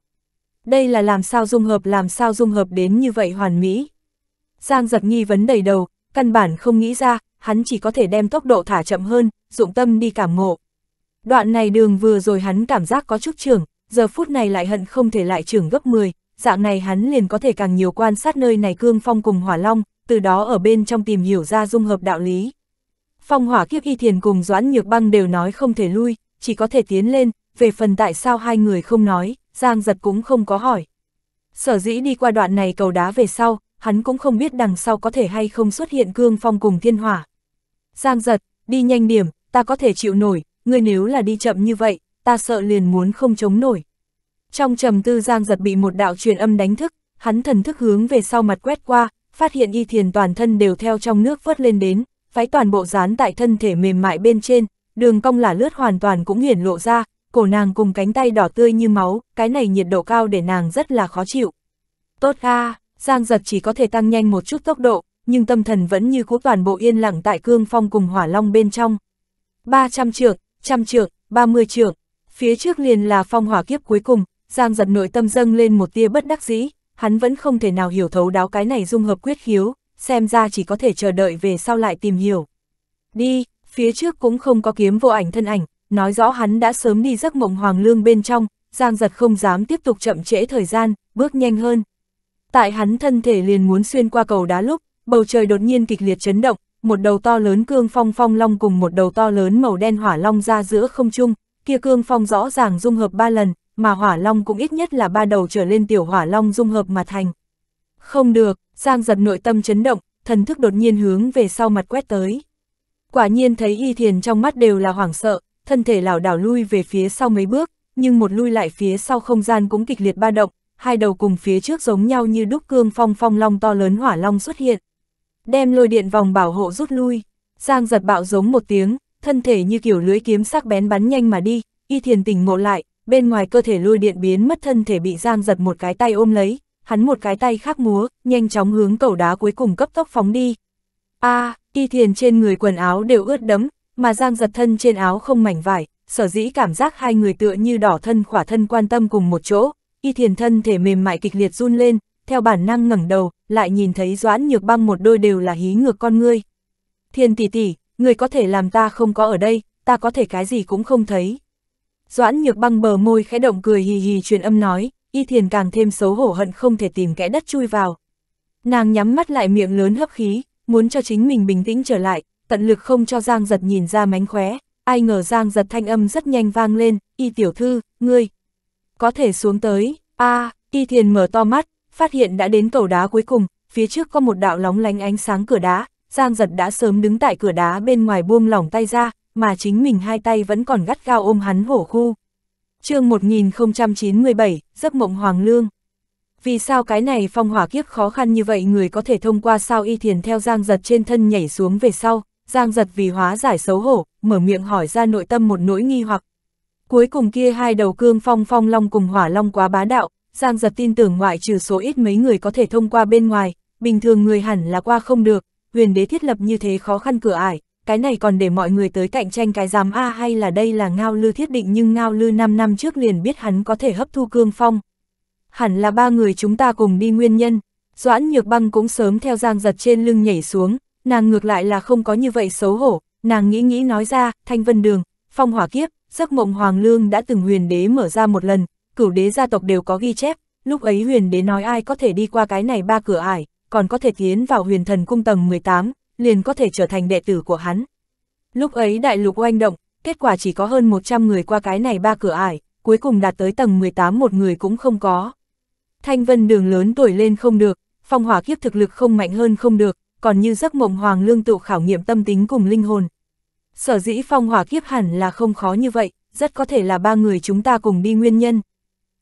đây là làm sao dung hợp làm sao dung hợp đến như vậy hoàn mỹ. Giang giật nghi vấn đầy đầu, căn bản không nghĩ ra, hắn chỉ có thể đem tốc độ thả chậm hơn, dụng tâm đi cảm ngộ. Đoạn này đường vừa rồi hắn cảm giác có chút trưởng, giờ phút này lại hận không thể lại trưởng gấp 10, dạng này hắn liền có thể càng nhiều quan sát nơi này cương phong cùng hỏa long, từ đó ở bên trong tìm hiểu ra dung hợp đạo lý. Phong hỏa kiếp y thiền cùng Doãn Nhược Băng đều nói không thể lui, chỉ có thể tiến lên, về phần tại sao hai người không nói, Giang giật cũng không có hỏi. Sở dĩ đi qua đoạn này cầu đá về sau, hắn cũng không biết đằng sau có thể hay không xuất hiện cương phong cùng thiên hỏa. Giang giật, đi nhanh điểm, ta có thể chịu nổi, ngươi nếu là đi chậm như vậy, ta sợ liền muốn không chống nổi. Trong trầm tư Giang giật bị một đạo truyền âm đánh thức, hắn thần thức hướng về sau mặt quét qua, phát hiện y thiền toàn thân đều theo trong nước vớt lên đến, váy toàn bộ dán tại thân thể mềm mại bên trên, đường cong là lướt hoàn toàn cũng hiển lộ ra, cổ nàng cùng cánh tay đỏ tươi như máu, cái này nhiệt độ cao để nàng rất là khó chịu. Tốt a, Giang giật chỉ có thể tăng nhanh một chút tốc độ, nhưng tâm thần vẫn như cũ toàn bộ yên lặng tại cương phong cùng hỏa long bên trong. 300 trượng, trăm trượng, 30 trượng, phía trước liền là phong hỏa kiếp cuối cùng, Giang giật nội tâm dâng lên một tia bất đắc dĩ, hắn vẫn không thể nào hiểu thấu đáo cái này dung hợp quyết khiếu, xem ra chỉ có thể chờ đợi về sau lại tìm hiểu. Đi, phía trước cũng không có kiếm vô ảnh thân ảnh, nói rõ hắn đã sớm đi giấc mộng hoàng lương bên trong, Giang giật không dám tiếp tục chậm trễ thời gian, bước nhanh hơn. Tại hắn thân thể liền muốn xuyên qua cầu đá lúc, bầu trời đột nhiên kịch liệt chấn động, một đầu to lớn cương phong phong long cùng một đầu to lớn màu đen hỏa long ra giữa không trung, kia cương phong rõ ràng dung hợp ba lần, mà hỏa long cũng ít nhất là ba đầu trở lên tiểu hỏa long dung hợp mà thành. Không được, Giang giật nội tâm chấn động, thần thức đột nhiên hướng về sau mặt quét tới. Quả nhiên thấy y thiền trong mắt đều là hoảng sợ, thân thể lảo đảo lui về phía sau mấy bước, nhưng một lui lại phía sau không gian cũng kịch liệt ba động, hai đầu cùng phía trước giống nhau như đúc cương phong phong long to lớn hỏa long xuất hiện. Đem lôi điện vòng bảo hộ rút lui, Giang giật bạo giống một tiếng, thân thể như kiểu lưỡi kiếm sắc bén bắn nhanh mà đi, y thiền tỉnh ngộ lại, bên ngoài cơ thể lôi điện biến mất thân thể bị Giang giật một cái tay ôm lấy, hắn một cái tay khác múa, nhanh chóng hướng cầu đá cuối cùng cấp tốc phóng đi. a à, y thiền trên người quần áo đều ướt đẫm, mà Giang giật thân trên áo không mảnh vải, sở dĩ cảm giác hai người tựa như đỏ thân khỏa thân quan tâm cùng một chỗ, y thiền thân thể mềm mại kịch liệt run lên, theo bản năng ngẩng đầu, lại nhìn thấy Doãn Nhược Băng một đôi đều là hí ngược con ngươi. Thiền tỷ tỷ, người có thể làm ta không có ở đây, ta có thể cái gì cũng không thấy. Doãn Nhược Băng bờ môi khẽ động cười hì hì truyền âm nói, y thiền càng thêm xấu hổ hận không thể tìm kẽ đất chui vào. Nàng nhắm mắt lại miệng lớn hấp khí, muốn cho chính mình bình tĩnh trở lại, tận lực không cho Giang giật nhìn ra mánh khóe, ai ngờ Giang giật thanh âm rất nhanh vang lên, y tiểu thư, ngươi, có thể xuống tới, a y thiền mở to mắt, phát hiện đã đến cầu đá cuối cùng, phía trước có một đạo lóng lánh ánh sáng cửa đá, Giang giật đã sớm đứng tại cửa đá bên ngoài buông lỏng tay ra, mà chính mình hai tay vẫn còn gắt gao ôm hắn hổ khu. chương 1097, Giấc mộng Hoàng Lương Vì sao cái này phong hỏa kiếp khó khăn như vậy người có thể thông qua sao y thiền theo Giang giật trên thân nhảy xuống về sau, Giang giật vì hóa giải xấu hổ, mở miệng hỏi ra nội tâm một nỗi nghi hoặc. Cuối cùng kia hai đầu cương phong phong long cùng hỏa long quá bá đạo, Giang giật tin tưởng ngoại trừ số ít mấy người có thể thông qua bên ngoài, bình thường người hẳn là qua không được, huyền đế thiết lập như thế khó khăn cửa ải, cái này còn để mọi người tới cạnh tranh cái giám A hay là đây là ngao lư thiết định nhưng ngao lư 5 năm trước liền biết hắn có thể hấp thu cương phong. Hẳn là ba người chúng ta cùng đi nguyên nhân, Doãn Nhược Băng cũng sớm theo Giang Giật trên lưng nhảy xuống, nàng ngược lại là không có như vậy xấu hổ, nàng nghĩ nghĩ nói ra, thanh vân đường, phong hỏa kiếp, giấc mộng hoàng lương đã từng huyền đế mở ra một lần, cửu đế gia tộc đều có ghi chép, lúc ấy huyền đế nói ai có thể đi qua cái này ba cửa ải, còn có thể tiến vào huyền thần cung tầng 18, liền có thể trở thành đệ tử của hắn. Lúc ấy đại lục oanh động, kết quả chỉ có hơn 100 người qua cái này ba cửa ải, cuối cùng đạt tới tầng 18 một người cũng không có. Thanh vân đường lớn tuổi lên không được, phong hỏa kiếp thực lực không mạnh hơn không được, còn như giấc mộng hoàng lương tụ khảo nghiệm tâm tính cùng linh hồn. Sở dĩ phong hỏa kiếp hẳn là không khó như vậy, rất có thể là ba người chúng ta cùng đi nguyên nhân.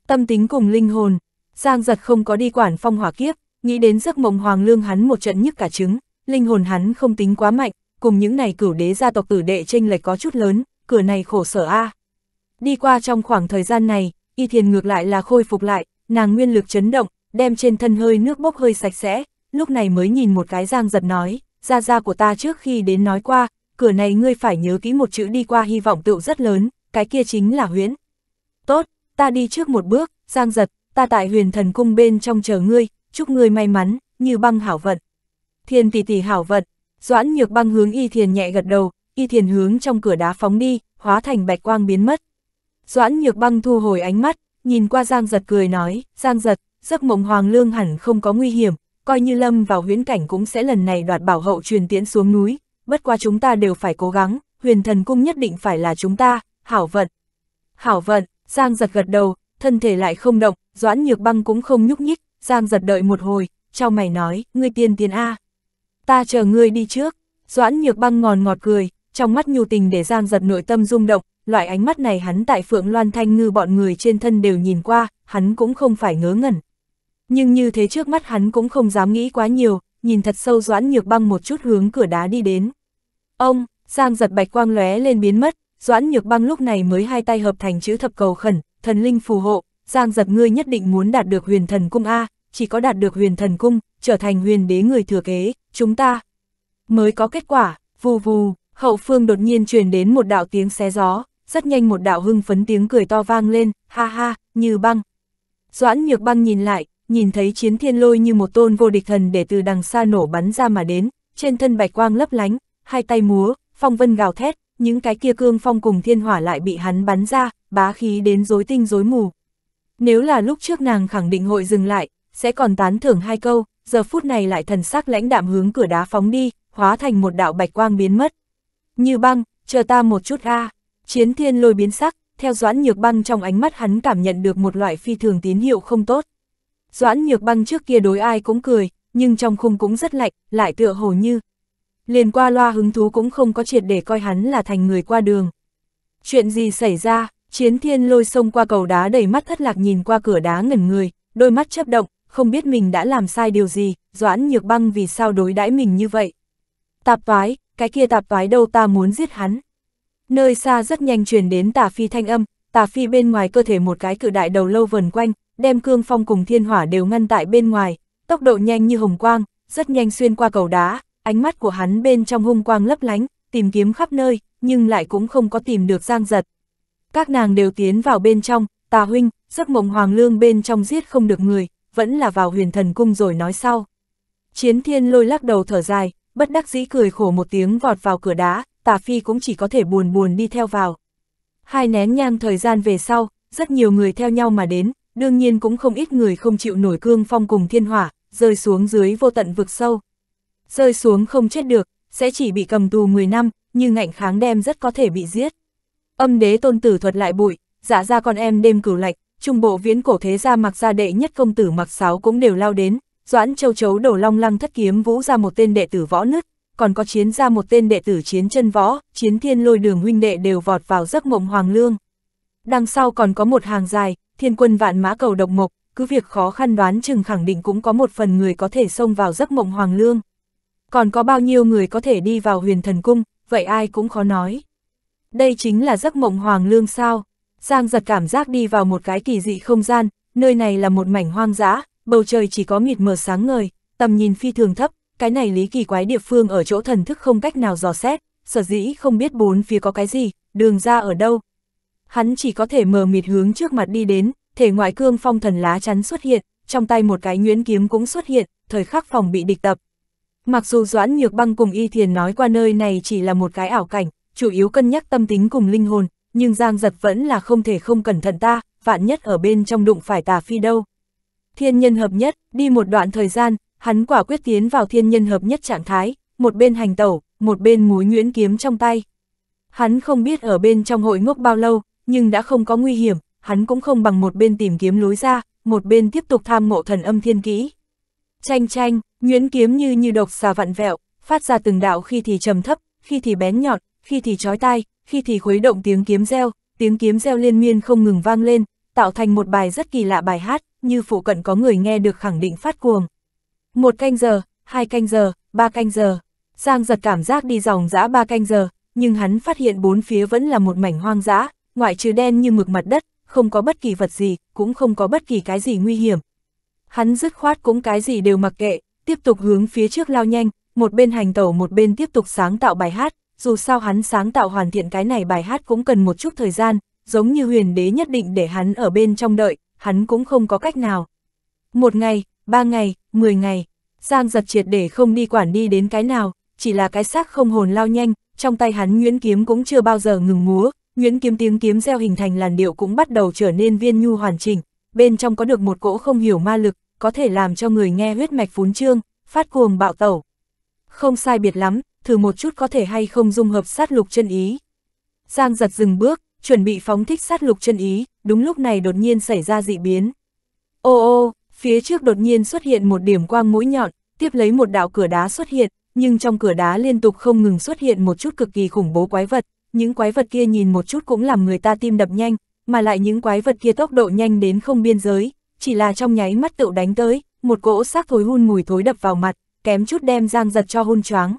Tâm tính cùng linh hồn, Giang giật không có đi quản phong hỏa kiếp, nghĩ đến giấc mộng hoàng lương hắn một trận nhức cả trứng, linh hồn hắn không tính quá mạnh, cùng những này cửu đế gia tộc tử đệ tranh lệch có chút lớn, cửa này khổ sở a. À. Đi qua trong khoảng thời gian này, y thiền ngược lại là khôi phục lại, nàng nguyên lực chấn động, đem trên thân hơi nước bốc hơi sạch sẽ, lúc này mới nhìn một cái Giang giật nói, ra ra của ta trước khi đến nói qua, cửa này ngươi phải nhớ kỹ một chữ đi qua hy vọng tựu rất lớn, cái kia chính là huyễn. Tốt, ta đi trước một bước, Giang giật, ta tại huyền thần cung bên trong chờ ngươi, chúc ngươi may mắn, như băng hảo vận. thiên tỷ tỷ hảo vận, doãn nhược băng hướng y thiền nhẹ gật đầu, y thiền hướng trong cửa đá phóng đi, hóa thành bạch quang biến mất. Doãn nhược băng thu hồi ánh mắt, nhìn qua Giang giật cười nói, Giang giật, giấc mộng hoàng lương hẳn không có nguy hiểm, coi như lâm vào huyễn cảnh cũng sẽ lần này đoạt bảo hậu truyền tiễn xuống núi, bất qua chúng ta đều phải cố gắng, huyền thần cung nhất định phải là chúng ta, hảo vận. Hảo vận, Giang giật gật đầu, thân thể lại không động, doãn nhược băng cũng không nhúc nhích, Giang giật đợi một hồi, cho mày nói, ngươi tiên tiên A. Ta chờ ngươi đi trước, doãn nhược băng ngòn ngọt cười, trong mắt nhu tình để Giang giật nội tâm rung động, loại ánh mắt này hắn tại phượng loan thanh ngư bọn người trên thân đều nhìn qua, hắn cũng không phải ngớ ngẩn, nhưng như thế trước mắt hắn cũng không dám nghĩ quá nhiều, nhìn thật sâu Doãn Nhược Băng một chút hướng cửa đá đi đến. Ông, Giang giật bạch quang lóe lên biến mất, Doãn Nhược Băng lúc này mới hai tay hợp thành chữ thập cầu khẩn, thần linh phù hộ, Giang giật ngươi nhất định muốn đạt được huyền thần cung A, chỉ có đạt được huyền thần cung, trở thành huyền đế người thừa kế, chúng ta mới có kết quả, vù vù, hậu phương đột nhiên truyền đến một đạo tiếng xé gió, rất nhanh một đạo hưng phấn tiếng cười to vang lên, ha ha, như băng. Doãn nhược băng nhìn lại, nhìn thấy chiến thiên lôi như một tôn vô địch thần để từ đằng xa nổ bắn ra mà đến, trên thân bạch quang lấp lánh, hai tay múa, phong vân gào thét, những cái kia cương phong cùng thiên hỏa lại bị hắn bắn ra, bá khí đến rối tinh rối mù. Nếu là lúc trước nàng khẳng định hội dừng lại, sẽ còn tán thưởng hai câu, giờ phút này lại thần sắc lãnh đạm hướng cửa đá phóng đi, hóa thành một đạo bạch quang biến mất. Như băng, chờ ta một chút a chiến thiên lôi biến sắc, theo doãn nhược băng trong ánh mắt hắn cảm nhận được một loại phi thường tín hiệu không tốt. Doãn nhược băng trước kia đối ai cũng cười, nhưng trong khung cũng rất lạnh, lại tựa hồ như. Liền qua loa hứng thú cũng không có triệt để coi hắn là thành người qua đường. Chuyện gì xảy ra, chiến thiên lôi sông qua cầu đá đầy mắt thất lạc nhìn qua cửa đá ngẩn người, đôi mắt chấp động, không biết mình đã làm sai điều gì, doãn nhược băng vì sao đối đãi mình như vậy. Tạp vái, cái kia tạp vái đâu ta muốn giết hắn. Nơi xa rất nhanh truyền đến tà phi thanh âm, tà phi bên ngoài cơ thể một cái cự đại đầu lâu vần quanh, đem Cương Phong cùng Thiên Hỏa đều ngăn tại bên ngoài, tốc độ nhanh như hồng quang, rất nhanh xuyên qua cầu đá, ánh mắt của hắn bên trong hung quang lấp lánh, tìm kiếm khắp nơi, nhưng lại cũng không có tìm được Giang Giật. Các nàng đều tiến vào bên trong, tà huynh, giấc mộng hoàng lương bên trong giết không được người, vẫn là vào huyền thần cung rồi nói sau. Chiến thiên lôi lắc đầu thở dài, bất đắc dĩ cười khổ một tiếng vọt vào cửa đá, tà phi cũng chỉ có thể buồn buồn đi theo vào. Hai nén nhang thời gian về sau, rất nhiều người theo nhau mà đến, đương nhiên cũng không ít người không chịu nổi cương phong cùng thiên hỏa, rơi xuống dưới vô tận vực sâu. Rơi xuống không chết được, sẽ chỉ bị cầm tù 10 năm, nhưng ngạnh kháng đem rất có thể bị giết. Âm đế tôn tử thuật lại bụi, giả ra con em đêm cửu lạch, trung bộ viễn cổ thế gia mặc gia đệ nhất công tử mặc sáu cũng đều lao đến, doãn châu chấu đổ long lăng thất kiếm vũ ra một tên đệ tử võ nứt, còn có chiến ra một tên đệ tử chiến chân võ, chiến thiên lôi đường huynh đệ đều vọt vào giấc mộng hoàng lương. Đằng sau còn có một hàng dài, thiên quân vạn mã cầu độc mộc, cứ việc khó khăn đoán chừng khẳng định cũng có một phần người có thể xông vào giấc mộng hoàng lương. Còn có bao nhiêu người có thể đi vào huyền thần cung, vậy ai cũng khó nói. Đây chính là giấc mộng hoàng lương sao. Giang giật cảm giác đi vào một cái kỳ dị không gian, nơi này là một mảnh hoang dã, bầu trời chỉ có mịt mờ sáng ngời, tầm nhìn phi thường thấp, cái này lý kỳ quái địa phương ở chỗ thần thức không cách nào dò xét, sở dĩ không biết bốn phía có cái gì, đường ra ở đâu, hắn chỉ có thể mờ mịt hướng trước mặt đi đến, thể ngoại cương phong thần lá chắn xuất hiện, trong tay một cái nguyễn kiếm cũng xuất hiện, thời khắc phòng bị địch tập. Mặc dù Doãn Nhược Băng cùng Y Thiền nói qua nơi này chỉ là một cái ảo cảnh, chủ yếu cân nhắc tâm tính cùng linh hồn, nhưng Giang Giật vẫn là không thể không cẩn thận ta, vạn nhất ở bên trong đụng phải tà phi đâu. Thiên nhân hợp nhất, đi một đoạn thời gian, hắn quả quyết tiến vào thiên nhân hợp nhất trạng thái, một bên hành tẩu, một bên múi nguyễn kiếm trong tay. Hắn không biết ở bên trong hội ngốc bao lâu, nhưng đã không có nguy hiểm, hắn cũng không bằng một bên tìm kiếm lối ra, một bên tiếp tục tham ngộ thần âm thiên kỹ. Chanh chanh, nhuyễn kiếm như như độc xà vặn vẹo, phát ra từng đạo khi thì trầm thấp, khi thì bén nhọn, khi thì chói tai, khi thì khuấy động tiếng kiếm reo, tiếng kiếm reo liên miên không ngừng vang lên, tạo thành một bài rất kỳ lạ bài hát, như phụ cận có người nghe được khẳng định phát cuồng. Một canh giờ, hai canh giờ, ba canh giờ, Giang giật cảm giác đi dòng dã ba canh giờ, nhưng hắn phát hiện bốn phía vẫn là một mảnh hoang dã, ngoại trừ đen như mực mặt đất, không có bất kỳ vật gì, cũng không có bất kỳ cái gì nguy hiểm. Hắn dứt khoát cũng cái gì đều mặc kệ, tiếp tục hướng phía trước lao nhanh, một bên hành tẩu một bên tiếp tục sáng tạo bài hát, dù sao hắn sáng tạo hoàn thiện cái này bài hát cũng cần một chút thời gian, giống như huyền đế nhất định để hắn ở bên trong đợi, hắn cũng không có cách nào. Một ngày, ba ngày, mười ngày, Giang giật triệt để không đi quản đi đến cái nào, chỉ là cái xác không hồn lao nhanh, trong tay hắn nguyễn kiếm cũng chưa bao giờ ngừng múa, Nguyễn Kiếm tiếng kiếm gieo hình thành làn điệu cũng bắt đầu trở nên viên nhu hoàn chỉnh, bên trong có được một cỗ không hiểu ma lực, có thể làm cho người nghe huyết mạch phún trương, phát cuồng bạo tẩu. Không sai biệt lắm, thử một chút có thể hay không dung hợp sát lục chân ý. Giang giật dừng bước, chuẩn bị phóng thích sát lục chân ý, đúng lúc này đột nhiên xảy ra dị biến. Ô ô, phía trước đột nhiên xuất hiện một điểm quang mũi nhọn, tiếp lấy một đạo cửa đá xuất hiện, nhưng trong cửa đá liên tục không ngừng xuất hiện một chút cực kỳ khủng bố quái vật, những quái vật kia nhìn một chút cũng làm người ta tim đập nhanh, mà lại những quái vật kia tốc độ nhanh đến không biên giới, chỉ là trong nháy mắt tựu đánh tới, một cỗ xác thối hun mùi thối đập vào mặt, kém chút đem giang giật cho hôn choáng.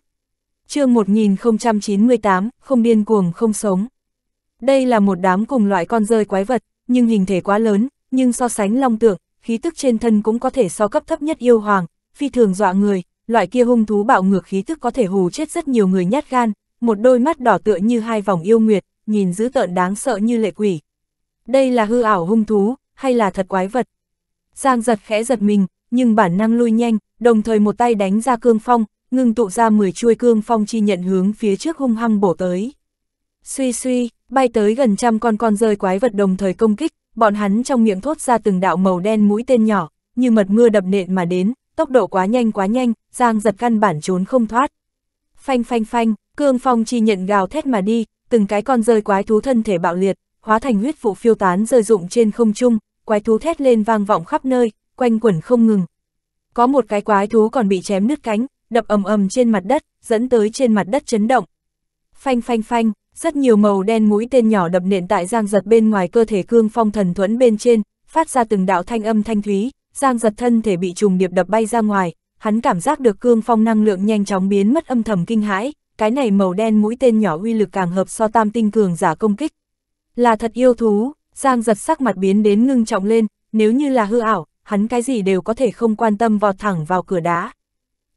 chương 1098, không điên cuồng không sống. Đây là một đám cùng loại con rơi quái vật, nhưng hình thể quá lớn, nhưng so sánh long tượng, khí tức trên thân cũng có thể so cấp thấp nhất yêu hoàng, phi thường dọa người, loại kia hung thú bạo ngược khí tức có thể hù chết rất nhiều người nhát gan, một đôi mắt đỏ tựa như hai vòng yêu nguyệt, nhìn dữ tợn đáng sợ như lệ quỷ. Đây là hư ảo hung thú, hay là thật quái vật? Giang giật khẽ giật mình, nhưng bản năng lui nhanh, đồng thời một tay đánh ra cương phong, ngưng tụ ra 10 chuôi cương phong chi nhận hướng phía trước hung hăng bổ tới. Suy suy, bay tới gần trăm con con rơi quái vật đồng thời công kích, bọn hắn trong miệng thốt ra từng đạo màu đen mũi tên nhỏ, như mật mưa đập nện mà đến, tốc độ quá nhanh quá nhanh, Giang giật căn bản trốn không thoát. Phanh phanh phanh, Cương phong chi nhận gào thét mà đi, từng cái con rơi quái thú thân thể bạo liệt, hóa thành huyết vụ phiêu tán rơi rụng trên không trung, quái thú thét lên vang vọng khắp nơi, quanh quẩn không ngừng. Có một cái quái thú còn bị chém nứt cánh, đập ầm ầm trên mặt đất, dẫn tới trên mặt đất chấn động. Phanh phanh phanh, rất nhiều màu đen mũi tên nhỏ đập nện tại Giang Giật bên ngoài cơ thể Cương Phong Thần Thuẫn bên trên, phát ra từng đạo thanh âm thanh thúy, Giang Giật thân thể bị trùng điệp đập bay ra ngoài, hắn cảm giác được Cương Phong năng lượng nhanh chóng biến mất âm thầm kinh hãi, cái này màu đen mũi tên nhỏ uy lực càng hợp so tam tinh cường giả công kích. Là thật yêu thú, Giang giật sắc mặt biến đến ngưng trọng lên, nếu như là hư ảo, hắn cái gì đều có thể không quan tâm vọt thẳng vào cửa đá.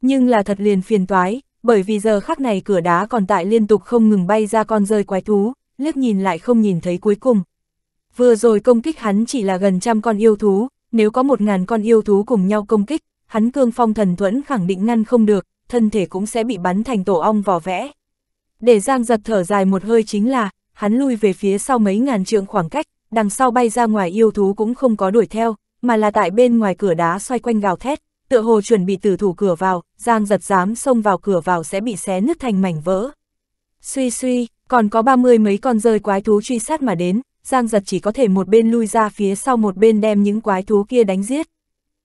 Nhưng là thật liền phiền toái, bởi vì giờ khắc này cửa đá còn tại liên tục không ngừng bay ra con rơi quái thú, liếc nhìn lại không nhìn thấy cuối cùng. Vừa rồi công kích hắn chỉ là gần trăm con yêu thú, nếu có một ngàn con yêu thú cùng nhau công kích, hắn cương phong thần thuẫn khẳng định ngăn không được, thân thể cũng sẽ bị bắn thành tổ ong vò vẽ. Để Giang giật thở dài một hơi chính là, hắn lui về phía sau mấy ngàn trượng khoảng cách, đằng sau bay ra ngoài yêu thú cũng không có đuổi theo, mà là tại bên ngoài cửa đá xoay quanh gào thét, tựa hồ chuẩn bị tử thủ cửa vào, Giang giật dám xông vào cửa vào sẽ bị xé nứt thành mảnh vỡ. Suy suy, còn có ba mươi mấy con rơi quái thú truy sát mà đến, Giang giật chỉ có thể một bên lui ra phía sau một bên đem những quái thú kia đánh giết.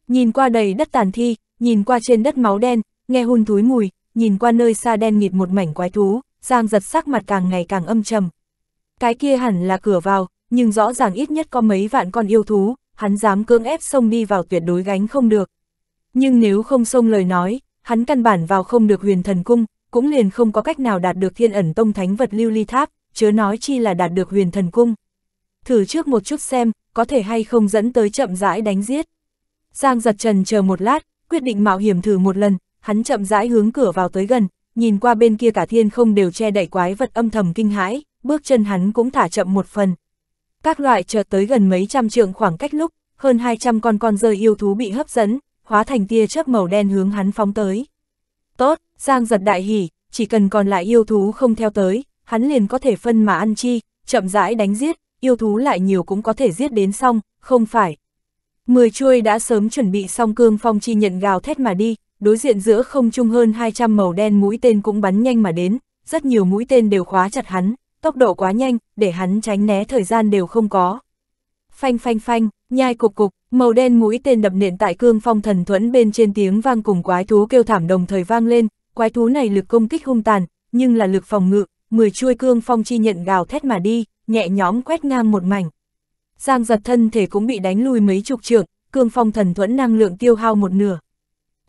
Nhìn qua đầy đất tàn thi, nhìn qua trên đất máu đen, nghe hun thúi mùi, nhìn qua nơi xa đen nghịt một mảnh quái thú, Giang giật sắc mặt càng ngày càng âm trầm. Cái kia hẳn là cửa vào, nhưng rõ ràng ít nhất có mấy vạn con yêu thú, hắn dám cưỡng ép xông đi vào tuyệt đối gánh không được. Nhưng nếu không xông lời nói, hắn căn bản vào không được huyền thần cung, cũng liền không có cách nào đạt được thiên ẩn tông thánh vật lưu ly tháp, chớ nói chi là đạt được huyền thần cung. Thử trước một chút xem, có thể hay không dẫn tới chậm rãi đánh giết. Giang giật trần chờ một lát, quyết định mạo hiểm thử một lần, hắn chậm rãi hướng cửa vào tới gần, nhìn qua bên kia cả thiên không đều che đậy quái vật âm thầm kinh hãi, bước chân hắn cũng thả chậm một phần. Các loại chợt tới gần mấy trăm trượng khoảng cách lúc, hơn 200 con con rơi yêu thú bị hấp dẫn, hóa thành tia chớp màu đen hướng hắn phóng tới. Tốt, Giang giật đại hỉ, chỉ cần còn lại yêu thú không theo tới, hắn liền có thể phân mà ăn chi, chậm rãi đánh giết, yêu thú lại nhiều cũng có thể giết đến xong, không phải. Mười chuôi đã sớm chuẩn bị xong cương phong chi nhận gào thét mà đi, đối diện giữa không trung hơn 200 màu đen mũi tên cũng bắn nhanh mà đến, rất nhiều mũi tên đều khóa chặt hắn, tốc độ quá nhanh, để hắn tránh né thời gian đều không có. Phanh phanh phanh, nhai cục cục, màu đen mũi tên đập nện tại cương phong thần thuẫn bên trên tiếng vang cùng quái thú kêu thảm đồng thời vang lên, quái thú này lực công kích hung tàn, nhưng là lực phòng ngự, mười chuôi cương phong chi nhận gào thét mà đi, nhẹ nhõm quét ngang một mảnh. Giang giật thân thể cũng bị đánh lui mấy chục trượng, cương phong thần thuẫn năng lượng tiêu hao một nửa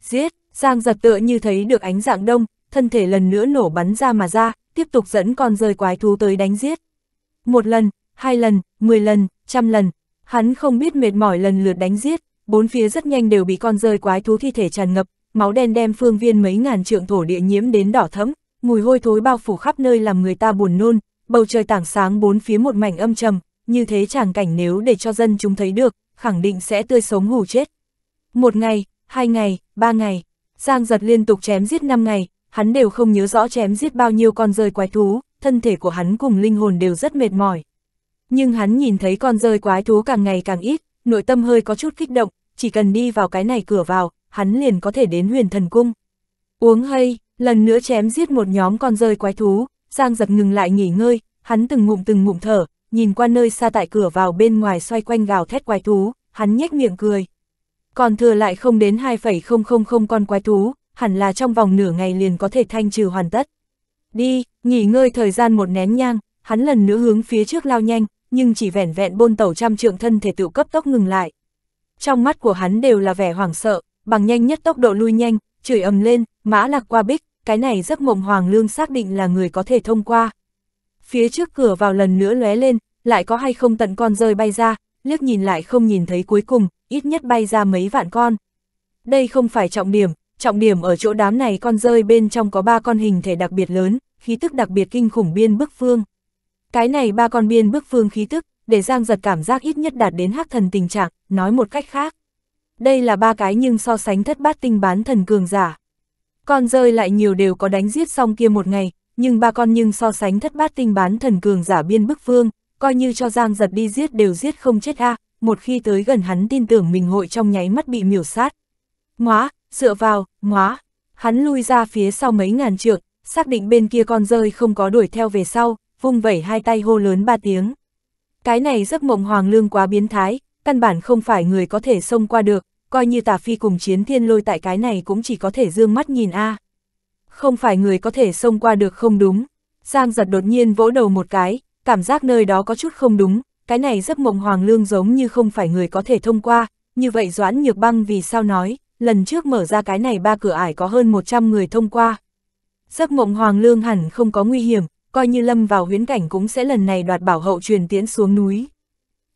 giết, Giang giật tựa như thấy được ánh dạng đông, thân thể lần nữa nổ bắn ra mà ra, tiếp tục dẫn con rơi quái thú tới đánh giết. Một lần, hai lần, mười lần, trăm lần, hắn không biết mệt mỏi lần lượt đánh giết, bốn phía rất nhanh đều bị con rơi quái thú thi thể tràn ngập, máu đen đem phương viên mấy ngàn trượng thổ địa nhiễm đến đỏ thẫm, mùi hôi thối bao phủ khắp nơi làm người ta buồn nôn, bầu trời tảng sáng bốn phía một mảnh âm trầm, như thế chẳng cảnh nếu để cho dân chúng thấy được, khẳng định sẽ tươi sống ngủ chết. Một ngày, hai ngày, ba ngày, Giang giật liên tục chém giết năm ngày, hắn đều không nhớ rõ chém giết bao nhiêu con rơi quái thú, thân thể của hắn cùng linh hồn đều rất mệt mỏi. Nhưng hắn nhìn thấy con rơi quái thú càng ngày càng ít, nội tâm hơi có chút kích động, chỉ cần đi vào cái này cửa vào, hắn liền có thể đến huyền thần cung. Uống hay, lần nữa chém giết một nhóm con rơi quái thú, Giang giật ngừng lại nghỉ ngơi, hắn từng ngụm từng ngụm thở, nhìn qua nơi xa tại cửa vào bên ngoài xoay quanh gào thét quái thú, hắn nhếch miệng cười còn thừa lại không đến 2,000 con quái thú, hẳn là trong vòng nửa ngày liền có thể thanh trừ hoàn tất. Đi, nghỉ ngơi thời gian một nén nhang, hắn lần nữa hướng phía trước lao nhanh, nhưng chỉ vẻn vẹn bôn tẩu trăm trượng thân thể tự cấp tốc ngừng lại. Trong mắt của hắn đều là vẻ hoảng sợ, bằng nhanh nhất tốc độ lui nhanh, chửi ầm lên, mã lạc qua bích, cái này giấc mộng hoàng lương xác định là người có thể thông qua. Phía trước cửa vào lần nữa lóe lên, lại có hay không tận con rơi bay ra, liếc nhìn lại không nhìn thấy cuối cùng, ít nhất bay ra mấy vạn con. Đây không phải trọng điểm, trọng điểm ở chỗ đám này con rơi bên trong có ba con hình thể đặc biệt lớn, khí tức đặc biệt kinh khủng biên bức phương. Cái này ba con biên bức phương khí tức, để Giang giật cảm giác ít nhất đạt đến hắc thần tình trạng, nói một cách khác. Đây là ba cái nhưng so sánh thất bát tinh bán thần cường giả. Con rơi lại nhiều đều có đánh giết xong kia một ngày, nhưng ba con nhưng so sánh thất bát tinh bán thần cường giả biên bức phương, coi như cho Giang giật đi giết đều giết không chết a một khi tới gần hắn tin tưởng mình hội trong nháy mắt bị miểu sát. Ngóa, dựa vào, ngóa, hắn lui ra phía sau mấy ngàn trượng, xác định bên kia con rơi không có đuổi theo về sau, vung vẩy hai tay hô lớn ba tiếng. Cái này giấc mộng hoàng lương quá biến thái, căn bản không phải người có thể xông qua được, coi như tà phi cùng chiến thiên lôi tại cái này cũng chỉ có thể dương mắt nhìn a Không phải người có thể xông qua được không đúng. Giang giật đột nhiên vỗ đầu một cái, cảm giác nơi đó có chút không đúng, cái này giấc mộng Hoàng Lương giống như không phải người có thể thông qua, như vậy Doãn Nhược Băng vì sao nói, lần trước mở ra cái này ba cửa ải có hơn 100 người thông qua. Giấc mộng Hoàng Lương hẳn không có nguy hiểm, coi như lâm vào huyến cảnh cũng sẽ lần này đoạt bảo hậu truyền tiến xuống núi.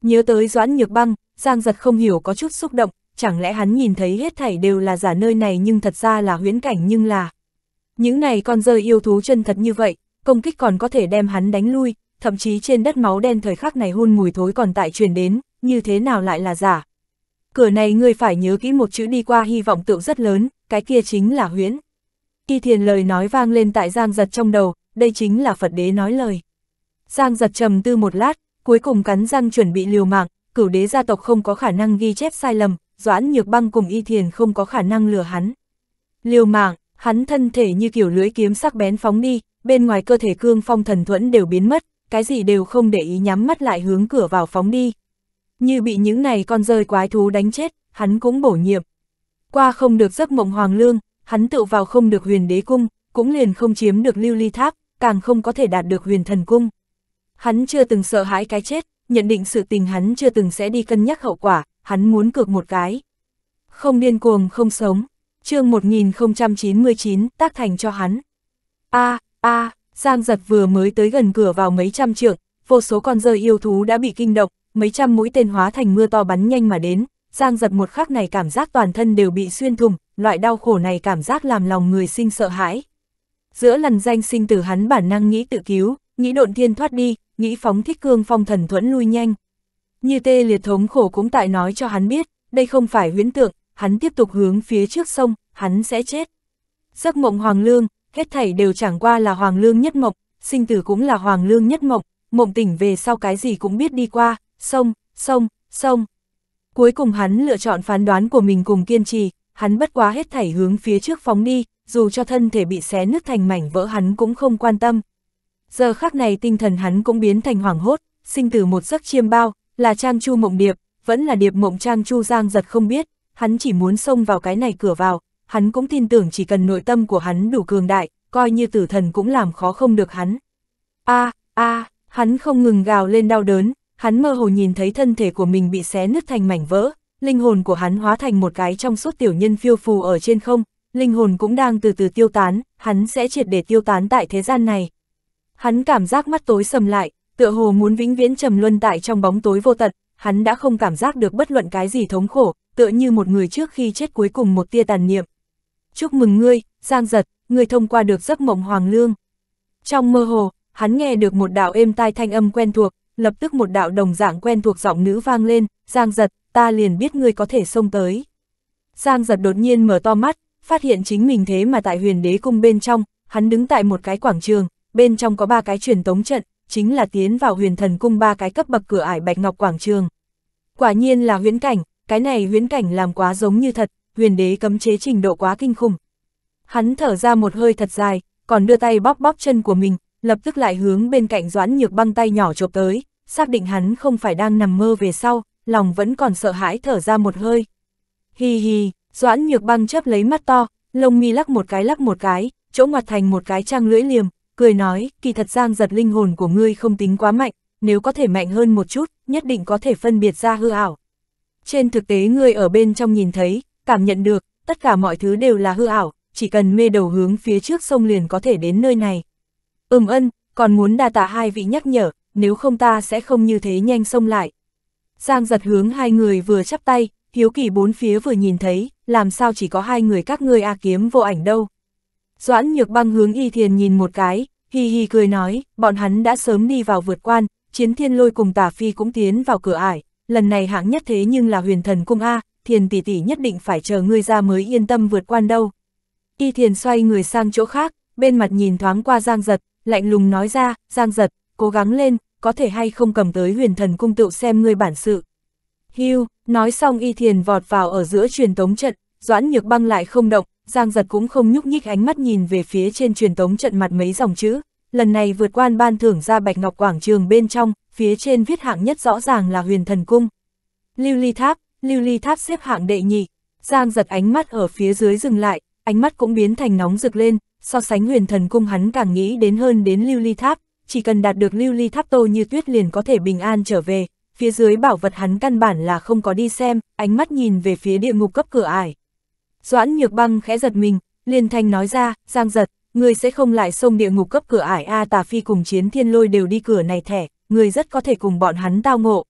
Nhớ tới Doãn Nhược Băng, Giang Giật không hiểu có chút xúc động, chẳng lẽ hắn nhìn thấy hết thảy đều là giả nơi này nhưng thật ra là huyến cảnh nhưng là... Những này con rơi yêu thú chân thật như vậy, công kích còn có thể đem hắn đánh lui, thậm chí trên đất máu đen thời khắc này hun mùi thối còn tại truyền đến, như thế nào lại là giả. Cửa này ngươi phải nhớ kỹ một chữ đi qua hy vọng tượng rất lớn, cái kia chính là huyễn. Kỳ thiền lời nói vang lên tại Giang Giật trong đầu, đây chính là Phật đế nói lời. Giang Giật trầm tư một lát, cuối cùng cắn răng chuẩn bị liều mạng, cửu đế gia tộc không có khả năng ghi chép sai lầm, Doãn Nhược Băng cùng Y Thiền không có khả năng lừa hắn. Liều mạng, hắn thân thể như kiểu lưỡi kiếm sắc bén phóng đi, bên ngoài cơ thể cương phong thần thuẫn đều biến mất, cái gì đều không để ý nhắm mắt lại hướng cửa vào phóng đi. Như bị những này con rơi quái thú đánh chết, hắn cũng bổ nhiệm. Qua không được giấc mộng hoàng lương, hắn tự vào không được huyền đế cung, cũng liền không chiếm được lưu ly tháp, càng không có thể đạt được huyền thần cung. Hắn chưa từng sợ hãi cái chết, nhận định sự tình hắn chưa từng sẽ đi cân nhắc hậu quả, hắn muốn cược một cái. Không điên cuồng không sống, chương 1099 tác thành cho hắn. A, à, a, à, Giang giật vừa mới tới gần cửa vào mấy trăm trượng, vô số con rơi yêu thú đã bị kinh động, mấy trăm mũi tên hóa thành mưa to bắn nhanh mà đến, Giang giật một khắc này cảm giác toàn thân đều bị xuyên thùng, loại đau khổ này cảm giác làm lòng người sinh sợ hãi. Giữa lần danh sinh tử hắn bản năng nghĩ tự cứu, nghĩ độn thiên thoát đi, nghĩ phóng thích cương phong thần thuẫn lui nhanh. Như tê liệt thống khổ cũng tại nói cho hắn biết, đây không phải huyễn tượng, hắn tiếp tục hướng phía trước sông, hắn sẽ chết. Giấc mộng hoàng lương, hết thảy đều chẳng qua là hoàng lương nhất Mộng, sinh tử cũng là hoàng lương nhất Mộng. mộng tỉnh về sau cái gì cũng biết đi qua, sông, sông, sông. Cuối cùng hắn lựa chọn phán đoán của mình cùng kiên trì, hắn bất quá hết thảy hướng phía trước phóng đi, dù cho thân thể bị xé nứt thành mảnh vỡ hắn cũng không quan tâm. Giờ khắc này tinh thần hắn cũng biến thành hoảng hốt, sinh tử một giấc chiêm bao, là trang chu mộng điệp, vẫn là điệp mộng trang chu giang giật không biết, hắn chỉ muốn xông vào cái này cửa vào, hắn cũng tin tưởng chỉ cần nội tâm của hắn đủ cường đại, coi như tử thần cũng làm khó không được hắn. A, a, hắn không ngừng gào lên đau đớn, hắn mơ hồ nhìn thấy thân thể của mình bị xé nứt thành mảnh vỡ, linh hồn của hắn hóa thành một cái trong suốt tiểu nhân phiêu phù ở trên không, linh hồn cũng đang từ từ tiêu tán, hắn sẽ triệt để tiêu tán tại thế gian này. Hắn cảm giác mắt tối sầm lại, tựa hồ muốn vĩnh viễn trầm luân tại trong bóng tối vô tận, hắn đã không cảm giác được bất luận cái gì thống khổ, tựa như một người trước khi chết cuối cùng một tia tàn niệm, chúc mừng ngươi, Giang Giật, ngươi thông qua được giấc mộng Hoàng Lương. Trong mơ hồ, hắn nghe được một đạo êm tai thanh âm quen thuộc, lập tức một đạo đồng dạng quen thuộc giọng nữ vang lên, Giang Giật, ta liền biết ngươi có thể xông tới. Giang Giật đột nhiên mở to mắt, phát hiện chính mình thế mà tại huyền đế cung bên trong, hắn đứng tại một cái quảng trường, bên trong có ba cái truyền tống trận, chính là tiến vào huyền thần cung ba cái cấp bậc cửa ải bạch ngọc quảng trường. Quả nhiên là huyễn cảnh, cái này huyễn cảnh làm quá giống như thật, huyền đế cấm chế trình độ quá kinh khủng. Hắn thở ra một hơi thật dài, còn đưa tay bóp bóp chân của mình, lập tức lại hướng bên cạnh Doãn Nhược băng tay nhỏ chộp tới, xác định hắn không phải đang nằm mơ về sau, lòng vẫn còn sợ hãi thở ra một hơi. Hi hi, Doãn Nhược băng chớp lấy mắt to, lông mi lắc một cái lắc một cái, chỗ ngoặt thành một cái trang lưỡi liềm, cười nói, kỳ thật giang giật linh hồn của ngươi không tính quá mạnh, nếu có thể mạnh hơn một chút, nhất định có thể phân biệt ra hư ảo. Trên thực tế ngươi ở bên trong nhìn thấy, cảm nhận được, tất cả mọi thứ đều là hư ảo, chỉ cần mê đầu hướng phía trước sông liền có thể đến nơi này. Ừm ân, còn muốn đa tạ hai vị nhắc nhở, nếu không ta sẽ không như thế nhanh sông lại. Giang giật hướng hai người vừa chắp tay, hiếu kỳ bốn phía vừa nhìn thấy, làm sao chỉ có hai người các ngươi A kiếm vô ảnh đâu. Doãn nhược băng hướng y thiền nhìn một cái, hi hi cười nói, bọn hắn đã sớm đi vào vượt quan, chiến thiên lôi cùng tả phi cũng tiến vào cửa ải, lần này hạng nhất thế nhưng là huyền thần cung A, thiền tỷ tỷ nhất định phải chờ ngươi ra mới yên tâm vượt quan đâu. Y thiền xoay người sang chỗ khác, bên mặt nhìn thoáng qua Giang Giật, lạnh lùng nói ra, Giang Giật, cố gắng lên, có thể hay không cầm tới huyền thần cung tựu xem ngươi bản sự. Hưu, nói xong y thiền vọt vào ở giữa truyền tống trận, doãn nhược băng lại không động, Giang Giật cũng không nhúc nhích ánh mắt nhìn về phía trên truyền tống trận mặt mấy dòng chữ. Lần này vượt quan ban thưởng ra Bạch Ngọc Quảng Trường bên trong, phía trên viết hạng nhất rõ ràng là huyền thần cung. Lưu ly tháp, lưu ly tháp xếp hạng đệ nhị. Giang giật ánh mắt ở phía dưới dừng lại, ánh mắt cũng biến thành nóng rực lên, so sánh huyền thần cung hắn càng nghĩ đến hơn đến lưu ly tháp, chỉ cần đạt được lưu ly tháp tô như tuyết liền có thể bình an trở về, phía dưới bảo vật hắn căn bản là không có đi xem, ánh mắt nhìn về phía địa ngục cấp cửa ải. Doãn nhược băng khẽ giật mình, liền thanh nói ra, giang giật, người sẽ không lại xông địa ngục cấp cửa ải A tà phi cùng chiến thiên lôi đều đi cửa này thẻ, người rất có thể cùng bọn hắn tao ngộ.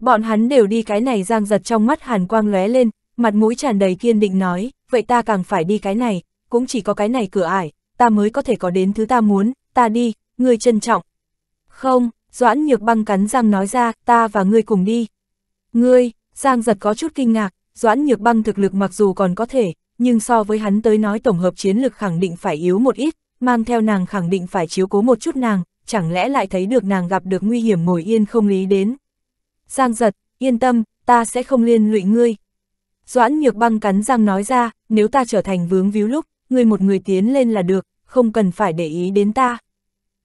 Bọn hắn đều đi cái này giang giật trong mắt hàn quang lóe lên, mặt mũi tràn đầy kiên định nói, vậy ta càng phải đi cái này, cũng chỉ có cái này cửa ải, ta mới có thể có đến thứ ta muốn, ta đi, ngươi trân trọng. Không, Doãn Nhược băng cắn răng nói ra, ta và ngươi cùng đi. Ngươi, Giang giật có chút kinh ngạc, Doãn Nhược băng thực lực mặc dù còn có thể, nhưng so với hắn tới nói tổng hợp chiến lực khẳng định phải yếu một ít, mang theo nàng khẳng định phải chiếu cố một chút nàng, chẳng lẽ lại thấy được nàng gặp được nguy hiểm ngồi yên không lý đến, Giang giật, yên tâm, ta sẽ không liên lụy ngươi. Doãn nhược băng cắn răng nói ra, nếu ta trở thành vướng víu lúc, ngươi một người tiến lên là được, không cần phải để ý đến ta.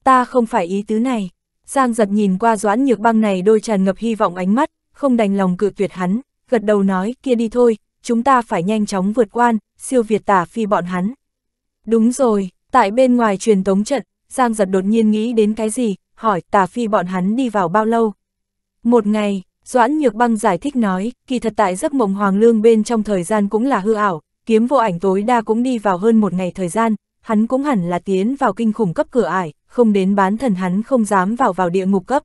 Ta không phải ý tứ này. Giang giật nhìn qua doãn nhược băng này đôi tràn ngập hy vọng ánh mắt, không đành lòng cự tuyệt hắn, gật đầu nói kia đi thôi, chúng ta phải nhanh chóng vượt quan, siêu việt tả phi bọn hắn. Đúng rồi, tại bên ngoài truyền tống trận, Giang giật đột nhiên nghĩ đến cái gì, hỏi tả phi bọn hắn đi vào bao lâu. Một ngày, Doãn Nhược Băng giải thích nói, kỳ thật tại giấc mộng Hoàng Lương bên trong thời gian cũng là hư ảo, kiếm vô ảnh tối đa cũng đi vào hơn một ngày thời gian, hắn cũng hẳn là tiến vào kinh khủng cấp cửa ải, không đến bán thần hắn không dám vào vào địa ngục cấp.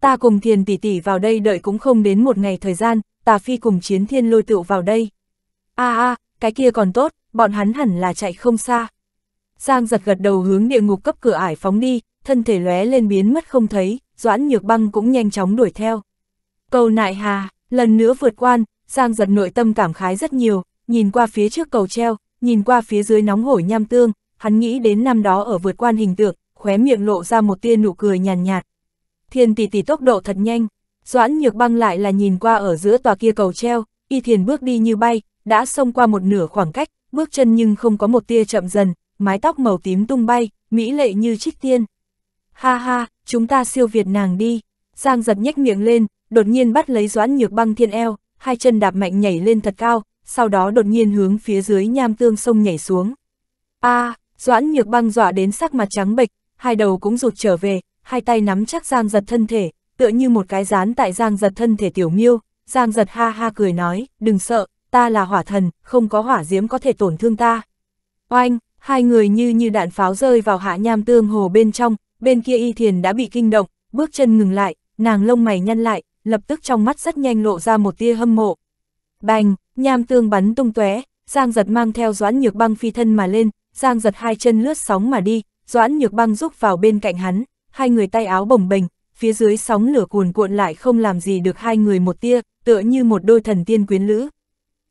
Ta cùng thiền tỷ tỷ vào đây đợi cũng không đến một ngày thời gian, ta phi cùng chiến thiên lôi tựu vào đây. a a cái kia còn tốt, bọn hắn hẳn là chạy không xa. Giang giật gật đầu hướng địa ngục cấp cửa ải phóng đi, thân thể lóe lên biến mất không thấy, Doãn Nhược Băng cũng nhanh chóng đuổi theo. Cầu nại hà, lần nữa vượt quan, Giang giật nội tâm cảm khái rất nhiều, nhìn qua phía trước cầu treo, nhìn qua phía dưới nóng hổi nham tương, hắn nghĩ đến năm đó ở vượt quan hình tượng, khóe miệng lộ ra một tia nụ cười nhàn nhạt, Thiên tỷ tỷ tốc độ thật nhanh, Doãn Nhược Băng lại là nhìn qua ở giữa tòa kia cầu treo, y thiền bước đi như bay, đã xông qua một nửa khoảng cách, bước chân nhưng không có một tia chậm dần, mái tóc màu tím tung bay, mỹ lệ như trích tiên. Ha ha, chúng ta siêu việt nàng đi. Giang giật nhếch miệng lên, đột nhiên bắt lấy doãn nhược băng thiên eo, hai chân đạp mạnh nhảy lên thật cao, sau đó đột nhiên hướng phía dưới nham tương sông nhảy xuống. a à, doãn nhược băng dọa đến sắc mặt trắng bệch, hai đầu cũng rụt trở về, hai tay nắm chắc giang giật thân thể, tựa như một cái dán tại giang giật thân thể tiểu miêu, giang giật ha ha cười nói, đừng sợ, ta là hỏa thần, không có hỏa diễm có thể tổn thương ta. Oanh, hai người như như đạn pháo rơi vào hạ nham tương hồ bên trong, bên kia y thiền đã bị kinh động, bước chân ngừng lại, nàng lông mày nhăn lại, lập tức trong mắt rất nhanh lộ ra một tia hâm mộ. Bành, nham tương bắn tung tóe, Giang giật mang theo doãn nhược băng phi thân mà lên, Giang giật hai chân lướt sóng mà đi, doãn nhược băng rúc vào bên cạnh hắn, hai người tay áo bồng bềnh, phía dưới sóng lửa cuồn cuộn lại không làm gì được hai người một tia, tựa như một đôi thần tiên quyến lữ.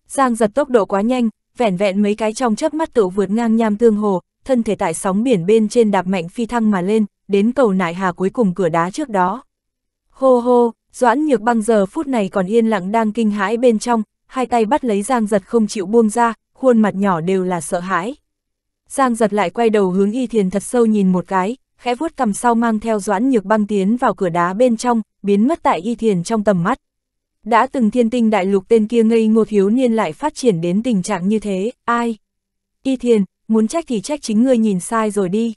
Giang giật tốc độ quá nhanh, vẻn vẹn mấy cái trong chớp mắt tự vượt ngang nham tương hồ, thân thể tại sóng biển bên trên đạp mạnh phi thăng mà lên, đến cầu nại hà cuối cùng cửa đá trước đó. Hô hô, Doãn Nhược băng giờ phút này còn yên lặng đang kinh hãi bên trong, hai tay bắt lấy Giang Giật không chịu buông ra, khuôn mặt nhỏ đều là sợ hãi. Giang Giật lại quay đầu hướng Y Thiền thật sâu nhìn một cái, khẽ vuốt cầm sau mang theo Doãn Nhược băng tiến vào cửa đá bên trong, biến mất tại Y Thiền trong tầm mắt. Đã từng thiên tinh đại lục tên kia ngây ngô thiếu niên lại phát triển đến tình trạng như thế, ai? Y Thiền, muốn trách thì trách chính ngươi nhìn sai rồi đi.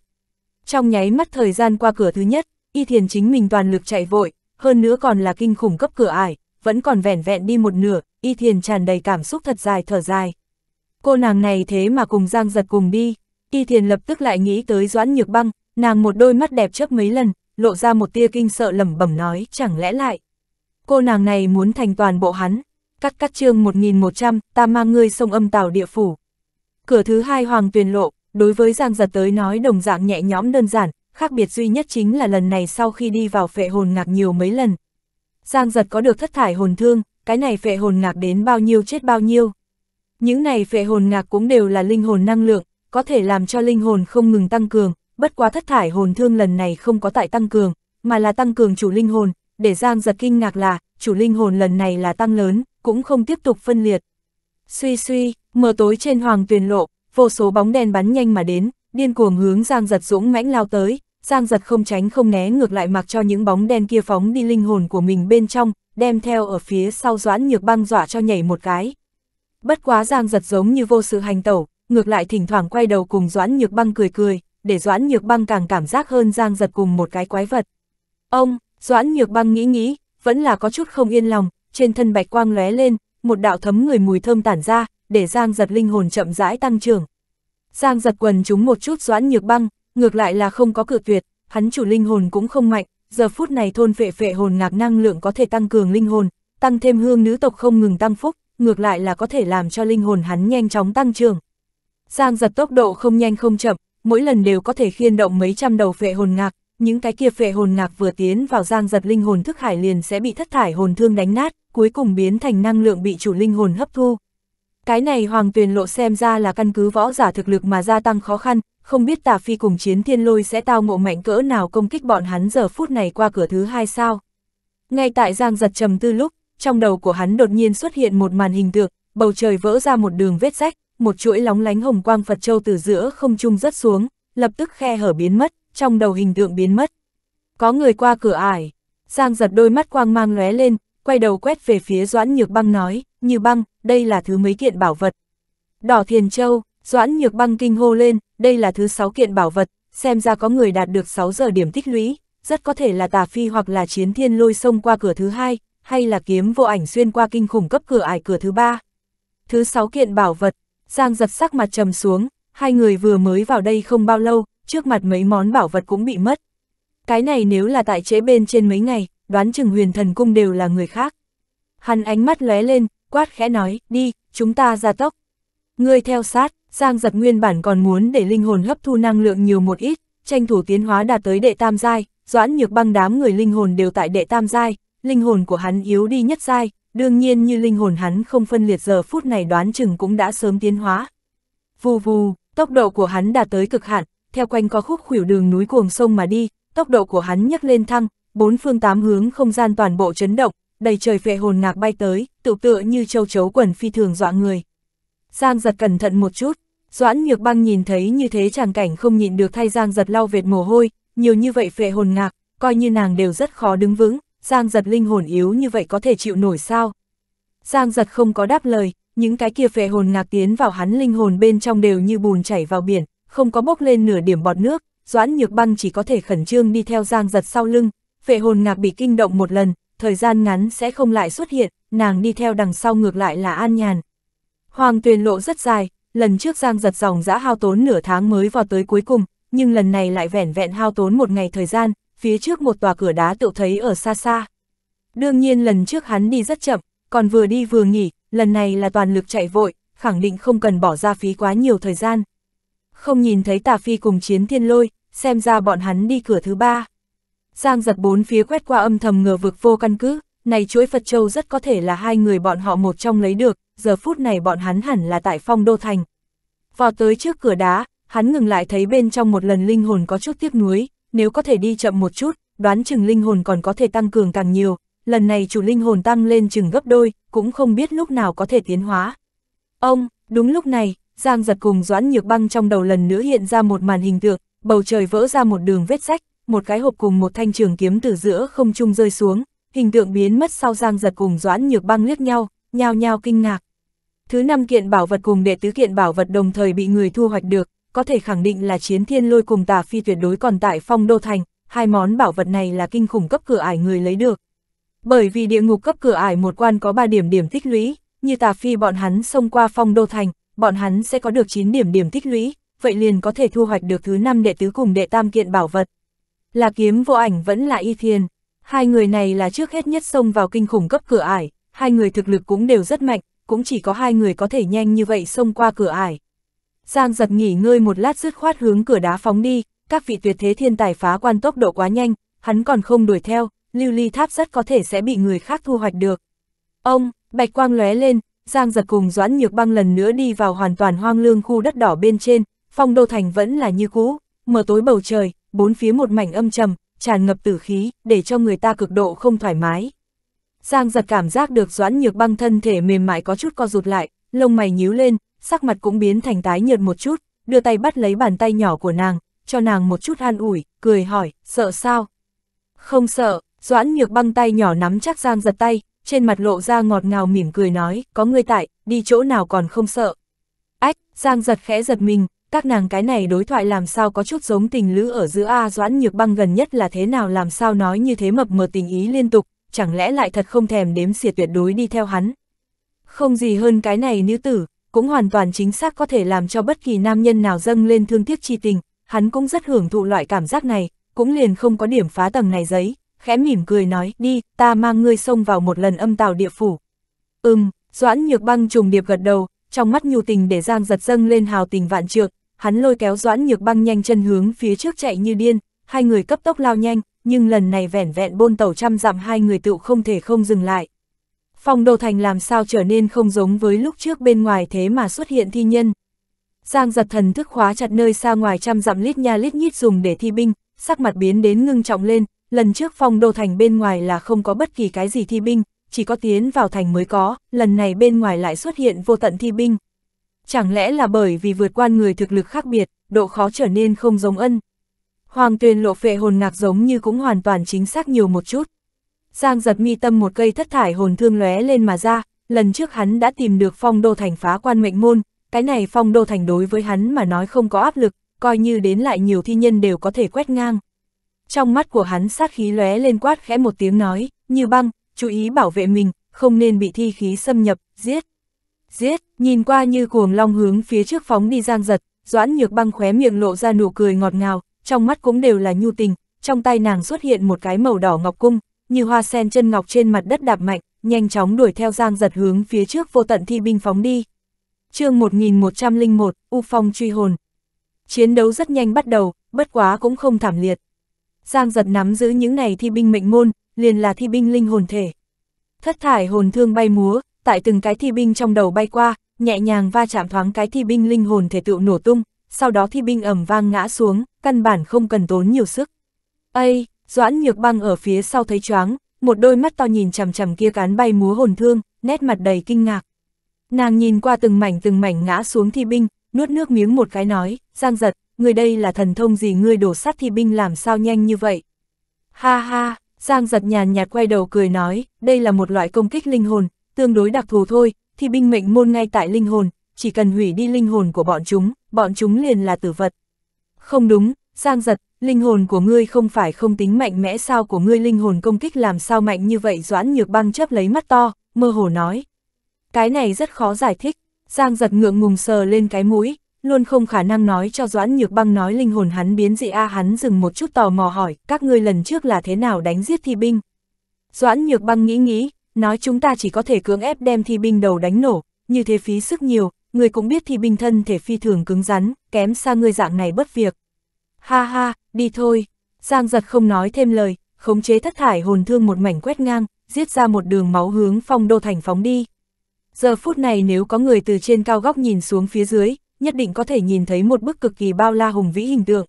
Trong nháy mắt thời gian qua cửa thứ nhất, Y Thiền chính mình toàn lực chạy vội, hơn nữa còn là kinh khủng cấp cửa ải, vẫn còn vẻn vẹn đi một nửa, Y Thiền tràn đầy cảm xúc thật dài thở dài. Cô nàng này thế mà cùng Giang giật cùng đi, Y Thiền lập tức lại nghĩ tới Doãn Nhược Băng, nàng một đôi mắt đẹp chớp mấy lần, lộ ra một tia kinh sợ lẩm bẩm nói, chẳng lẽ lại. Cô nàng này muốn thành toàn bộ hắn, cắt cắt chương 1100, ta mang ngươi sông âm tàu địa phủ. Cửa thứ hai Hoàng Tuyền Lộ, đối với Giang Giật tới nói đồng dạng nhẹ nhõm đơn giản, khác biệt duy nhất chính là lần này sau khi đi vào phệ hồn ngạc nhiều mấy lần. Giang Giật có được thất thải hồn thương, cái này phệ hồn ngạc đến bao nhiêu chết bao nhiêu. Những này phệ hồn ngạc cũng đều là linh hồn năng lượng, có thể làm cho linh hồn không ngừng tăng cường, bất quá thất thải hồn thương lần này không có tại tăng cường, mà là tăng cường chủ linh hồn, để Giang Giật kinh ngạc là, chủ linh hồn lần này là tăng lớn, cũng không tiếp tục phân liệt. Suy suy, mờ tối trên hoàng tuyền lộ, vô số bóng đen bắn nhanh mà đến, điên cuồng hướng Giang Giật dũng mãnh lao tới, Giang Giật không tránh không né ngược lại mặc cho những bóng đen kia phóng đi linh hồn của mình bên trong, đem theo ở phía sau Doãn Nhược Băng dọa cho nhảy một cái. Bất quá Giang Giật giống như vô sự hành tẩu, ngược lại thỉnh thoảng quay đầu cùng Doãn Nhược Băng cười cười, để Doãn Nhược Băng càng cảm giác hơn Giang Giật cùng một cái quái vật. Ông, Doãn Nhược Băng nghĩ nghĩ, vẫn là có chút không yên lòng, trên thân bạch quang lóe lên, một đạo thấm người mùi thơm tản ra, để Giang giật linh hồn chậm rãi tăng trưởng. Giang giật quần chúng một chút doãn nhược băng, ngược lại là không có cự tuyệt, hắn chủ linh hồn cũng không mạnh, giờ phút này thôn phệ phệ hồn ngạc năng lượng có thể tăng cường linh hồn, tăng thêm hương nữ tộc không ngừng tăng phúc, ngược lại là có thể làm cho linh hồn hắn nhanh chóng tăng trưởng. Giang giật tốc độ không nhanh không chậm, mỗi lần đều có thể khiên động mấy trăm đầu phệ hồn ngạc, những cái kia phệ hồn ngạc vừa tiến vào giang giật linh hồn thức hải liền sẽ bị thất thải hồn thương đánh nát, cuối cùng biến thành năng lượng bị chủ linh hồn hấp thu. Cái này hoàng tuyền lộ xem ra là căn cứ võ giả thực lực mà gia tăng khó khăn, không biết tà phi cùng chiến thiên lôi sẽ tao ngộ mạnh cỡ nào công kích bọn hắn giờ phút này qua cửa thứ hai sao. Ngay tại Giang giật trầm tư lúc, trong đầu của hắn đột nhiên xuất hiện một màn hình tượng, bầu trời vỡ ra một đường vết rách, một chuỗi lóng lánh hồng quang Phật Châu từ giữa không trung rớt xuống, lập tức khe hở biến mất, trong đầu hình tượng biến mất. Có người qua cửa ải, Giang giật đôi mắt quang mang lóe lên, quay đầu quét về phía Doãn Nhược Băng nói như băng, đây là thứ mấy kiện bảo vật. Đỏ Thiền Châu, Doãn Nhược Băng kinh hô lên, đây là thứ sáu kiện bảo vật, xem ra có người đạt được 6 giờ điểm tích lũy, rất có thể là tà phi hoặc là chiến thiên lôi sông qua cửa thứ hai, hay là kiếm vô ảnh xuyên qua kinh khủng cấp cửa ải cửa thứ ba. Thứ sáu kiện bảo vật, Giang giật sắc mặt trầm xuống, hai người vừa mới vào đây không bao lâu, trước mặt mấy món bảo vật cũng bị mất. Cái này nếu là tại chế bên trên mấy ngày, đoán chừng huyền thần cung đều là người khác. Hắn ánh mắt lóe lên, quát khẽ nói, đi, chúng ta ra tốc. Ngươi theo sát, Giang giật nguyên bản còn muốn để linh hồn hấp thu năng lượng nhiều một ít, tranh thủ tiến hóa đạt tới đệ tam giai, doãn nhược băng đám người linh hồn đều tại đệ tam giai, linh hồn của hắn yếu đi nhất giai, đương nhiên như linh hồn hắn không phân liệt giờ phút này đoán chừng cũng đã sớm tiến hóa. Vù vù, tốc độ của hắn đạt tới cực hạn, theo quanh có khúc khuỷu đường núi cuồng sông mà đi, tốc độ của hắn nhấc lên thăng, bốn phương tám hướng không gian toàn bộ chấn động, đầy trời phệ hồn nạc bay tới, tựu tựa như châu chấu quần phi thường dọa người. Giang giật cẩn thận một chút, Doãn Nhược Băng nhìn thấy như thế tràng cảnh không nhịn được thay Giang giật lau vệt mồ hôi, nhiều như vậy phệ hồn ngạc, coi như nàng đều rất khó đứng vững, Giang giật linh hồn yếu như vậy có thể chịu nổi sao. Giang giật không có đáp lời, những cái kia phệ hồn ngạc tiến vào hắn linh hồn bên trong đều như bùn chảy vào biển, không có bốc lên nửa điểm bọt nước, Doãn Nhược Băng chỉ có thể khẩn trương đi theo Giang giật sau lưng, phệ hồn ngạc bị kinh động một lần, thời gian ngắn sẽ không lại xuất hiện, nàng đi theo đằng sau ngược lại là an nhàn. Hoàng tuyền lộ rất dài, lần trước giang giật dòng dã hao tốn nửa tháng mới vào tới cuối cùng, nhưng lần này lại vẻn vẹn hao tốn một ngày thời gian, phía trước một tòa cửa đá tự thấy ở xa xa. Đương nhiên lần trước hắn đi rất chậm, còn vừa đi vừa nghỉ, lần này là toàn lực chạy vội, khẳng định không cần bỏ ra phí quá nhiều thời gian. Không nhìn thấy tà phi cùng chiến thiên lôi, xem ra bọn hắn đi cửa thứ ba. Giang giật bốn phía quét qua âm thầm ngờ vực vô căn cứ, này chuỗi Phật Châu rất có thể là hai người bọn họ một trong lấy được, giờ phút này bọn hắn hẳn là tại phong đô thành. Vào tới trước cửa đá, hắn ngừng lại thấy bên trong một lần linh hồn có chút tiếc nuối, nếu có thể đi chậm một chút, đoán chừng linh hồn còn có thể tăng cường càng nhiều, lần này chủ linh hồn tăng lên chừng gấp đôi, cũng không biết lúc nào có thể tiến hóa. Ông, đúng lúc này, Giang giật cùng Doãn Nhược Băng trong đầu lần nữa hiện ra một màn hình tượng, bầu trời vỡ ra một đường vết rách, một cái hộp cùng một thanh trường kiếm từ giữa không trung rơi xuống, hình tượng biến mất sau Giang Giật cùng Doãn Nhược Băng liếc nhau, nhao nhao kinh ngạc. Thứ năm kiện bảo vật cùng đệ tứ kiện bảo vật đồng thời bị người thu hoạch được, có thể khẳng định là chiến thiên lôi cùng tà phi tuyệt đối còn tại phong đô thành, hai món bảo vật này là kinh khủng cấp cửa ải người lấy được. Bởi vì địa ngục cấp cửa ải một quan có 3 điểm điểm tích lũy, như tà phi bọn hắn xông qua phong đô thành, bọn hắn sẽ có được 9 điểm điểm tích lũy, vậy liền có thể thu hoạch được thứ năm đệ tứ cùng đệ tam kiện bảo vật là kiếm vô ảnh vẫn là y thiên. Hai người này là trước hết nhất xông vào kinh khủng cấp cửa ải, hai người thực lực cũng đều rất mạnh, cũng chỉ có hai người có thể nhanh như vậy xông qua cửa ải. Giang giật nghỉ ngơi một lát dứt khoát hướng cửa đá phóng đi, các vị tuyệt thế thiên tài phá quan tốc độ quá nhanh, hắn còn không đuổi theo, lưu ly tháp rất có thể sẽ bị người khác thu hoạch được. Ông, bạch quang lóe lên, Giang giật cùng Doãn Nhược Băng lần nữa đi vào hoàn toàn hoang lương khu đất đỏ bên trên, phong đô thành vẫn là như cũ, mở tối bầu trời, bốn phía một mảnh âm trầm, tràn ngập tử khí, để cho người ta cực độ không thoải mái. Giang giật cảm giác được doãn nhược băng thân thể mềm mại có chút co rụt lại, lông mày nhíu lên, sắc mặt cũng biến thành tái nhợt một chút, đưa tay bắt lấy bàn tay nhỏ của nàng, cho nàng một chút an ủi, cười hỏi, sợ sao? Không sợ, doãn nhược băng tay nhỏ nắm chắc Giang giật tay, trên mặt lộ ra ngọt ngào mỉm cười nói, có người tại, đi chỗ nào còn không sợ. Ách, Giang giật khẽ giật mình, các nàng cái này đối thoại làm sao có chút giống tình lữ ở giữa A Doãn Nhược Băng gần nhất là thế nào làm sao nói như thế mập mờ tình ý liên tục, chẳng lẽ lại thật không thèm đếm xỉa tuyệt đối đi theo hắn. Không gì hơn cái này nữ tử, cũng hoàn toàn chính xác có thể làm cho bất kỳ nam nhân nào dâng lên thương tiếc chi tình, hắn cũng rất hưởng thụ loại cảm giác này, cũng liền không có điểm phá tầng này giấy, khẽ mỉm cười nói, đi, ta mang ngươi xông vào một lần âm tào địa phủ. Ừm, Doãn Nhược Băng trùng điệp gật đầu, trong mắt nhu tình để Giang giật dâng lên hào tình vạn trượng, hắn lôi kéo doãn nhược băng nhanh chân hướng phía trước chạy như điên, hai người cấp tốc lao nhanh, nhưng lần này vẻn vẹn bôn tàu trăm dặm hai người tựu không thể không dừng lại. Phòng đồ thành làm sao trở nên không giống với lúc trước bên ngoài thế mà xuất hiện thi nhân. Giang giật thần thức khóa chặt nơi xa ngoài trăm dặm lít nha lít nhít dùng để thi binh, sắc mặt biến đến ngưng trọng lên, lần trước phong đô thành bên ngoài là không có bất kỳ cái gì thi binh, chỉ có tiến vào thành mới có, lần này bên ngoài lại xuất hiện vô tận thi binh. Chẳng lẽ là bởi vì vượt qua người thực lực khác biệt, độ khó trở nên không giống ân. Hoàng tuyền lộ phệ hồn ngạc giống như cũng hoàn toàn chính xác nhiều một chút. Giang giật mi tâm một cây thất thải hồn thương lóe lên mà ra, lần trước hắn đã tìm được phong đô thành phá quan mệnh môn, cái này phong đô thành đối với hắn mà nói không có áp lực, coi như đến lại nhiều thi nhân đều có thể quét ngang. Trong mắt của hắn sát khí lóe lên quát khẽ một tiếng nói, như băng, chú ý bảo vệ mình, không nên bị thi khí xâm nhập, giết. Giết, nhìn qua như cuồng long hướng phía trước phóng đi giang giật, doãn nhược băng khóe miệng lộ ra nụ cười ngọt ngào, trong mắt cũng đều là nhu tình, trong tay nàng xuất hiện một cái màu đỏ ngọc cung, như hoa sen chân ngọc trên mặt đất đạp mạnh, nhanh chóng đuổi theo giang giật hướng phía trước vô tận thi binh phóng đi. chương 1101, U Phong truy hồn. Chiến đấu rất nhanh bắt đầu, bất quá cũng không thảm liệt. Giang giật nắm giữ những này thi binh mệnh môn, liền là thi binh linh hồn thể. Thất thải hồn thương bay múa, tại từng cái thi binh trong đầu bay qua, nhẹ nhàng va chạm thoáng cái thi binh linh hồn thể tựu nổ tung, sau đó thi binh ầm vang ngã xuống, căn bản không cần tốn nhiều sức. Ây, Doãn Nhược Băng ở phía sau thấy choáng, một đôi mắt to nhìn chằm chằm kia cán bay múa hồn thương, nét mặt đầy kinh ngạc. Nàng nhìn qua từng mảnh từng mảnh ngã xuống thi binh, nuốt nước miếng một cái nói, Giang giật, người đây là thần thông gì ngươi đổ sát thi binh làm sao nhanh như vậy. Ha ha, Giang giật nhàn nhạt quay đầu cười nói, đây là một loại công kích linh hồn, tương đối đặc thù thôi, thì binh mệnh môn ngay tại linh hồn, chỉ cần hủy đi linh hồn của bọn chúng, bọn chúng liền là tử vật. Không đúng, Giang giật, linh hồn của ngươi không phải không tính mạnh mẽ sao của ngươi linh hồn công kích làm sao mạnh như vậy doãn nhược băng chấp lấy mắt to, mơ hồ nói. Cái này rất khó giải thích, Giang giật ngượng ngùng sờ lên cái mũi, luôn không khả năng nói cho doãn nhược băng nói linh hồn hắn biến dị a hắn dừng một chút tò mò hỏi các ngươi lần trước là thế nào đánh giết thi binh. Doãn nhược băng nghĩ nghĩ, nói chúng ta chỉ có thể cưỡng ép đem thi binh đầu đánh nổ, như thế phí sức nhiều, người cũng biết thi binh thân thể phi thường cứng rắn, kém xa người dạng này bất việc. Ha ha, đi thôi, Giang giật không nói thêm lời, khống chế thất thải hồn thương một mảnh quét ngang, giết ra một đường máu hướng phong đô thành phóng đi. Giờ phút này nếu có người từ trên cao góc nhìn xuống phía dưới, nhất định có thể nhìn thấy một bức cực kỳ bao la hùng vĩ hình tượng.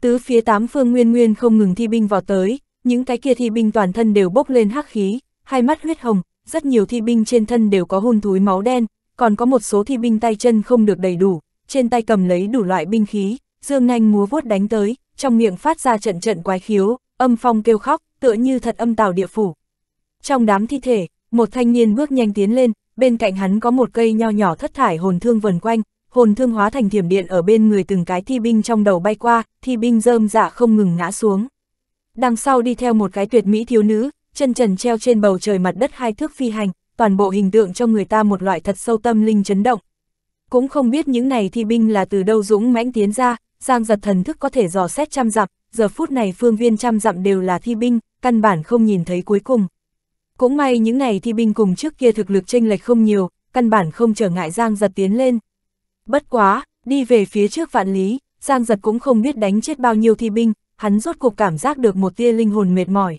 Tứ phía tám phương nguyên nguyên không ngừng thi binh vào tới, những cái kia thi binh toàn thân đều bốc lên hắc khí, hai mắt huyết hồng, rất nhiều thi binh trên thân đều có hun thúi máu đen, còn có một số thi binh tay chân không được đầy đủ, trên tay cầm lấy đủ loại binh khí, dương nanh múa vuốt đánh tới, trong miệng phát ra trận trận quái khiếu, âm phong kêu khóc, tựa như thật âm tào địa phủ. Trong đám thi thể, một thanh niên bước nhanh tiến lên, bên cạnh hắn có một cây nho nhỏ thất thải hồn thương vần quanh, hồn thương hóa thành thiểm điện ở bên người từng cái thi binh trong đầu bay qua, thi binh rơm dạ không ngừng ngã xuống. Đằng sau đi theo một cái tuyệt mỹ thiếu nữ, chân trần treo trên bầu trời mặt đất hai thước phi hành, toàn bộ hình tượng cho người ta một loại thật sâu tâm linh chấn động. Cũng không biết những này thi binh là từ đâu dũng mãnh tiến ra, giang giật thần thức có thể dò xét trăm dặm, giờ phút này phương viên trăm dặm đều là thi binh, căn bản không nhìn thấy cuối cùng. Cũng may những này thi binh cùng trước kia thực lực chênh lệch không nhiều, căn bản không trở ngại giang giật tiến lên. Bất quá, đi về phía trước vạn lý, giang giật cũng không biết đánh chết bao nhiêu thi binh, hắn rốt cuộc cảm giác được một tia linh hồn mệt mỏi.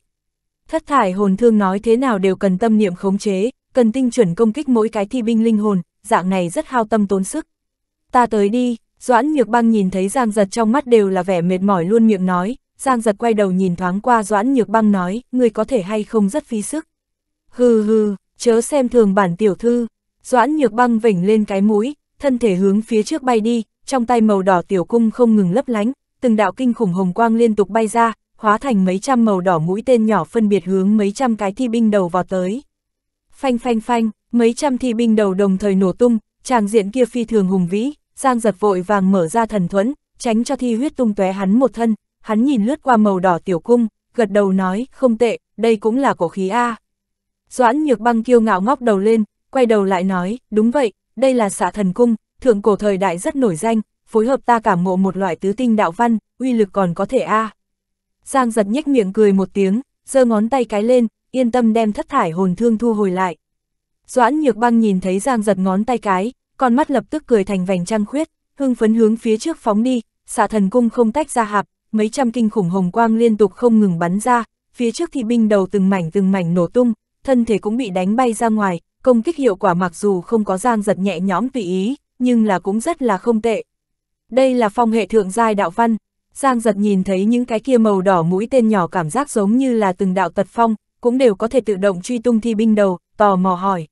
Thất thải hồn thương nói thế nào đều cần tâm niệm khống chế, cần tinh chuẩn công kích mỗi cái thi binh linh hồn, dạng này rất hao tâm tốn sức. Ta tới đi, Doãn Nhược Băng nhìn thấy Giang Giật trong mắt đều là vẻ mệt mỏi luôn miệng nói, Giang Giật quay đầu nhìn thoáng qua Doãn Nhược Băng nói, người có thể hay không rất phí sức. Hừ hừ, chớ xem thường bản tiểu thư, Doãn Nhược Băng vểnh lên cái mũi, thân thể hướng phía trước bay đi, trong tay màu đỏ tiểu cung không ngừng lấp lánh, từng đạo kinh khủng hồng quang liên tục bay ra, hóa thành mấy trăm màu đỏ mũi tên nhỏ phân biệt hướng mấy trăm cái thi binh đầu vào tới. Phanh phanh phanh, mấy trăm thi binh đầu đồng thời nổ tung, chàng diện kia phi thường hùng vĩ, Giang giật vội vàng mở ra thần thuẫn, tránh cho thi huyết tung tóe hắn một thân, hắn nhìn lướt qua màu đỏ tiểu cung, gật đầu nói, không tệ, đây cũng là cổ khí A. Doãn nhược băng kiêu ngạo ngóc đầu lên, quay đầu lại nói, đúng vậy, đây là xạ thần cung, thượng cổ thời đại rất nổi danh, phối hợp ta cảm ngộ một loại tứ tinh đạo văn, uy lực còn có thể A. Giang giật nhếch miệng cười một tiếng, giơ ngón tay cái lên, yên tâm đem thất thải hồn thương thu hồi lại. Doãn nhược băng nhìn thấy Giang giật ngón tay cái, con mắt lập tức cười thành vành trăng khuyết, hưng phấn hướng phía trước phóng đi, xạ thần cung không tách ra hạp, mấy trăm kinh khủng hồng quang liên tục không ngừng bắn ra, phía trước thì binh đầu từng mảnh từng mảnh nổ tung, thân thể cũng bị đánh bay ra ngoài, công kích hiệu quả mặc dù không có Giang giật nhẹ nhõm tùy ý, nhưng là cũng rất là không tệ. Đây là phong hệ thượng giai đạo văn, Giang giật nhìn thấy những cái kia màu đỏ mũi tên nhỏ cảm giác giống như là từng đạo tật phong, cũng đều có thể tự động truy tung thi binh đầu, tò mò hỏi.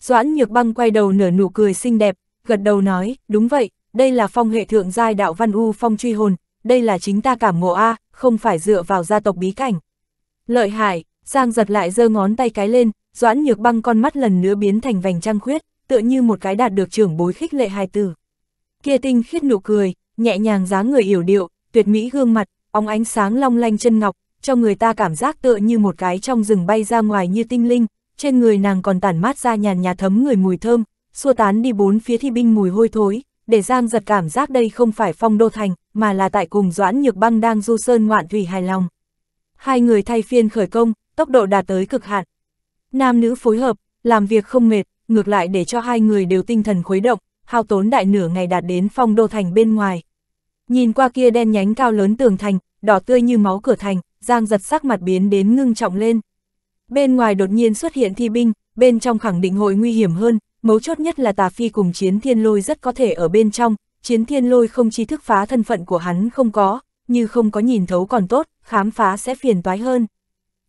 Doãn nhược băng quay đầu nở nụ cười xinh đẹp, gật đầu nói, đúng vậy, đây là phong hệ thượng giai đạo văn u phong truy hồn, đây là chính ta cảm ngộ A, không phải dựa vào gia tộc bí cảnh. Lợi hại, Giang giật lại giơ ngón tay cái lên, doãn nhược băng con mắt lần nữa biến thành vành trăng khuyết, tựa như một cái đạt được trưởng bối khích lệ hai từ Kia tinh khiết nụ cười, nhẹ nhàng dáng người yểu điệu, tuyệt mỹ gương mặt, óng ánh sáng long lanh chân ngọc, cho người ta cảm giác tựa như một cái trong rừng bay ra ngoài như tinh linh, trên người nàng còn tản mát ra nhàn nhà thấm người mùi thơm, xua tán đi bốn phía thi binh mùi hôi thối, để Giang giật cảm giác đây không phải phong đô thành, mà là tại cùng Doãn Nhược Băng đang du sơn ngoạn thủy hài lòng. Hai người thay phiên khởi công, tốc độ đạt tới cực hạn. Nam nữ phối hợp, làm việc không mệt, ngược lại để cho hai người đều tinh thần khuấy động, hao tốn đại nửa ngày đạt đến phong đô thành bên ngoài. Nhìn qua kia đen nhánh cao lớn tường thành, đỏ tươi như máu cửa thành, Giang giật sắc mặt biến đến ngưng trọng lên. Bên ngoài đột nhiên xuất hiện thi binh, bên trong khẳng định hội nguy hiểm hơn, mấu chốt nhất là tà phi cùng chiến thiên lôi rất có thể ở bên trong, chiến thiên lôi không chi thức phá thân phận của hắn không có, như không có nhìn thấu còn tốt, khám phá sẽ phiền toái hơn.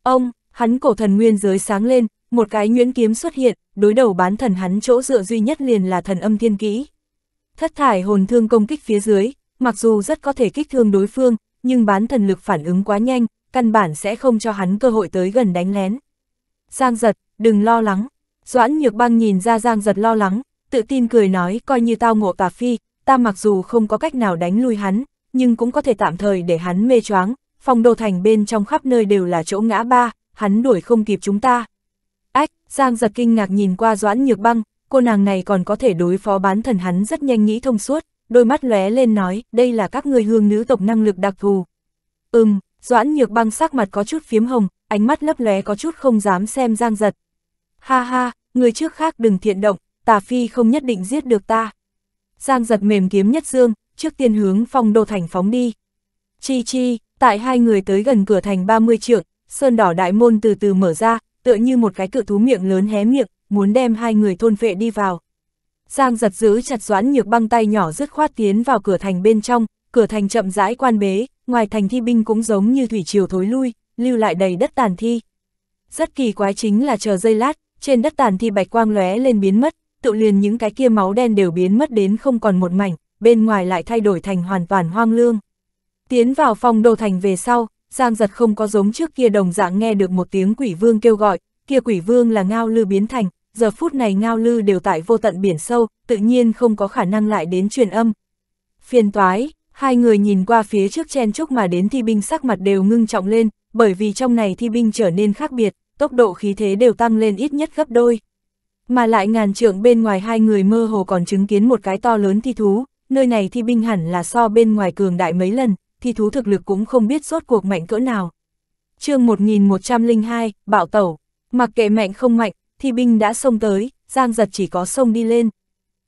Ông, hắn cổ thần nguyên giới sáng lên, một cái nguyễn kiếm xuất hiện, đối đầu bán thần hắn chỗ dựa duy nhất liền là thần âm thiên kỹ. Thất thải hồn thương công kích phía dưới, mặc dù rất có thể kích thương đối phương, nhưng bán thần lực phản ứng quá nhanh, căn bản sẽ không cho hắn cơ hội tới gần đánh lén. Giang giật, đừng lo lắng. Doãn nhược băng nhìn ra Giang giật lo lắng, tự tin cười nói coi như tao ngộ tà phi, ta mặc dù không có cách nào đánh lui hắn, nhưng cũng có thể tạm thời để hắn mê choáng, phòng đồ thành bên trong khắp nơi đều là chỗ ngã ba, hắn đuổi không kịp chúng ta. Ách, Giang giật kinh ngạc nhìn qua Doãn nhược băng, cô nàng này còn có thể đối phó bán thần hắn rất nhanh nghĩ thông suốt, đôi mắt lóe lên nói, đây là các ngươi hương nữ tộc năng lực đặc thù. Ừm, Doãn Nhược Băng sắc mặt có chút phiếm hồng, ánh mắt lấp lóe có chút không dám xem Giang Giật. Ha ha, người trước khác đừng thiện động, tà phi không nhất định giết được ta. Giang Giật mềm kiếm nhất dương, trước tiên hướng phong đô thành phóng đi. Chi chi, tại hai người tới gần cửa thành 30 trượng, sơn đỏ đại môn từ từ mở ra, tựa như một cái cự thú miệng lớn hé miệng, muốn đem hai người thôn vệ đi vào. Giang giật giữ chặt doãn nhược băng tay nhỏ dứt khoát tiến vào cửa thành bên trong, cửa thành chậm rãi quan bế, ngoài thành thi binh cũng giống như thủy triều thối lui, lưu lại đầy đất tàn thi. Rất kỳ quái chính là chờ giây lát, trên đất tàn thi bạch quang lóe lên biến mất, tự liền những cái kia máu đen đều biến mất đến không còn một mảnh, bên ngoài lại thay đổi thành hoàn toàn hoang lương. Tiến vào phòng đô thành về sau, Giang giật không có giống trước kia đồng dạng nghe được một tiếng quỷ vương kêu gọi, kia quỷ vương là ngao lư biến thành, giờ phút này ngao lư đều tại vô tận biển sâu, tự nhiên không có khả năng lại đến truyền âm. Phiền toái, hai người nhìn qua phía trước chen chúc mà đến thi binh sắc mặt đều ngưng trọng lên, bởi vì trong này thi binh trở nên khác biệt, tốc độ khí thế đều tăng lên ít nhất gấp đôi. Mà lại ngàn trượng bên ngoài hai người mơ hồ còn chứng kiến một cái to lớn thi thú, nơi này thi binh hẳn là so bên ngoài cường đại mấy lần, thi thú thực lực cũng không biết rốt cuộc mạnh cỡ nào. chương 1102, Bạo Tẩu, mặc kệ mạnh không mạnh, thì binh đã xông tới, Giang giật chỉ có xông đi lên.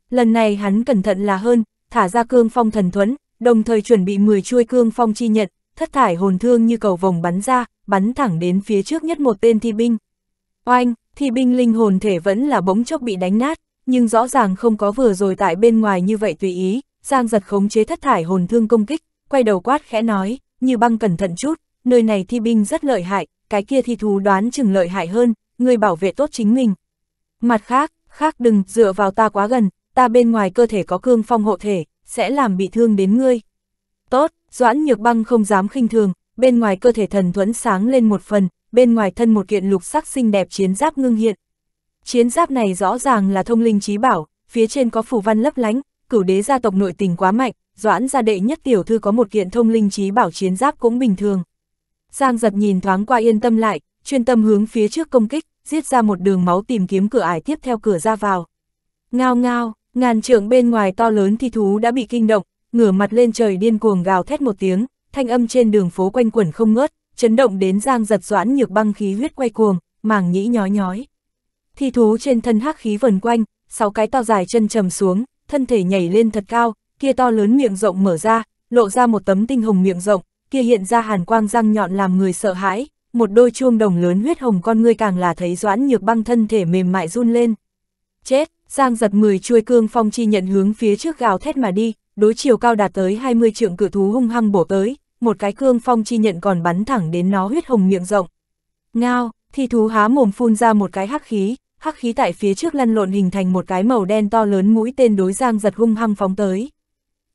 Lần này hắn cẩn thận là hơn, thả ra cương phong thần thuẫn, đồng thời chuẩn bị 10 chuôi cương phong chi nhận, thất thải hồn thương như cầu vòng bắn ra, bắn thẳng đến phía trước nhất một tên thi binh. Oanh, thi binh linh hồn thể vẫn là bỗng chốc bị đánh nát, nhưng rõ ràng không có vừa rồi tại bên ngoài như vậy tùy ý, Giang giật khống chế thất thải hồn thương công kích, quay đầu quát khẽ nói, như băng cẩn thận chút, nơi này thi binh rất lợi hại, cái kia thi thú đoán chừng lợi hại hơn, người bảo vệ tốt chính mình. Mặt khác, khác đừng dựa vào ta quá gần, ta bên ngoài cơ thể có cương phong hộ thể, sẽ làm bị thương đến ngươi. Tốt, Doãn Nhược Băng không dám khinh thường, bên ngoài cơ thể thần thuẫn sáng lên một phần, bên ngoài thân một kiện lục sắc xinh đẹp chiến giáp ngưng hiện. Chiến giáp này rõ ràng là thông linh trí bảo, phía trên có phủ văn lấp lánh, cửu đế gia tộc nội tình quá mạnh, Doãn gia đệ nhất tiểu thư có một kiện thông linh trí bảo chiến giáp cũng bình thường. Giang giật nhìn thoáng qua yên tâm lại, chuyên tâm hướng phía trước công kích giết ra một đường máu tìm kiếm cửa ải tiếp theo cửa ra vào. Ngao ngao, ngàn trượng bên ngoài to lớn thi thú đã bị kinh động, ngửa mặt lên trời điên cuồng gào thét một tiếng, thanh âm trên đường phố quanh quẩn không ngớt, chấn động đến giang giật doãn nhược băng khí huyết quay cuồng, màng nhĩ nhói nhói. Thi thú trên thân hắc khí vần quanh, sáu cái to dài chân trầm xuống, thân thể nhảy lên thật cao, kia to lớn miệng rộng mở ra, lộ ra một tấm tinh hồng miệng rộng, kia hiện ra hàn quang răng nhọn làm người sợ hãi, một đôi chuông đồng lớn huyết hồng con ngươi càng là thấy doãn nhược băng thân thể mềm mại run lên. Chết, Giang giật mười chuôi cương phong chi nhận hướng phía trước gào thét mà đi, đối chiều cao đạt tới 20 trượng cự thú hung hăng bổ tới, một cái cương phong chi nhận còn bắn thẳng đến nó huyết hồng miệng rộng. Ngao, thi thú há mồm phun ra một cái hắc khí, hắc khí tại phía trước lăn lộn hình thành một cái màu đen to lớn mũi tên đối Giang giật hung hăng phóng tới.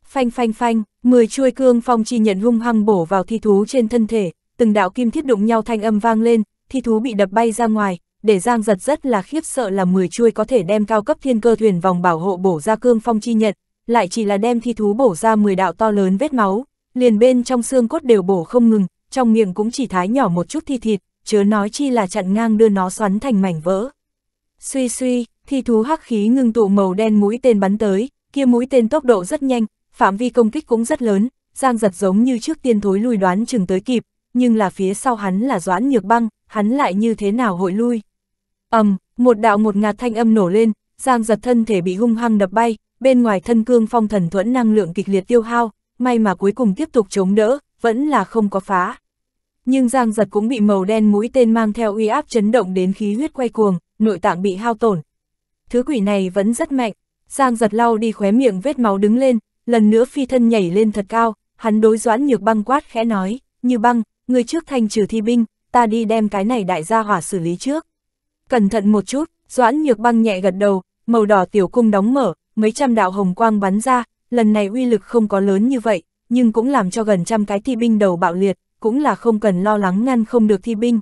Phanh phanh phanh, mười chuôi cương phong chi nhận hung hăng bổ vào thi thú trên thân thể, từng đạo kim thiết đụng nhau thanh âm vang lên, thi thú bị đập bay ra ngoài, để Giang giật rất là khiếp sợ là 10 chuôi có thể đem cao cấp thiên cơ thuyền vòng bảo hộ bổ ra cương phong chi nhận, lại chỉ là đem thi thú bổ ra 10 đạo to lớn vết máu, liền bên trong xương cốt đều bổ không ngừng, trong miệng cũng chỉ thái nhỏ một chút thi thịt, chớ nói chi là chặn ngang đưa nó xoắn thành mảnh vỡ. Suy suy, thi thú hắc khí ngưng tụ màu đen mũi tên bắn tới, kia mũi tên tốc độ rất nhanh, phạm vi công kích cũng rất lớn, Giang giật giống như trước tiên thối lùi đoán chừng tới kịp, nhưng là phía sau hắn là doãn nhược băng, hắn lại như thế nào hội lui. ầm, um, một đạo một ngạt thanh âm nổ lên, giang giật thân thể bị hung hăng đập bay, bên ngoài thân cương phong thần thuẫn năng lượng kịch liệt tiêu hao, may mà cuối cùng tiếp tục chống đỡ, vẫn là không có phá. Nhưng giang giật cũng bị màu đen mũi tên mang theo uy áp chấn động đến khí huyết quay cuồng, nội tạng bị hao tổn. Thứ quỷ này vẫn rất mạnh, giang giật lau đi khóe miệng vết máu đứng lên, lần nữa phi thân nhảy lên thật cao, hắn đối doãn nhược băng quát khẽ nói, như băng, người trước thanh trừ thi binh, ta đi đem cái này đại gia hỏa xử lý trước. Cẩn thận một chút, Doãn Nhược Băng nhẹ gật đầu, màu đỏ tiểu cung đóng mở, mấy trăm đạo hồng quang bắn ra, lần này uy lực không có lớn như vậy, nhưng cũng làm cho gần trăm cái thi binh đầu bạo liệt, cũng là không cần lo lắng ngăn không được thi binh.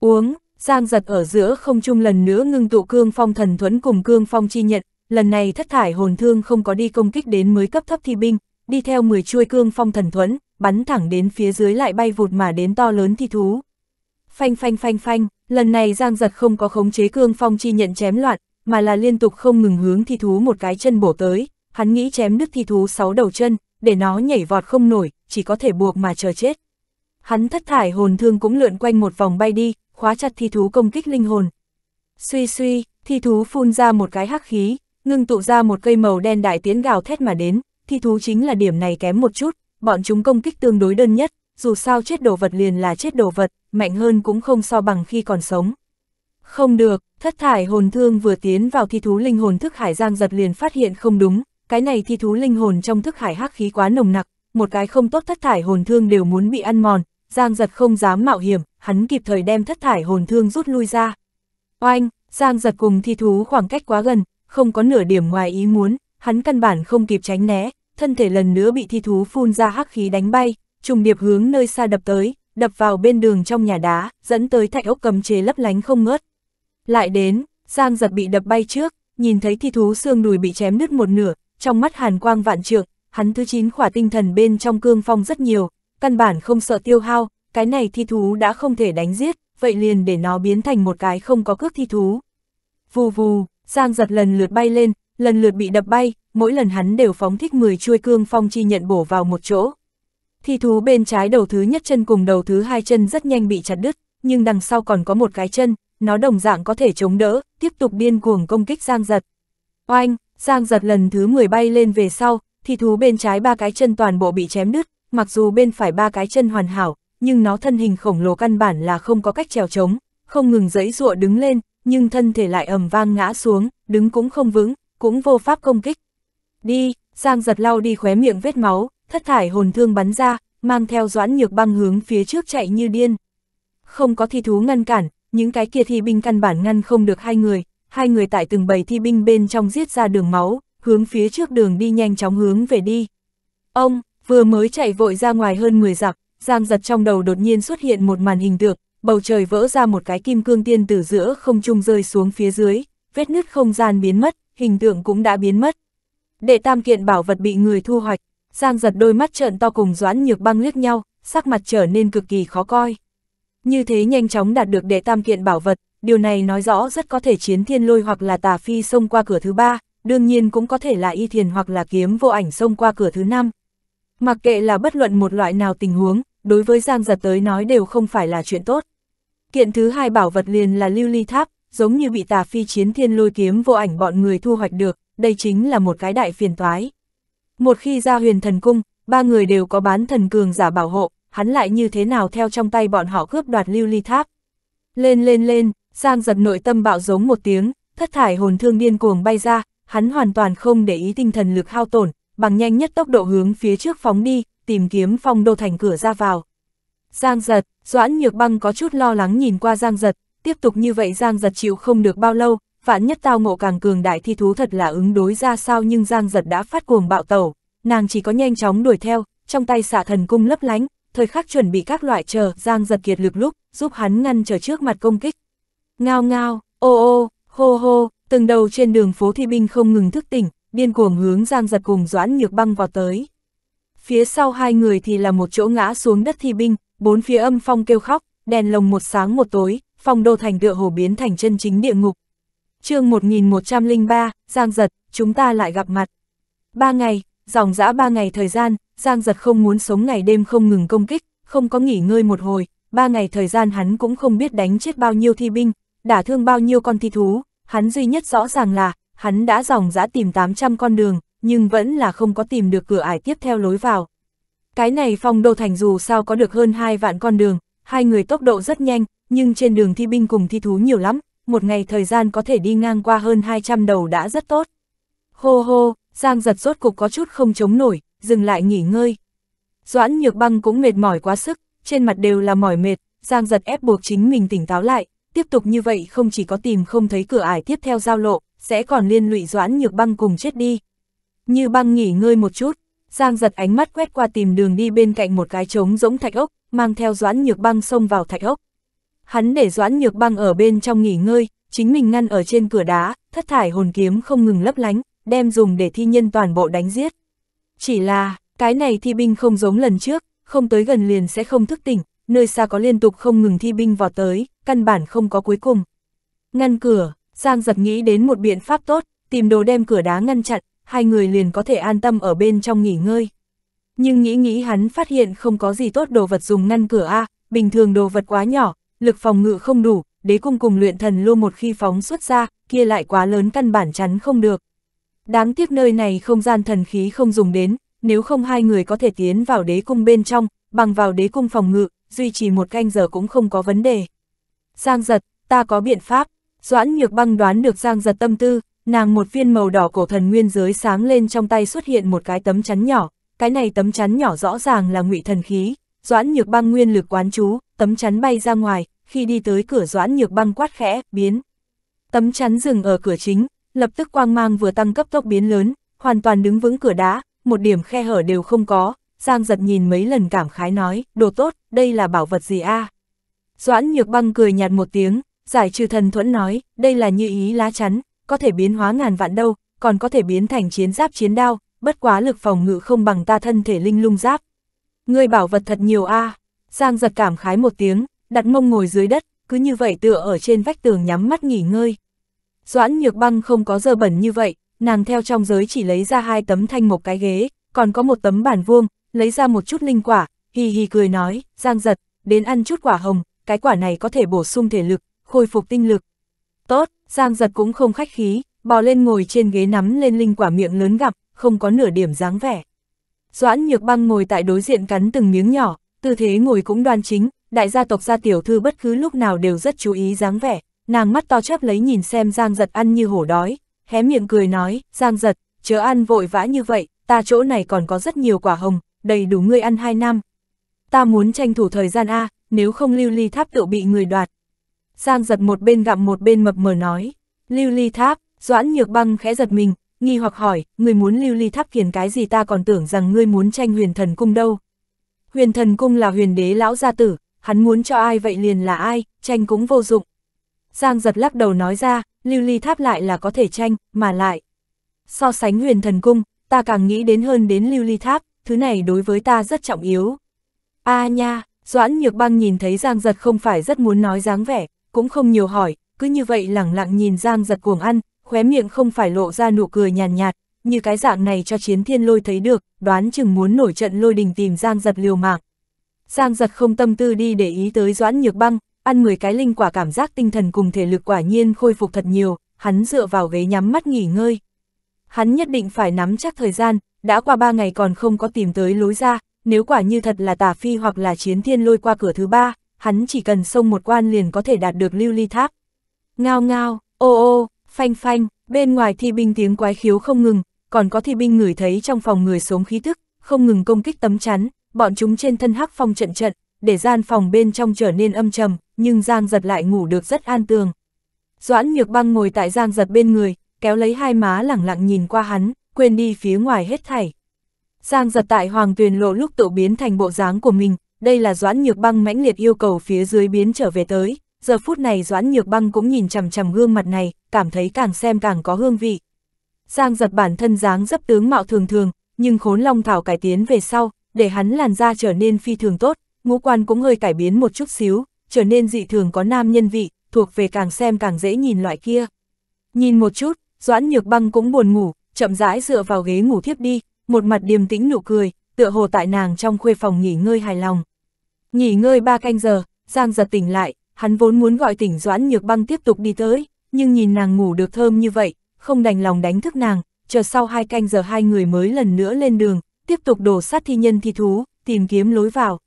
Uống, Giang giật ở giữa không trung lần nữa ngưng tụ cương phong thần thuẫn cùng cương phong chi nhận, lần này thất thải hồn thương không có đi công kích đến mới cấp thấp thi binh, đi theo 10 chuôi cương phong thần thuẫn, bắn thẳng đến phía dưới lại bay vụt mà đến to lớn thi thú. Phanh phanh phanh phanh, lần này Giang Giật không có khống chế cương phong chi nhận chém loạn, mà là liên tục không ngừng hướng thi thú một cái chân bổ tới, hắn nghĩ chém đứt thi thú sáu đầu chân, để nó nhảy vọt không nổi, chỉ có thể buộc mà chờ chết. Hắn thất thải hồn thương cũng lượn quanh một vòng bay đi, khóa chặt thi thú công kích linh hồn. Suy suy, thi thú phun ra một cái hắc khí, ngưng tụ ra một cây màu đen đại tiến gào thét mà đến, thi thú chính là điểm này kém một chút, bọn chúng công kích tương đối đơn nhất, dù sao chết đồ vật liền là chết đồ vật, mạnh hơn cũng không so bằng khi còn sống. Không được, thất thải hồn thương vừa tiến vào thi thú linh hồn thức hải giang giật liền phát hiện không đúng, cái này thi thú linh hồn trong thức hải hắc khí quá nồng nặc, một cái không tốt thất thải hồn thương đều muốn bị ăn mòn, giang giật không dám mạo hiểm, hắn kịp thời đem thất thải hồn thương rút lui ra. Oanh, giang giật cùng thi thú khoảng cách quá gần, không có nửa điểm ngoài ý muốn, hắn căn bản không kịp tránh né, thân thể lần nữa bị thi thú phun ra hắc khí đánh bay, trùng điệp hướng nơi xa đập tới, đập vào bên đường trong nhà đá, dẫn tới thạch ốc cầm chế lấp lánh không ngớt. Lại đến, Giang giật bị đập bay trước, nhìn thấy thi thú xương đùi bị chém nứt một nửa, trong mắt hàn quang vạn trượng, hắn thứ chín khỏa tinh thần bên trong cương phong rất nhiều, căn bản không sợ tiêu hao, cái này thi thú đã không thể đánh giết, vậy liền để nó biến thành một cái không có cước thi thú. Vù vù, Giang giật lần lượt bay lên, lần lượt bị đập bay, mỗi lần hắn đều phóng thích 10 chuôi cương phong chi nhận bổ vào một chỗ. Thi thú bên trái đầu thứ nhất chân cùng đầu thứ hai chân rất nhanh bị chặt đứt, nhưng đằng sau còn có một cái chân, nó đồng dạng có thể chống đỡ, tiếp tục điên cuồng công kích Giang Giật. Oanh, Giang Giật lần thứ 10 bay lên về sau, thi thú bên trái ba cái chân toàn bộ bị chém đứt, mặc dù bên phải ba cái chân hoàn hảo, nhưng nó thân hình khổng lồ căn bản là không có cách trèo chống, không ngừng giãy giụa đứng lên, nhưng thân thể lại ầm vang ngã xuống, đứng cũng không vững, cũng vô pháp công kích. Đi, Giang giật lau đi khóe miệng vết máu, thất thải hồn thương bắn ra, mang theo doãn nhược băng hướng phía trước chạy như điên. Không có thi thú ngăn cản, những cái kia thi binh căn bản ngăn không được hai người, hai người tại từng bầy thi binh bên trong giết ra đường máu, hướng phía trước đường đi nhanh chóng hướng về đi. Ông, vừa mới chạy vội ra ngoài hơn 10 giặc, Giang giật trong đầu đột nhiên xuất hiện một màn hình tượng, bầu trời vỡ ra một cái kim cương tiên tử giữa không trung rơi xuống phía dưới, vết nứt không gian biến mất, hình tượng cũng đã biến mất. Đệ tam kiện bảo vật bị người thu hoạch, Giang giật đôi mắt trợn to cùng Doãn Nhược Băng liếc nhau, sắc mặt trở nên cực kỳ khó coi. Như thế nhanh chóng đạt được đệ tam kiện bảo vật, điều này nói rõ rất có thể chiến thiên lôi hoặc là tà phi xông qua cửa thứ ba, đương nhiên cũng có thể là y thiền hoặc là kiếm vô ảnh xông qua cửa thứ năm. Mặc kệ là bất luận một loại nào tình huống, đối với Giang giật tới nói đều không phải là chuyện tốt. Kiện thứ hai bảo vật liền là lưu ly tháp, giống như bị tà phi chiến thiên lôi kiếm vô ảnh bọn người thu hoạch được, đây chính là một cái đại phiền toái. Một khi ra huyền thần cung, ba người đều có bán thần cường giả bảo hộ, hắn lại như thế nào theo trong tay bọn họ cướp đoạt lưu ly tháp. Lên lên lên, Giang giật nội tâm bạo giống một tiếng, thất thải hồn thương điên cuồng bay ra, hắn hoàn toàn không để ý tinh thần lực hao tổn, bằng nhanh nhất tốc độ hướng phía trước phóng đi, tìm kiếm phong đô thành cửa ra vào. Giang giật, Doãn Nhược Băng có chút lo lắng nhìn qua Giang giật, tiếp tục như vậy Giang giật chịu không được bao lâu, vạn nhất tao ngộ càng cường đại thi thú thật là ứng đối ra sao nhưng Giang giật đã phát cuồng bạo tẩu, nàng chỉ có nhanh chóng đuổi theo, trong tay xạ thần cung lấp lánh, thời khắc chuẩn bị các loại chờ Giang giật kiệt lực lúc, giúp hắn ngăn trở trước mặt công kích. Ngao ngao, ô ô, hô hô, từng đầu trên đường phố thi binh không ngừng thức tỉnh, điên cuồng hướng Giang giật cùng Doãn Nhược Băng vào tới. Phía sau hai người thì là một chỗ ngã xuống đất thi binh, bốn phía âm phong kêu khóc, đèn lồng một sáng một tối, phong đô thành tựa hồ biến thành chân chính địa ngục. chương 1103, Giang Giật, chúng ta lại gặp mặt. Ba ngày, dòng dã ba ngày thời gian, Giang Giật không muốn sống ngày đêm không ngừng công kích, không có nghỉ ngơi một hồi, ba ngày thời gian hắn cũng không biết đánh chết bao nhiêu thi binh, đả thương bao nhiêu con thi thú, hắn duy nhất rõ ràng là, hắn đã dòng dã tìm 800 con đường, nhưng vẫn là không có tìm được cửa ải tiếp theo lối vào. Cái này phong đô thành dù sao có được hơn hai vạn con đường, hai người tốc độ rất nhanh, nhưng trên đường thi binh cùng thi thú nhiều lắm, một ngày thời gian có thể đi ngang qua hơn 200 đầu đã rất tốt. Hô hô, Giang giật rốt cục có chút không chống nổi, dừng lại nghỉ ngơi. Doãn nhược băng cũng mệt mỏi quá sức, trên mặt đều là mỏi mệt, Giang giật ép buộc chính mình tỉnh táo lại, tiếp tục như vậy không chỉ có tìm không thấy cửa ải tiếp theo giao lộ, sẽ còn liên lụy Doãn nhược băng cùng chết đi. Như băng nghỉ ngơi một chút, Giang giật ánh mắt quét qua tìm đường đi bên cạnh một cái trống rỗng thạch ốc, mang theo Doãn nhược băng xông vào thạch ốc. Hắn để Doãn Nhược Băng ở bên trong nghỉ ngơi, chính mình ngăn ở trên cửa đá, thất thải hồn kiếm không ngừng lấp lánh, đem dùng để thi nhân toàn bộ đánh giết. Chỉ là, cái này thi binh không giống lần trước, không tới gần liền sẽ không thức tỉnh, nơi xa có liên tục không ngừng thi binh vọt tới, căn bản không có cuối cùng. Ngăn cửa, Giang giật nghĩ đến một biện pháp tốt, tìm đồ đem cửa đá ngăn chặn, hai người liền có thể an tâm ở bên trong nghỉ ngơi. Nhưng nghĩ nghĩ hắn phát hiện không có gì tốt đồ vật dùng ngăn cửa A, bình thường đồ vật quá nhỏ, lực phòng ngự không đủ, đế cung cùng luyện thần lô một khi phóng xuất ra, kia lại quá lớn căn bản chắn không được. Đáng tiếc nơi này không gian thần khí không dùng đến, nếu không hai người có thể tiến vào đế cung bên trong, bằng vào đế cung phòng ngự, duy trì một canh giờ cũng không có vấn đề. Giang giật, ta có biện pháp, Doãn Nhược Băng đoán được Giang giật tâm tư, nàng một viên màu đỏ cổ thần nguyên giới sáng lên trong tay xuất hiện một cái tấm chắn nhỏ, cái này tấm chắn nhỏ rõ ràng là ngụy thần khí, Doãn Nhược Băng nguyên lực quán chú, tấm chắn bay ra ngoài, khi đi tới cửa doãn nhược băng quát khẽ, biến. Tấm chắn dừng ở cửa chính, lập tức quang mang vừa tăng cấp tốc biến lớn, hoàn toàn đứng vững cửa đá, một điểm khe hở đều không có, Giang giật nhìn mấy lần cảm khái nói, đồ tốt, đây là bảo vật gì a Doãn nhược băng cười nhạt một tiếng, giải trừ thần thuẫn nói, đây là như ý lá chắn, có thể biến hóa ngàn vạn đâu, còn có thể biến thành chiến giáp chiến đao, bất quá lực phòng ngự không bằng ta thân thể linh lung giáp. Người bảo vật thật nhiều a à? Giang giật cảm khái một tiếng, đặt mông ngồi dưới đất, cứ như vậy tựa ở trên vách tường nhắm mắt nghỉ ngơi. Doãn nhược băng không có giờ bẩn như vậy, nàng theo trong giới chỉ lấy ra hai tấm thanh một cái ghế, còn có một tấm bản vuông, lấy ra một chút linh quả, hì hì cười nói, giang giật, đến ăn chút quả hồng, cái quả này có thể bổ sung thể lực, khôi phục tinh lực. Tốt, giang giật cũng không khách khí, bò lên ngồi trên ghế nắm lên linh quả miệng lớn gặp, không có nửa điểm dáng vẻ. Doãn nhược băng ngồi tại đối diện cắn từng miếng nhỏ, tư thế ngồi cũng đoan chính, đại gia tộc gia tiểu thư bất cứ lúc nào đều rất chú ý dáng vẻ, nàng mắt to chớp lấy nhìn xem Giang Giật ăn như hổ đói, hé miệng cười nói, Giang Giật, chớ ăn vội vã như vậy, ta chỗ này còn có rất nhiều quả hồng, đầy đủ ngươi ăn hai năm. Ta muốn tranh thủ thời gian A, nếu không lưu ly tháp tự bị người đoạt. Giang Giật một bên gặm một bên mập mờ nói, lưu ly tháp, doãn nhược băng khẽ giật mình, nghi hoặc hỏi, người muốn lưu ly tháp kiền cái gì ta còn tưởng rằng ngươi muốn tranh huyền thần cung đâu. Huyền thần cung là huyền đế lão gia tử, hắn muốn cho ai vậy liền là ai, tranh cũng vô dụng. Giang giật lắc đầu nói ra, lưu ly tháp lại là có thể tranh, mà lại. So sánh huyền thần cung, ta càng nghĩ đến hơn đến lưu ly tháp, thứ này đối với ta rất trọng yếu. a à nha, Doãn Nhược Băng nhìn thấy Giang Giật không phải rất muốn nói dáng vẻ, cũng không nhiều hỏi, cứ như vậy lẳng lặng nhìn Giang Giật cuồng ăn, khóe miệng không phải lộ ra nụ cười nhàn nhạt, nhạt, như cái dạng này cho chiến thiên lôi thấy được, đoán chừng muốn nổi trận lôi đình tìm Giang Giật liều mạng. Giang giật không tâm tư đi để ý tới doãn nhược băng, ăn 10 cái linh quả cảm giác tinh thần cùng thể lực quả nhiên khôi phục thật nhiều, hắn dựa vào ghế nhắm mắt nghỉ ngơi. Hắn nhất định phải nắm chắc thời gian, đã qua 3 ngày còn không có tìm tới lối ra, nếu quả như thật là tà phi hoặc là chiến thiên lôi qua cửa thứ ba, hắn chỉ cần xông một quan liền có thể đạt được lưu ly tháp. Ngao ngao, ô ô, phanh phanh, bên ngoài thi binh tiếng quái khiếu không ngừng, còn có thi binh ngửi thấy trong phòng người sống khí tức, không ngừng công kích tấm chắn, bọn chúng trên thân hắc phong trận trận, để gian phòng bên trong trở nên âm trầm, nhưng Giang giật lại ngủ được rất an tường. Doãn nhược băng ngồi tại Giang giật bên người, kéo lấy hai má lẳng lặng nhìn qua hắn, quên đi phía ngoài hết thảy. Giang giật tại hoàng tuyền lộ lúc tụ biến thành bộ dáng của mình, đây là Doãn nhược băng mãnh liệt yêu cầu phía dưới biến trở về tới. Giờ phút này Doãn Nhược Băng cũng nhìn chằm chằm gương mặt này, cảm thấy càng xem càng có hương vị. Giang giật bản thân dáng dấp tướng mạo thường thường, nhưng khốn long thảo cải tiến về sau, để hắn làn da trở nên phi thường tốt, ngũ quan cũng hơi cải biến một chút xíu, trở nên dị thường có nam nhân vị, thuộc về càng xem càng dễ nhìn loại kia. Nhìn một chút, Doãn Nhược Băng cũng buồn ngủ, chậm rãi dựa vào ghế ngủ thiếp đi, một mặt điềm tĩnh nụ cười, tựa hồ tại nàng trong khuê phòng nghỉ ngơi hài lòng. Nghỉ ngơi ba canh giờ, Giang giật tỉnh lại, hắn vốn muốn gọi tỉnh Doãn Nhược Băng tiếp tục đi tới, nhưng nhìn nàng ngủ được thơm như vậy, không đành lòng đánh thức nàng, chờ sau hai canh giờ hai người mới lần nữa lên đường, tiếp tục đổ sát thi nhân thi thú, tìm kiếm lối vào.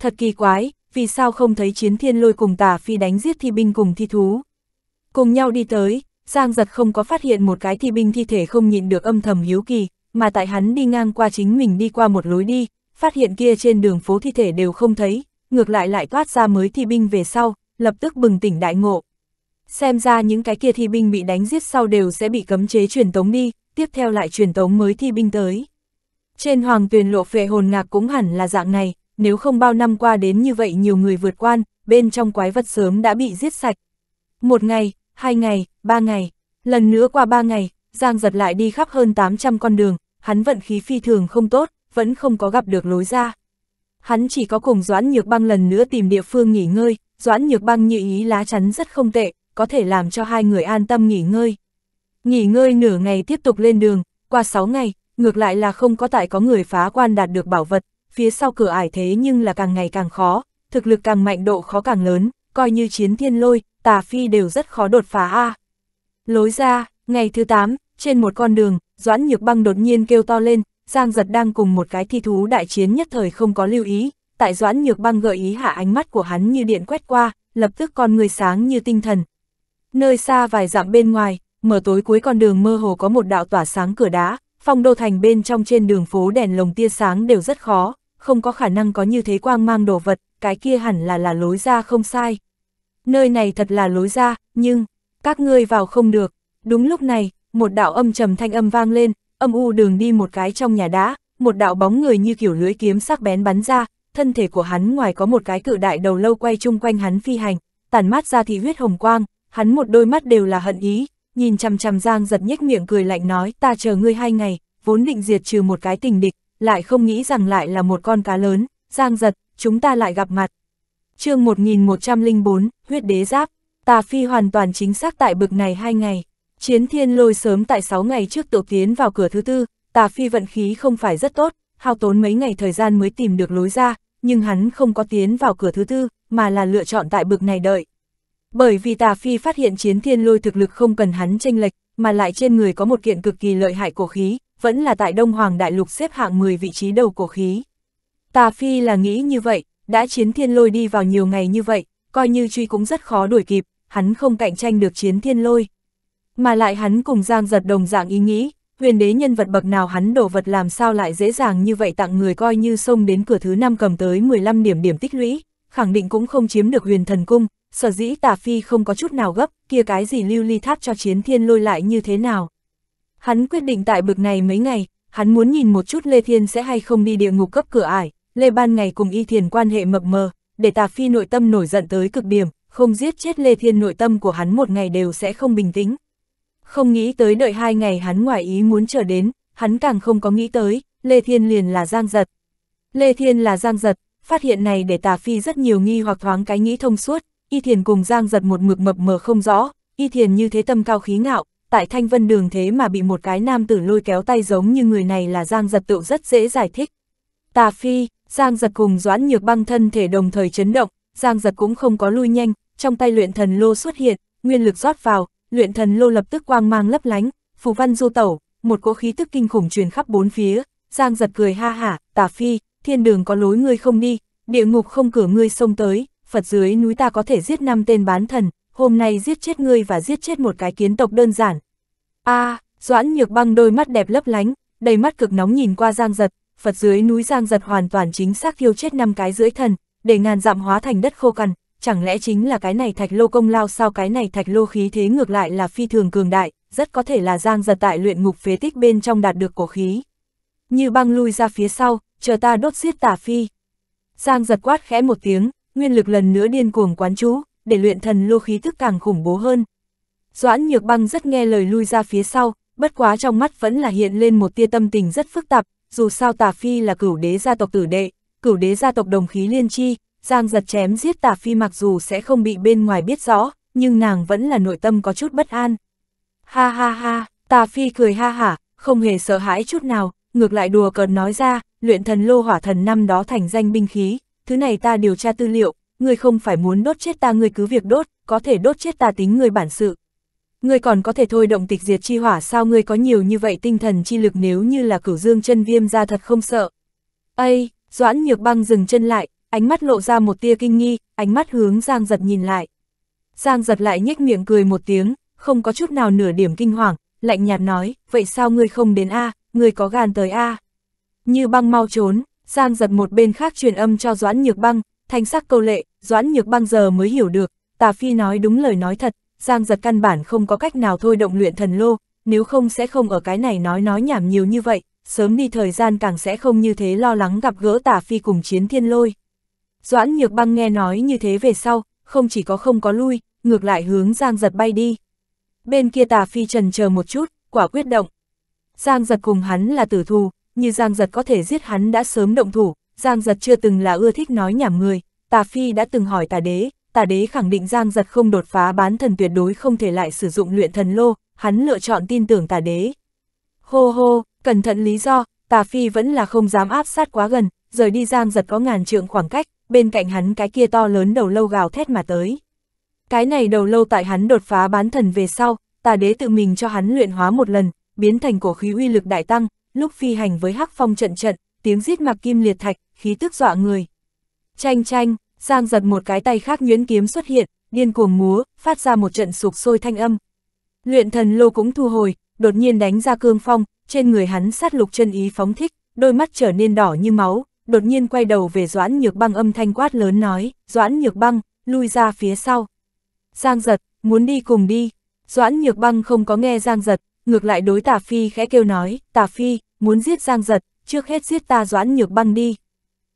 Thật kỳ quái, vì sao không thấy chiến thiên lôi cùng tả phi đánh giết thi binh cùng thi thú. Cùng nhau đi tới, Giang giật không có phát hiện một cái thi binh thi thể không nhịn được âm thầm hiếu kỳ, mà tại hắn đi ngang qua chính mình đi qua một lối đi, phát hiện kia trên đường phố thi thể đều không thấy, ngược lại lại toát ra mới thi binh về sau, lập tức bừng tỉnh đại ngộ. Xem ra những cái kia thi binh bị đánh giết sau đều sẽ bị cấm chế truyền tống đi, tiếp theo lại truyền tống mới thi binh tới. Trên hoàng tuyền lộ phệ hồn ngạc cũng hẳn là dạng này, nếu không bao năm qua đến như vậy nhiều người vượt quan, bên trong quái vật sớm đã bị giết sạch. Một ngày, hai ngày, ba ngày, lần nữa qua ba ngày, Giang giật lại đi khắp hơn 800 con đường, hắn vận khí phi thường không tốt, vẫn không có gặp được lối ra. Hắn chỉ có cùng Doãn Nhược Băng lần nữa tìm địa phương nghỉ ngơi, Doãn Nhược Băng như ý lá chắn rất không tệ, có thể làm cho hai người an tâm nghỉ ngơi. Nghỉ ngơi nửa ngày tiếp tục lên đường, qua 6 ngày, ngược lại là không có tại có người phá quan đạt được bảo vật, phía sau cửa ải thế nhưng là càng ngày càng khó, thực lực càng mạnh độ khó càng lớn, coi như chiến thiên lôi, tà phi đều rất khó đột phá a. Lối ra, ngày thứ 8, trên một con đường, Doãn Nhược Băng đột nhiên kêu to lên, Giang Giật đang cùng một cái thi thú đại chiến nhất thời không có lưu ý, tại Doãn Nhược Băng gợi ý hạ ánh mắt của hắn như điện quét qua, lập tức con người sáng như tinh thần. Nơi xa vài dặm bên ngoài, mở tối cuối con đường mơ hồ có một đạo tỏa sáng cửa đá, Phong đô thành bên trong trên đường phố đèn lồng tia sáng đều rất khó, không có khả năng có như thế quang mang đồ vật, cái kia hẳn là là lối ra không sai. Nơi này thật là lối ra, nhưng, các ngươi vào không được. Đúng lúc này, một đạo âm trầm thanh âm vang lên, âm u đường đi một cái trong nhà đá, một đạo bóng người như kiểu lưỡi kiếm sắc bén bắn ra, thân thể của hắn ngoài có một cái cự đại đầu lâu quay chung quanh hắn phi hành, tản mát ra thì huyết hồng quang, hắn một đôi mắt đều là hận ý, nhìn chằm chằm Giang giật nhếch miệng cười lạnh nói ta chờ ngươi hai ngày, vốn định diệt trừ một cái tình địch, lại không nghĩ rằng lại là một con cá lớn, Giang giật, chúng ta lại gặp mặt. chương 1104, huyết đế giáp, tà phi hoàn toàn chính xác tại bực này hai ngày, chiến thiên lôi sớm tại 6 ngày trước tổ tiến vào cửa thứ tư, tà phi vận khí không phải rất tốt, hao tốn mấy ngày thời gian mới tìm được lối ra, nhưng hắn không có tiến vào cửa thứ tư, mà là lựa chọn tại bực này đợi. Bởi vì Tà Phi phát hiện chiến thiên lôi thực lực không cần hắn tranh lệch, mà lại trên người có một kiện cực kỳ lợi hại cổ khí, vẫn là tại Đông Hoàng Đại Lục xếp hạng 10 vị trí đầu cổ khí. Tà Phi là nghĩ như vậy, đã chiến thiên lôi đi vào nhiều ngày như vậy, coi như truy cũng rất khó đuổi kịp, hắn không cạnh tranh được chiến thiên lôi. Mà lại hắn cùng Giang giật đồng dạng ý nghĩ, huyền đế nhân vật bậc nào hắn đổ vật làm sao lại dễ dàng như vậy tặng người coi như xông đến cửa thứ năm cầm tới 15 điểm điểm tích lũy, khẳng định cũng không chiếm được huyền thần cung, sở dĩ tả phi không có chút nào gấp, kia cái gì lưu ly tháp cho chiến thiên lôi lại như thế nào. Hắn quyết định tại bực này mấy ngày, hắn muốn nhìn một chút Lê Thiên sẽ hay không đi địa ngục cấp cửa ải, Lê Ban ngày cùng y thiền quan hệ mập mờ, để tà phi nội tâm nổi giận tới cực điểm, không giết chết Lê Thiên nội tâm của hắn một ngày đều sẽ không bình tĩnh. Không nghĩ tới đợi hai ngày hắn ngoài ý muốn chờ đến, hắn càng không có nghĩ tới, Lê Thiên liền là giang giật. Lê Thiên là giang giật, phát hiện này để tà phi rất nhiều nghi hoặc thoáng cái nghĩ thông suốt, Y Thiền cùng Giang giật một mực mập mờ không rõ, Y Thiền như thế tâm cao khí ngạo, tại Thanh Vân Đường thế mà bị một cái nam tử lôi kéo tay giống như người này là Giang giật tựu rất dễ giải thích. Tà Phi, Giang giật cùng Doãn Nhược băng thân thể đồng thời chấn động, Giang giật cũng không có lui nhanh, trong tay luyện thần lô xuất hiện, nguyên lực rót vào, luyện thần lô lập tức quang mang lấp lánh, phù văn du tẩu, một cỗ khí tức kinh khủng truyền khắp bốn phía, Giang giật cười ha hả, Tà Phi, thiên đường có lối ngươi không đi, địa ngục không cửa ngươi xông tới, Phật dưới núi ta có thể giết năm tên bán thần, hôm nay giết chết ngươi và giết chết một cái kiến tộc đơn giản. a à, Doãn Nhược Băng đôi mắt đẹp lấp lánh, đầy mắt cực nóng nhìn qua Giang Giật, Phật dưới núi Giang Giật hoàn toàn chính xác tiêu chết năm cái rưỡi thần, để ngàn dặm hóa thành đất khô cằn, chẳng lẽ chính là cái này thạch lô công lao sao cái này thạch lô khí thế ngược lại là phi thường cường đại, rất có thể là Giang Giật tại luyện ngục phế tích bên trong đạt được cổ khí. Như băng lui ra phía sau, chờ ta đốt giết tả phi. Giang Giật quát khẽ một tiếng, nguyên lực lần nữa điên cuồng quán chú, để luyện thần lô khí thức càng khủng bố hơn. Doãn Nhược Băng rất nghe lời lui ra phía sau, bất quá trong mắt vẫn là hiện lên một tia tâm tình rất phức tạp, dù sao Tà Phi là cửu đế gia tộc tử đệ, cửu đế gia tộc đồng khí liên chi, Giang giật chém giết Tà Phi mặc dù sẽ không bị bên ngoài biết rõ, nhưng nàng vẫn là nội tâm có chút bất an. Ha ha ha, Tà Phi cười ha hả, không hề sợ hãi chút nào, ngược lại đùa cợt nói ra, luyện thần lô hỏa thần năm đó thành danh binh khí, thứ này ta điều tra tư liệu, ngươi không phải muốn đốt chết ta ngươi cứ việc đốt, có thể đốt chết ta tính ngươi bản sự. Ngươi còn có thể thôi động tịch diệt chi hỏa sao ngươi có nhiều như vậy tinh thần chi lực nếu như là cửu dương chân viêm ra thật không sợ. Ây, Doãn Nhược Băng dừng chân lại, ánh mắt lộ ra một tia kinh nghi, ánh mắt hướng Giang Giật nhìn lại. Giang Giật lại nhếch miệng cười một tiếng, không có chút nào nửa điểm kinh hoàng, lạnh nhạt nói, vậy sao ngươi không đến a, à, ngươi có gan tới a? Như băng mau trốn, Giang giật một bên khác truyền âm cho Doãn Nhược Băng, thanh sắc câu lệ, Doãn Nhược Băng giờ mới hiểu được, Tà Phi nói đúng lời nói thật, Giang giật căn bản không có cách nào thôi động luyện thần lô, nếu không sẽ không ở cái này nói nói nhảm nhiều như vậy, sớm đi thời gian càng sẽ không như thế lo lắng gặp gỡ Tà Phi cùng chiến thiên lôi. Doãn Nhược Băng nghe nói như thế về sau, không chỉ có không có lui, ngược lại hướng Giang giật bay đi. Bên kia Tà Phi trần chờ một chút, quả quyết động. Giang giật cùng hắn là tử thù, như Giang Giật có thể giết hắn đã sớm động thủ, Giang Giật chưa từng là ưa thích nói nhảm người, Tà Phi đã từng hỏi Tà Đế, Tà Đế khẳng định Giang Giật không đột phá bán thần tuyệt đối không thể lại sử dụng luyện thần lô, hắn lựa chọn tin tưởng Tà Đế. Hô hô, cẩn thận lý do, Tà Phi vẫn là không dám áp sát quá gần, rời đi Giang Giật có ngàn trượng khoảng cách, bên cạnh hắn cái kia to lớn đầu lâu gào thét mà tới. Cái này đầu lâu tại hắn đột phá bán thần về sau, Tà Đế tự mình cho hắn luyện hóa một lần, biến thành cổ khí uy lực đại tăng, lúc phi hành với hắc phong trận trận, tiếng giết mặc kim liệt thạch, khí tức dọa người. Chanh chanh, Giang giật một cái tay khác nhuyễn kiếm xuất hiện, điên cuồng múa, phát ra một trận sụp sôi thanh âm. Luyện thần lô cũng thu hồi, đột nhiên đánh ra cương phong, trên người hắn sát lục chân ý phóng thích, đôi mắt trở nên đỏ như máu, đột nhiên quay đầu về Doãn Nhược Băng âm thanh quát lớn nói, Doãn Nhược Băng, lui ra phía sau. Giang giật, muốn đi cùng đi. Doãn Nhược Băng không có nghe Giang giật, ngược lại đối Tả Phi khẽ kêu nói, Tả Phi, muốn giết Giang Giật, trước hết giết ta doãn nhược băng đi.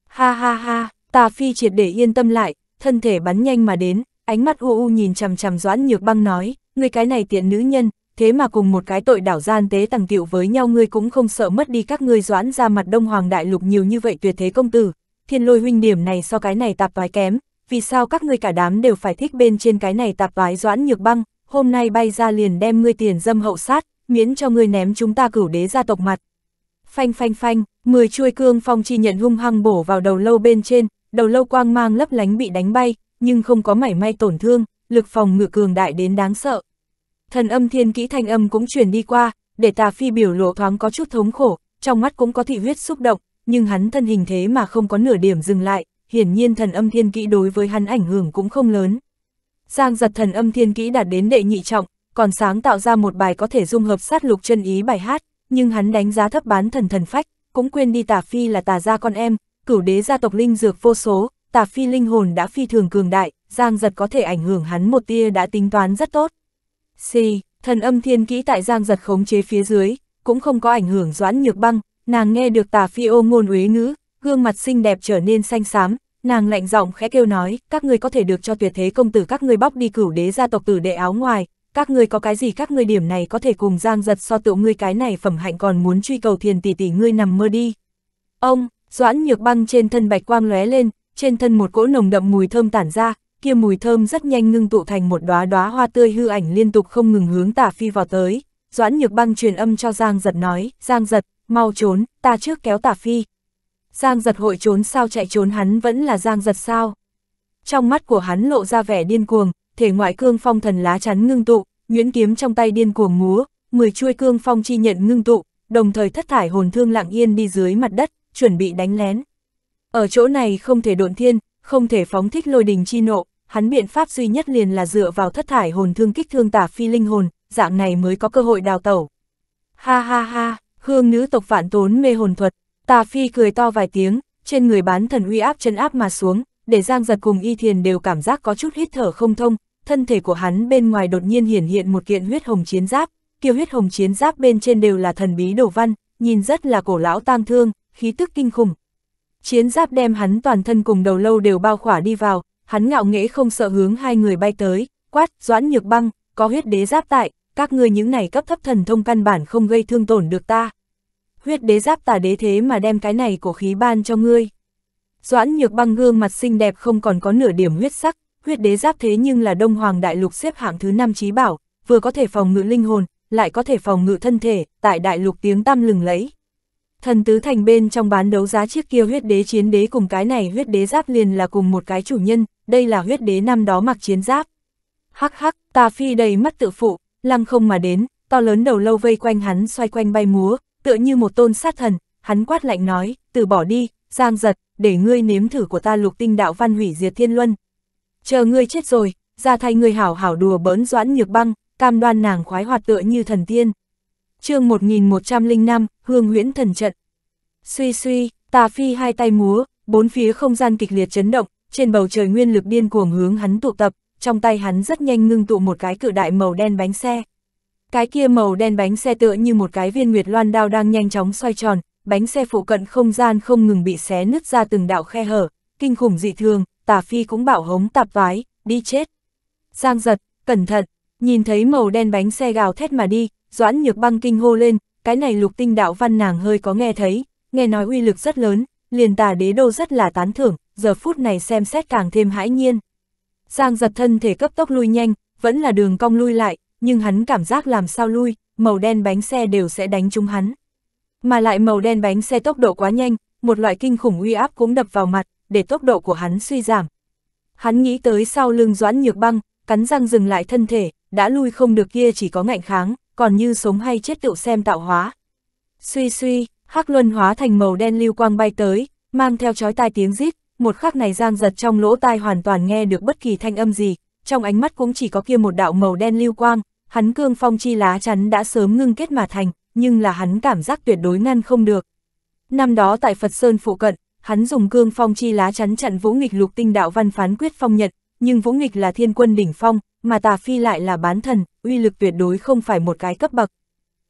Ha ha ha, Tả Phi triệt để yên tâm lại, thân thể bắn nhanh mà đến, ánh mắt u u nhìn chằm chằm doãn nhược băng nói, người cái này tiện nữ nhân, thế mà cùng một cái tội đảo gian tế tằng tiệu với nhau ngươi cũng không sợ mất đi các ngươi doãn ra mặt đông hoàng đại lục nhiều như vậy tuyệt thế công tử, thiên lôi huynh điểm này so cái này tạp toái kém, vì sao các ngươi cả đám đều phải thích bên trên cái này tạp toái doãn nhược băng, hôm nay bay ra liền đem ngươi tiền dâm hậu sát, miễn cho ngươi ném chúng ta cửu đế gia tộc mặt. Phanh phanh phanh, mười chuôi cương phong chi nhận hung hăng bổ vào đầu lâu bên trên, đầu lâu quang mang lấp lánh bị đánh bay, nhưng không có mảy may tổn thương, lực phòng ngự cường đại đến đáng sợ. Thần âm thiên kỹ thanh âm cũng truyền đi qua, để tà phi biểu lộ thoáng có chút thống khổ, trong mắt cũng có thị huyết xúc động, nhưng hắn thân hình thế mà không có nửa điểm dừng lại, hiển nhiên thần âm thiên kỹ đối với hắn ảnh hưởng cũng không lớn. Giang giật thần âm thiên kỹ đạt đến đệ nhị trọng, còn sáng tạo ra một bài có thể dung hợp sát lục chân ý bài hát, nhưng hắn đánh giá thấp bán thần thần phách, cũng quên đi tà phi là tà gia con em, cửu đế gia tộc linh dược vô số, tà phi linh hồn đã phi thường cường đại, giang giật có thể ảnh hưởng hắn một tia đã tính toán rất tốt. C. Thần âm thiên kỹ tại giang giật khống chế phía dưới, cũng không có ảnh hưởng doãn nhược băng, nàng nghe được tà phi ô ngôn uế ngữ, gương mặt xinh đẹp trở nên xanh xám, nàng lạnh giọng khẽ kêu nói, các ngươi có thể được cho tuyệt thế công tử các ngươi bóc đi cửu đế gia tộc tử đệ áo ngoài, các ngươi có cái gì các ngươi điểm này có thể cùng giang giật so tựu ngươi cái này phẩm hạnh còn muốn truy cầu thiền tỷ tỷ ngươi nằm mơ đi. Ông, doãn nhược băng trên thân bạch quang lóe lên, trên thân một cỗ nồng đậm mùi thơm tản ra, kia mùi thơm rất nhanh ngưng tụ thành một đóa đóa hoa tươi hư ảnh liên tục không ngừng hướng tả phi vào tới. Doãn nhược băng truyền âm cho Giang giật nói, Giang giật, mau trốn, ta trước kéo tả phi. Giang giật hội trốn sao chạy trốn hắn vẫn là Giang giật sao? Trong mắt của hắn lộ ra vẻ điên cuồng, thể ngoại cương phong thần lá chắn ngưng tụ, nguyễn kiếm trong tay điên cuồng múa, mười chuôi cương phong chi nhận ngưng tụ, đồng thời thất thải hồn thương lặng yên đi dưới mặt đất, chuẩn bị đánh lén. Ở chỗ này không thể độn thiên, không thể phóng thích lôi đình chi nộ, hắn biện pháp duy nhất liền là dựa vào thất thải hồn thương kích thương tả phi linh hồn, dạng này mới có cơ hội đào tẩu. Ha ha ha, hương nữ tộc vạn tốn mê hồn thuật, tà phi cười to vài tiếng, trên người bán thần uy áp chân áp mà xuống, để Giang giật cùng y thiền đều cảm giác có chút hít thở không thông, thân thể của hắn bên ngoài đột nhiên hiển hiện một kiện huyết hồng chiến giáp, kiều huyết hồng chiến giáp bên trên đều là thần bí đồ văn, nhìn rất là cổ lão tang thương, khí tức kinh khủng. Chiến giáp đem hắn toàn thân cùng đầu lâu đều bao khỏa đi vào, hắn ngạo nghễ không sợ hướng hai người bay tới, quát, doãn nhược băng, có huyết đế giáp tại, các ngươi những này cấp thấp thần thông căn bản không gây thương tổn được ta. Huyết đế giáp tà đế thế mà đem cái này cổ khí ban cho ngươi. Doãn nhược băng gương mặt xinh đẹp không còn có nửa điểm huyết sắc, huyết đế giáp thế nhưng là đông hoàng đại lục xếp hạng thứ 5 trí bảo, vừa có thể phòng ngự linh hồn, lại có thể phòng ngự thân thể, tại đại lục tiếng tăm lừng lấy Thần tứ thành bên trong bán đấu giá chiếc kia huyết đế chiến đế cùng cái này huyết đế giáp liền là cùng một cái chủ nhân, đây là huyết đế năm đó mặc chiến giáp. Hắc hắc, tà phi đầy mắt tự phụ, lăng không mà đến, to lớn đầu lâu vây quanh hắn xoay quanh bay múa, tựa như một tôn sát thần, hắn quát lạnh nói, từ bỏ đi, giang giật, để ngươi nếm thử của ta lục tinh đạo văn hủy diệt thiên luân, Chờ ngươi chết rồi, ra thay ngươi hảo hảo đùa bỡn doãn nhược băng, cam đoan nàng khoái hoạt tựa như thần tiên. chương 1105, Hương nguyễn thần trận. Suy suy, tà phi hai tay múa, bốn phía không gian kịch liệt chấn động, trên bầu trời nguyên lực điên cuồng hướng hắn tụ tập, trong tay hắn rất nhanh ngưng tụ một cái cự đại màu đen bánh xe. Cái kia màu đen bánh xe tựa như một cái viên nguyệt loan đao đang nhanh chóng xoay tròn, bánh xe phụ cận không gian không ngừng bị xé nứt ra từng đạo khe hở, kinh khủng dị thường, tả phi cũng bảo hống tạp vái, đi chết. Giang giật, cẩn thận, nhìn thấy màu đen bánh xe gào thét mà đi, doãn nhược băng kinh hô lên, cái này lục tinh đạo văn nàng hơi có nghe thấy, nghe nói uy lực rất lớn, liền tà đế đô rất là tán thưởng, giờ phút này xem xét càng thêm hãi nhiên. Giang giật thân thể cấp tốc lui nhanh, vẫn là đường cong lui lại, nhưng hắn cảm giác làm sao lui, màu đen bánh xe đều sẽ đánh trúng hắn. Mà lại màu đen bánh xe tốc độ quá nhanh, một loại kinh khủng uy áp cũng đập vào mặt, để tốc độ của hắn suy giảm. Hắn nghĩ tới sau lưng doãn nhược băng, cắn răng dừng lại thân thể, đã lui không được kia chỉ có ngạnh kháng, còn như sống hay chết tựu xem tạo hóa. Suy suy, hắc luân hóa thành màu đen lưu quang bay tới, mang theo chói tai tiếng rít, một khắc này giang giật trong lỗ tai hoàn toàn nghe được bất kỳ thanh âm gì, trong ánh mắt cũng chỉ có kia một đạo màu đen lưu quang, hắn cương phong chi lá chắn đã sớm ngưng kết mà thành, nhưng là hắn cảm giác tuyệt đối ngăn không được. Năm đó tại Phật Sơn phụ cận, hắn dùng cương phong chi lá chắn chặn vũ nghịch lục tinh đạo văn phán quyết phong nhật, nhưng vũ nghịch là thiên quân đỉnh phong, mà tà phi lại là bán thần, uy lực tuyệt đối không phải một cái cấp bậc.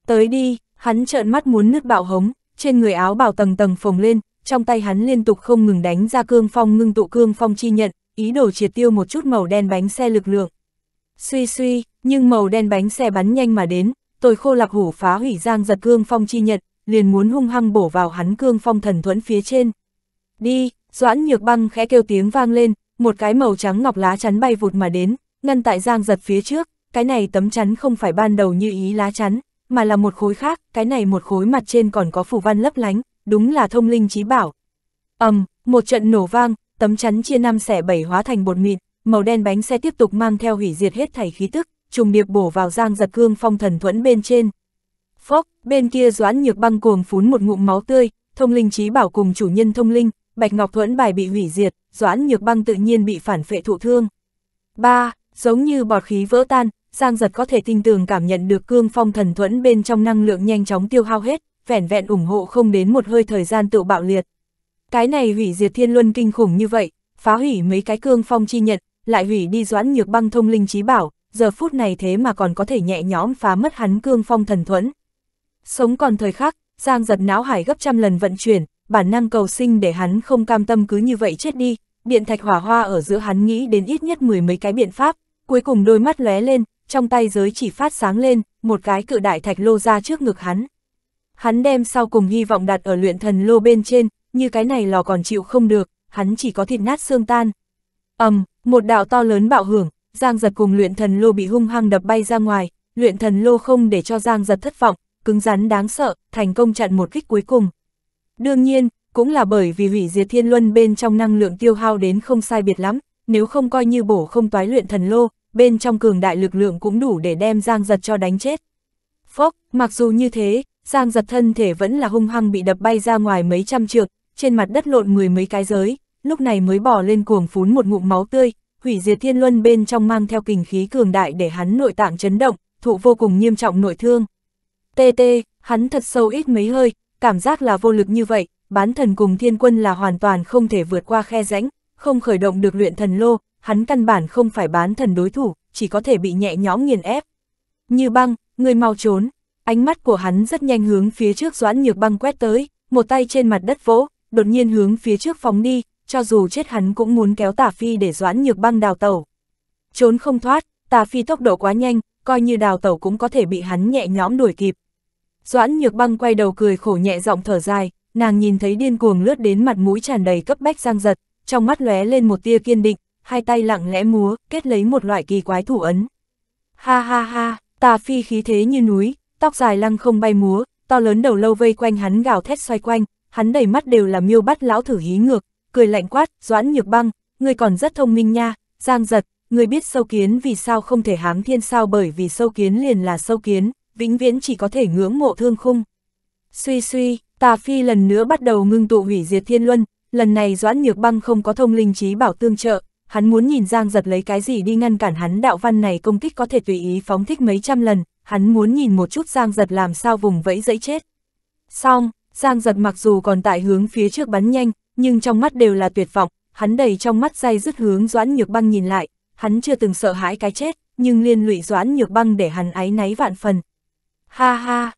Tới đi, hắn trợn mắt muốn nứt bạo hống, trên người áo bào tầng tầng phồng lên, trong tay hắn liên tục không ngừng đánh ra cương phong ngưng tụ cương phong chi nhận, ý đồ triệt tiêu một chút màu đen bánh xe lực lượng. Suy suy, nhưng màu đen bánh xe bắn nhanh mà đến, tôi khô lạp hủ phá hủy giang giật cương phong chi nhận, liền muốn hung hăng bổ vào hắn cương phong thần thuẫn phía trên, đi, doãn nhược băng khẽ kêu tiếng vang lên, một cái màu trắng ngọc lá chắn bay vụt mà đến, ngăn tại giang giật phía trước, cái này tấm chắn không phải ban đầu như ý lá chắn, mà là một khối khác, cái này một khối mặt trên còn có phủ văn lấp lánh, đúng là thông linh trí bảo. ầm, um, một trận nổ vang, tấm chắn chia năm xẻ bảy hóa thành bột mịn, màu đen bánh xe tiếp tục mang theo hủy diệt hết thảy khí tức, trùng điệp bổ vào giang giật cương phong thần thuẫn bên trên. Phốc, bên kia doãn nhược băng cuồng phún một ngụm máu tươi, thông linh trí bảo cùng chủ nhân thông linh, Bạch Ngọc Thuẫn bài bị hủy diệt, Doãn Nhược Băng tự nhiên bị phản phệ thụ thương. 3. Giống như bọt khí vỡ tan, Giang Giật có thể tinh tường cảm nhận được cương phong thần thuẫn bên trong năng lượng nhanh chóng tiêu hao hết, vẻn vẹn ủng hộ không đến một hơi thời gian tự bạo liệt. Cái này hủy diệt thiên luân kinh khủng như vậy, phá hủy mấy cái cương phong chi nhận, lại hủy đi Doãn Nhược Băng thông linh trí bảo, giờ phút này thế mà còn có thể nhẹ nhõm phá mất hắn cương phong thần thuẫn. Sống còn thời khắc, Giang Giật não hải gấp trăm lần vận chuyển, bản năng cầu sinh để hắn không cam tâm cứ như vậy chết đi, Biện thạch hỏa hoa ở giữa hắn nghĩ đến ít nhất mười mấy cái biện pháp, cuối cùng đôi mắt lóe lên, trong tay giới chỉ phát sáng lên, một cái cự đại thạch lô ra trước ngực hắn. Hắn đem sau cùng hy vọng đặt ở luyện thần lô bên trên, như cái này lò còn chịu không được, hắn chỉ có thịt nát xương tan. ầm, um, một đạo to lớn bạo hưởng, Giang Giật cùng luyện thần lô bị hung hăng đập bay ra ngoài, luyện thần lô không để cho Giang Giật thất vọng, cứng rắn đáng sợ, thành công chặn một kích cuối cùng. Đương nhiên, cũng là bởi vì hủy diệt thiên luân bên trong năng lượng tiêu hao đến không sai biệt lắm, nếu không coi như bổ không toái luyện thần lô, bên trong cường đại lực lượng cũng đủ để đem Giang Giật cho đánh chết. Phốc, mặc dù như thế, Giang Giật thân thể vẫn là hung hăng bị đập bay ra ngoài mấy trăm trượng, trên mặt đất lộn mười mấy cái giới, lúc này mới bỏ lên cuồng phún một ngụm máu tươi, hủy diệt thiên luân bên trong mang theo kình khí cường đại để hắn nội tạng chấn động, thụ vô cùng nghiêm trọng nội thương. TT, hắn thật sâu ít mấy hơi, cảm giác là vô lực như vậy, bán thần cùng thiên quân là hoàn toàn không thể vượt qua khe rãnh, không khởi động được luyện thần lô, hắn căn bản không phải bán thần đối thủ, chỉ có thể bị nhẹ nhõm nghiền ép. Như băng, người mau trốn, ánh mắt của hắn rất nhanh hướng phía trước doãn nhược băng quét tới, một tay trên mặt đất vỗ, đột nhiên hướng phía trước phóng đi, cho dù chết hắn cũng muốn kéo tả phi để doãn nhược băng đào tẩu. Trốn không thoát, tà phi tốc độ quá nhanh, coi như đào tẩu cũng có thể bị hắn nhẹ nhõm đuổi kịp, Doãn nhược băng quay đầu cười khổ nhẹ giọng thở dài, nàng nhìn thấy điên cuồng lướt đến mặt mũi tràn đầy cấp bách giang giật, trong mắt lóe lên một tia kiên định, hai tay lặng lẽ múa, kết lấy một loại kỳ quái thủ ấn. Ha ha ha, tà phi khí thế như núi, tóc dài lăng không bay múa, to lớn đầu lâu vây quanh hắn gào thét xoay quanh, hắn đầy mắt đều là miêu bắt lão thử hí ngược, cười lạnh quát, doãn nhược băng, người còn rất thông minh nha, giang giật, người biết sâu kiến vì sao không thể hám thiên sao bởi vì sâu kiến liền là sâu kiến, vĩnh viễn chỉ có thể ngưỡng mộ thương khung. Suy suy, tà phi lần nữa bắt đầu ngưng tụ hủy diệt thiên luân, lần này Doãn Nhược Băng không có thông linh trí bảo tương trợ, hắn muốn nhìn Giang giật lấy cái gì đi ngăn cản hắn đạo văn này công kích có thể tùy ý phóng thích mấy trăm lần, hắn muốn nhìn một chút Giang giật làm sao vùng vẫy dẫy chết. Xong, Giang giật mặc dù còn tại hướng phía trước bắn nhanh, nhưng trong mắt đều là tuyệt vọng, hắn đầy trong mắt dây dứt hướng Doãn Nhược Băng nhìn lại, hắn chưa từng sợ hãi cái chết, nhưng liên lụy Doãn Nhược Băng để hắn áy náy vạn phần, Ha ha,